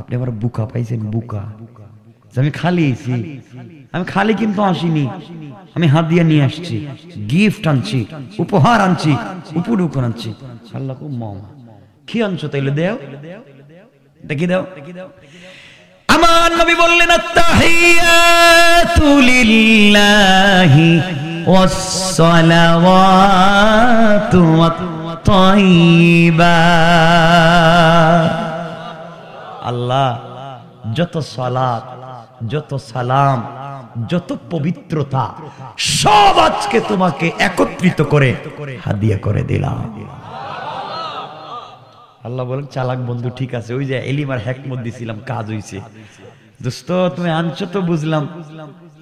আপনি আমার বুকা পাইছেন বুকা আমি খালি আছি আমি খালি কিন্তু আসিনি আমি হাত দিয়ে নিয়ে আসছি গিফট আনছি উপহার আনছি উপডুকর আনছি আল্লাহ খুব মমা কি আনছো তাইলে দেও দেখি দাও আমার নবী বললেন আত্তাহিয়াতু লিল্লাহি ওয়াসসালাওয়াতু আল্লাহ যত সালাত যত সালাম যত পবিত্রতা সব আজকে তোমাকে একত্রিত করে হাদিয়া করে দিলাম আল্লাহ বলেন চালাক বন্ধু ঠিক আছে ওই যে এলিমার হ্যাকমত দিছিলাম কাজ হইছে দোস্ত তুমি আনছো তো বুঝলাম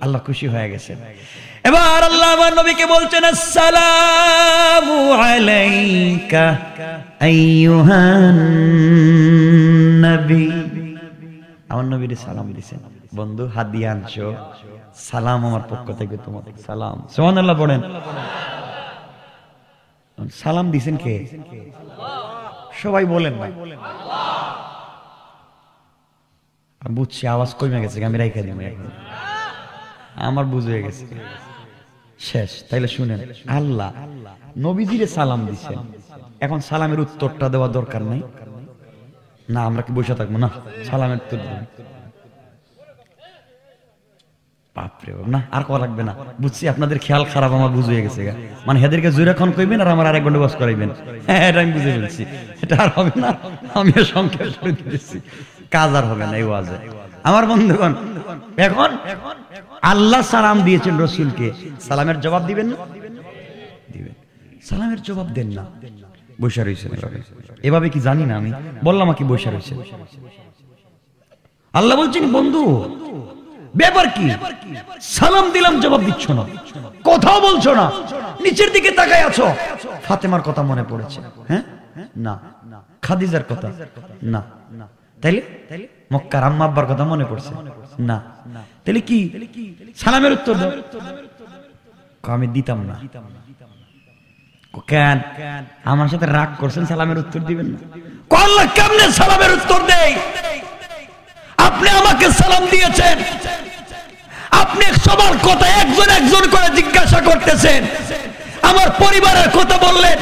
আল্লাহ খুশি হয়ে গেছে এবার আল্লাহ আমার নবীকে বলছেন আসসালামু আলাইকা আইয়ুহান নবী আমার নবীর সালাম দিছেন বন্ধু হাত দিয়ে আনছো সালাম আমার পক্ষ থেকে তোমার সালাম সুবহানাল্লাহ বলেন সালাম দিছেন কে আল্লাহ সবাই বলেন ভাই না বুঝছি আওয়াজ কমে গেছে আমি রাইখা দিব আমার বুঝে গেছে শেষ তাইলে শুনেন আল্লাহ নবীজিরে সালাম দিছেন এখন সালামের উত্তরটা দেওয়া দরকার নাই না আমরা কি বসে থাকবো না সালামের উত্তর বাপরে না আর করা লাগবে না বুঝছি আপনাদের খেয়াল খারাপ আমার বুঝ হয়ে গেছে মানে হেদেরকে জুরাখন কইবেন আর আমার আরেক ঘন্টা করাইবেন হ্যাঁ এটা আমি বুঝে ফেলছি এটা আর হবে না আমি সংক্ষেপ করে দিয়েছি কাজ আর হবে না এই ওয়াজে আমার বন্ধুগণ এখন আল্লাহ সালাম দিয়েছেন রসুলকে সালামের জবাব দিবেন না দিবেন সালামের জবাব দেন না বৈশা রয়েছেন এভাবে কি জানি না আমি বললাম কি বৈশা রয়েছে আল্লাহ বলছেন বন্ধু ব্যাপার কি সালাম দিলাম জবাব দিচ্ছ না কথাও বলছো না নিচের দিকে তাকায় আছো ফাতেমার কথা মনে পড়েছে হ্যাঁ না খাদিজার কথা না তাইলে মক্কার আম্মা আব্বার কথা মনে পড়ছে না তাহলে কি সালামের উত্তর দাও আমি দিতাম না কেন আমার সাথে রাগ করছেন সালামের উত্তর দিবেন না কল্লা কেমনে সালামের উত্তর দেয় আপনি আমাকে সালাম দিয়েছেন আপনি সবার কথা একজন একজন করে জিজ্ঞাসা করতেছেন আমার পরিবারের কথা বললেন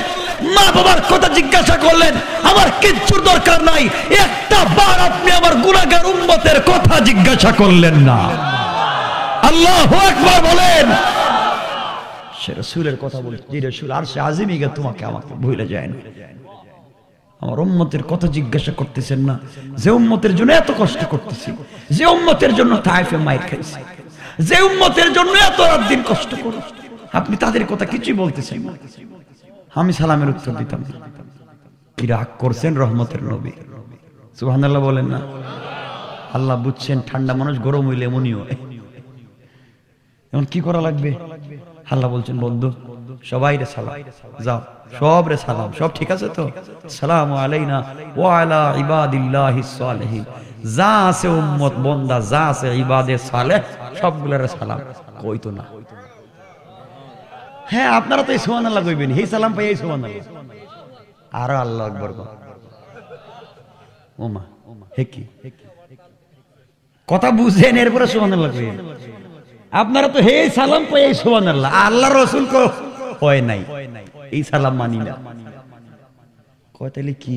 মা বাবার কথা জিজ্ঞাসা করলেন আমার কিচ্ছুর দরকার নাই একটা বার আপনি আমার গুণাগার উন্মতের কথা জিজ্ঞাসা করলেন না আল্লাহ একবার বলেন সে রসুলের কথা বলছি রসুল আর সে আজিমিকে তোমাকে আমাকে ভুলে যায় না আমার উম্মতের কত জিজ্ঞাসা করতেছেন না যে উম্মতের জন্য এত কষ্ট করতেছি যে উম্মতের জন্য তাইফে মায়ের খাইছি যে উম্মতের জন্য এত রাত দিন কষ্ট করো আপনি তাদের কথা কিছুই বলতেছেন না আমি সালামের উত্তর দিতাম কি রাগ করছেন রহমতের নবী সুবহানাল্লাহ বলেন না আল্লাহ বুঝছেন ঠান্ডা মানুষ গরম হইলে এমনই হয় এখন কি করা লাগবে আল্লাহ বলছেন বন্ধু সবাই রে সালাম যাও সব রে সালাম সব ঠিক আছে তো সালাম আলাইনা ও আলা ইবাদিল্লাহিস সালেহিন যা আছে উম্মত বন্দা যা আছে ইবাদে সালেহ সবগুলোর সালাম কই তো না হ্যাঁ আপনারা তো এই আল্লাহ কইবেন হে সালাম পাই এই আল্লাহ আর আল্লাহ আকবার গো ওমা হে কি কথা বুঝেন এরপরে আল্লাহ কইবেন আপনারা তো হে সালাম পাই এই সুবহানাল্লাহ আল্লাহ রাসূল কো হয় নাই এই সালাম মানি না কয় তাইলে কি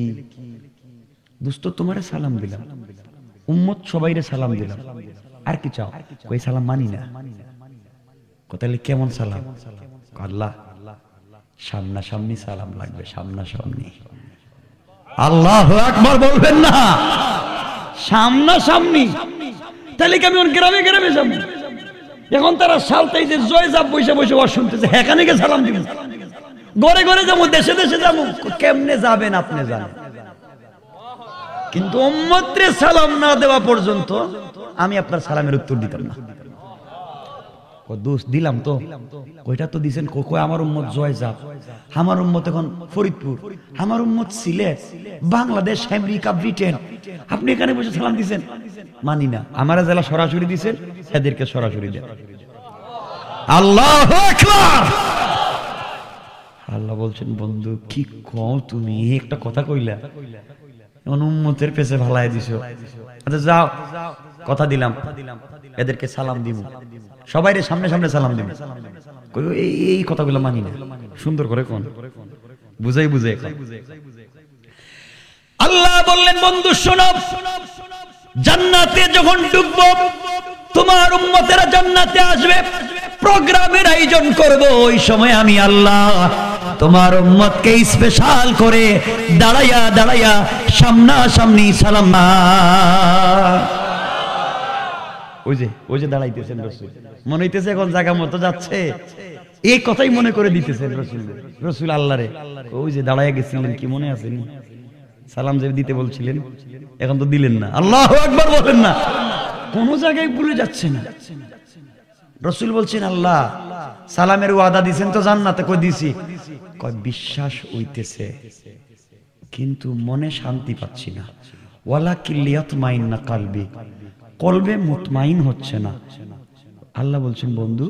দোস্ত তোমার সালাম দিলাম উম্মত সবাইরে সালাম দিলাম আর কি চাও কই সালাম মানি না কোথায় কেমন সালাম আল্লাহ সামনা সামনি সালাম লাগবে সামনা সামনি আল্লাহ আকবার বলবেন না সামনা সামনি তাহলে কি আমি ওর গ্রামে গ্রামে সামনে এখন তারা সালতেই যে জয় যাব বসে বসে ওয়াজ হেখানে গে সালাম দিবেন ঘরে ঘরে যাবো দেশে দেশে যাবো কেমনে যাবেন আপনি জানেন কিন্তু উম্মতরে সালাম না দেওয়া পর্যন্ত আমি আপনার সালামের উত্তর দিতাম না দোষ দিলাম তো ওইটা তো দিছেন কোকো আমার উম্মত জয় যাক আমার উম্মত এখন ফরিদপুর আমার উম্মত সিলেট বাংলাদেশ আমেরিকা ব্রিটেন আপনি এখানে বসে সালাম দিছেন মানি না আমার জেলা সরাসরি দিছেন এদেরকে সরাসরি দেন আল্লাহ আল্লাহ বলছেন বন্ধু কি কও তুমি একটা কথা কইলা অনুম্মতের পেছে ভালাই দিছো আচ্ছা যাও কথা দিলাম এদেরকে সালাম দিব সবাই সামনে সামনে সালাম দিব এই কথাগুলো মানি না সুন্দর করে কোন বুঝাই বুঝাই আল্লাহ বললেন বন্ধু শোনব জান্নাতে যখন ডুবব তোমার উম্মতেরা জান্নাতে আসবে প্রোগ্রামের আয়োজন করব ওই সময় আমি আল্লাহ তোমার উম্মতকে স্পেশাল করে দাঁড়াইয়া দাঁড়াইয়া সামনা সামনি সালাম্মা ওই যে ওই যে দাঁড়াইতেছেন রসুল মনে হইতেছে এখন জায়গা মতো যাচ্ছে এই কথাই মনে করে দিতেছেন রসুল রসুল আল্লাহরে ওই যে দাঁড়াইয়া গেছিলেন কি মনে সালাম যে দিতে বলছিলেন এখন তো দিলেন না আল্লাহ একবার বলেন না কোন জায়গায় ভুলে যাচ্ছে না রসুল বলছেন আল্লাহ সালামের ওয়াদা দিছেন তো জান্নাতে কই দিছি কয় বিশ্বাস হইতেছে কিন্তু মনে শান্তি পাচ্ছি না ওয়ালা কিল্লিয়াত না কালবি কলবে মুতমাইন হচ্ছে না আল্লাহ বলছেন বন্ধু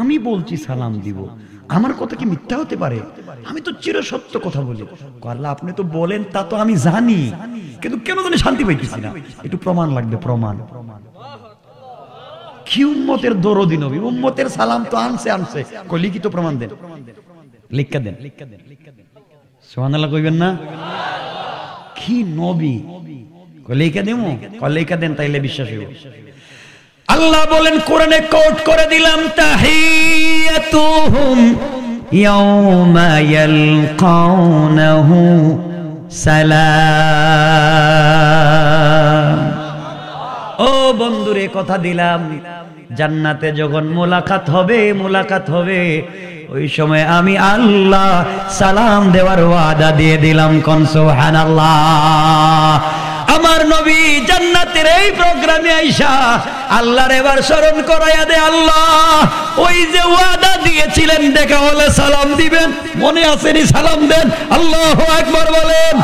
আমি বলছি সালাম দিব আমার কথা কি মিথ্যা হতে পারে আমি তো চিরসত্য কথা বলি আল্লাহ আপনি তো বলেন তা তো আমি জানি কিন্তু কেন জানি শান্তি পাইতেছি না একটু প্রমাণ লাগবে প্রমাণ কি উম্মতের দরদি নবী উম্মতের সালাম তো আনছে আনছে কই লিখিত প্রমাণ দেন লিখা দেন সোহানাল্লাহ কইবেন না কি নবী লেখা দেব লেখা দেন তাইলে বিশ্বাস হইব আল্লাহ বলেন কোরআনে কোট করে দিলাম তাহিয়াতুহুম ইয়াউমা ইয়ালকাউনাহু সালাম ও বন্ধুরে কথা দিলাম জান্নাতে যখন মোলাকাত হবে মোলাকাত হবে ওই সময় আমি আল্লাহ সালাম দেওয়ার ওয়াদা দিয়ে দিলাম কনসোহান আল্লাহ আমার নবী জান্নাতের এই প্রোগ্রামে আইসা আল্লাহর এবার স্মরণ করাইয়া দে আল্লাহ ওই যে ওয়াদা দিয়েছিলেন দেখা হলে সালাম দিবেন মনে আসেনি সালাম দেন আল্লাহ একবার বলেন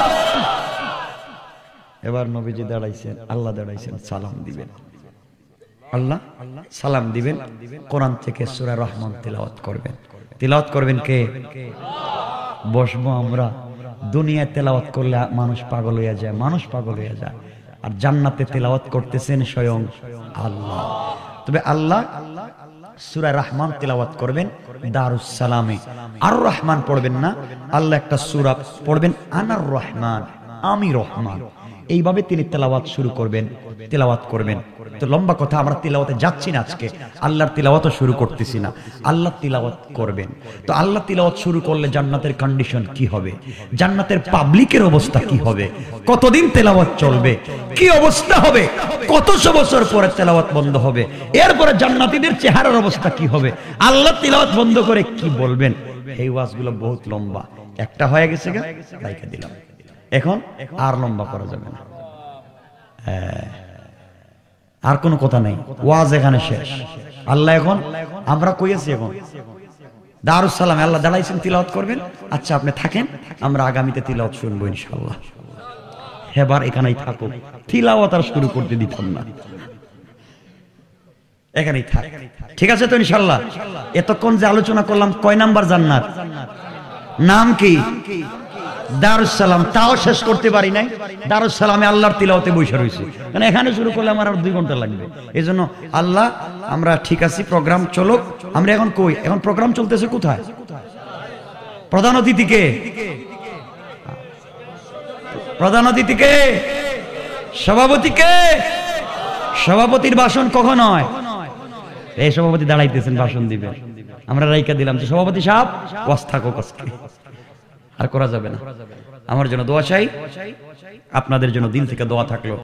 এবার নবীজি দাঁড়াইছেন আল্লাহ দাঁড়াইছেন সালাম দিবেন আল্লাহ সালাম দিবেন কোরআন থেকে সুরা রহমান তিলাওয়াত করবেন তিলাওয়াত করবেন কে বসবো আমরা দুনিয়ায় তেলাওয়াত করলে মানুষ পাগল হয়ে যায় মানুষ পাগল হয়ে যায় আর জান্নাতে তেলাওয়াত করতেছেন স্বয়ং আল্লাহ তবে আল্লাহ সুরা রহমান তেলাওয়াত করবেন দারুস সালামে আর রহমান পড়বেন না আল্লাহ একটা সুরা পড়বেন আনার রহমান আমি রহমান এইভাবে তিনি তেলাওয়াত শুরু করবেন তেলাওয়াত করবেন তো লম্বা কথা আমরা তিলাওয়াতে যাচ্ছি না আজকে আল্লাহর তিলাওয়াতও শুরু করতেছি না আল্লাহ তিলাওয়াত করবেন তো আল্লাহ তিলাওয়াত শুরু করলে জান্নাতের কন্ডিশন কি হবে জান্নাতের পাবলিকের অবস্থা কি হবে কতদিন তেলাওয়াত চলবে কি অবস্থা হবে কতশো বছর পরে তেলাওয়াত বন্ধ হবে এরপরে জান্নাতিদের চেহারার অবস্থা কি হবে আল্লাহ তিলাওয়াত বন্ধ করে কি বলবেন এই ওয়াজগুলো বহুত লম্বা একটা হয়ে গেছে গা দিলাম এখন আর লম্বা করা যাবে না হ্যাঁ। আর কোনো কথা নেই ওয়াজ এখানে শেষ আল্লাহ এখন আমরা কইয়াছি এখন দারুসালাম আল্লাহ দাঁড়াইছেন তিলাওত করবেন আচ্ছা আপনি থাকেন আমরা আগামীতে তিলাওত শুনবো ইনশাল্লাহ হেবার এখানেই থাকুক তিলাওয়াত আর শুরু করতে দিতাম না এখানেই থাক ঠিক আছে তো ইনশাল্লাহ এতক্ষণ যে আলোচনা করলাম কয় নাম্বার জান্নাত নাম কি দারুসালাম তাও শেষ করতে পারি নাই দারুসালামে আল্লাহর তিলাওতে বসে রয়েছে মানে এখানে শুরু করলে আমার আর দুই ঘন্টা লাগবে এই জন্য আল্লাহ আমরা ঠিক আছি প্রোগ্রাম চলুক আমরা এখন কই এখন প্রোগ্রাম চলতেছে কোথায় প্রধান অতিথিকে প্রধান অতিথিকে সভাপতিকে সভাপতির ভাষণ কখন হয় এই সভাপতি দাঁড়াইতেছেন ভাষণ দিবে আমরা রাইকা দিলাম যে সভাপতি সাহেব কস থাকো কসকে আর করা যাবে না আমার জন্য দোয়া চাই আপনাদের জন্য দিন থেকে দোয়া থাকলো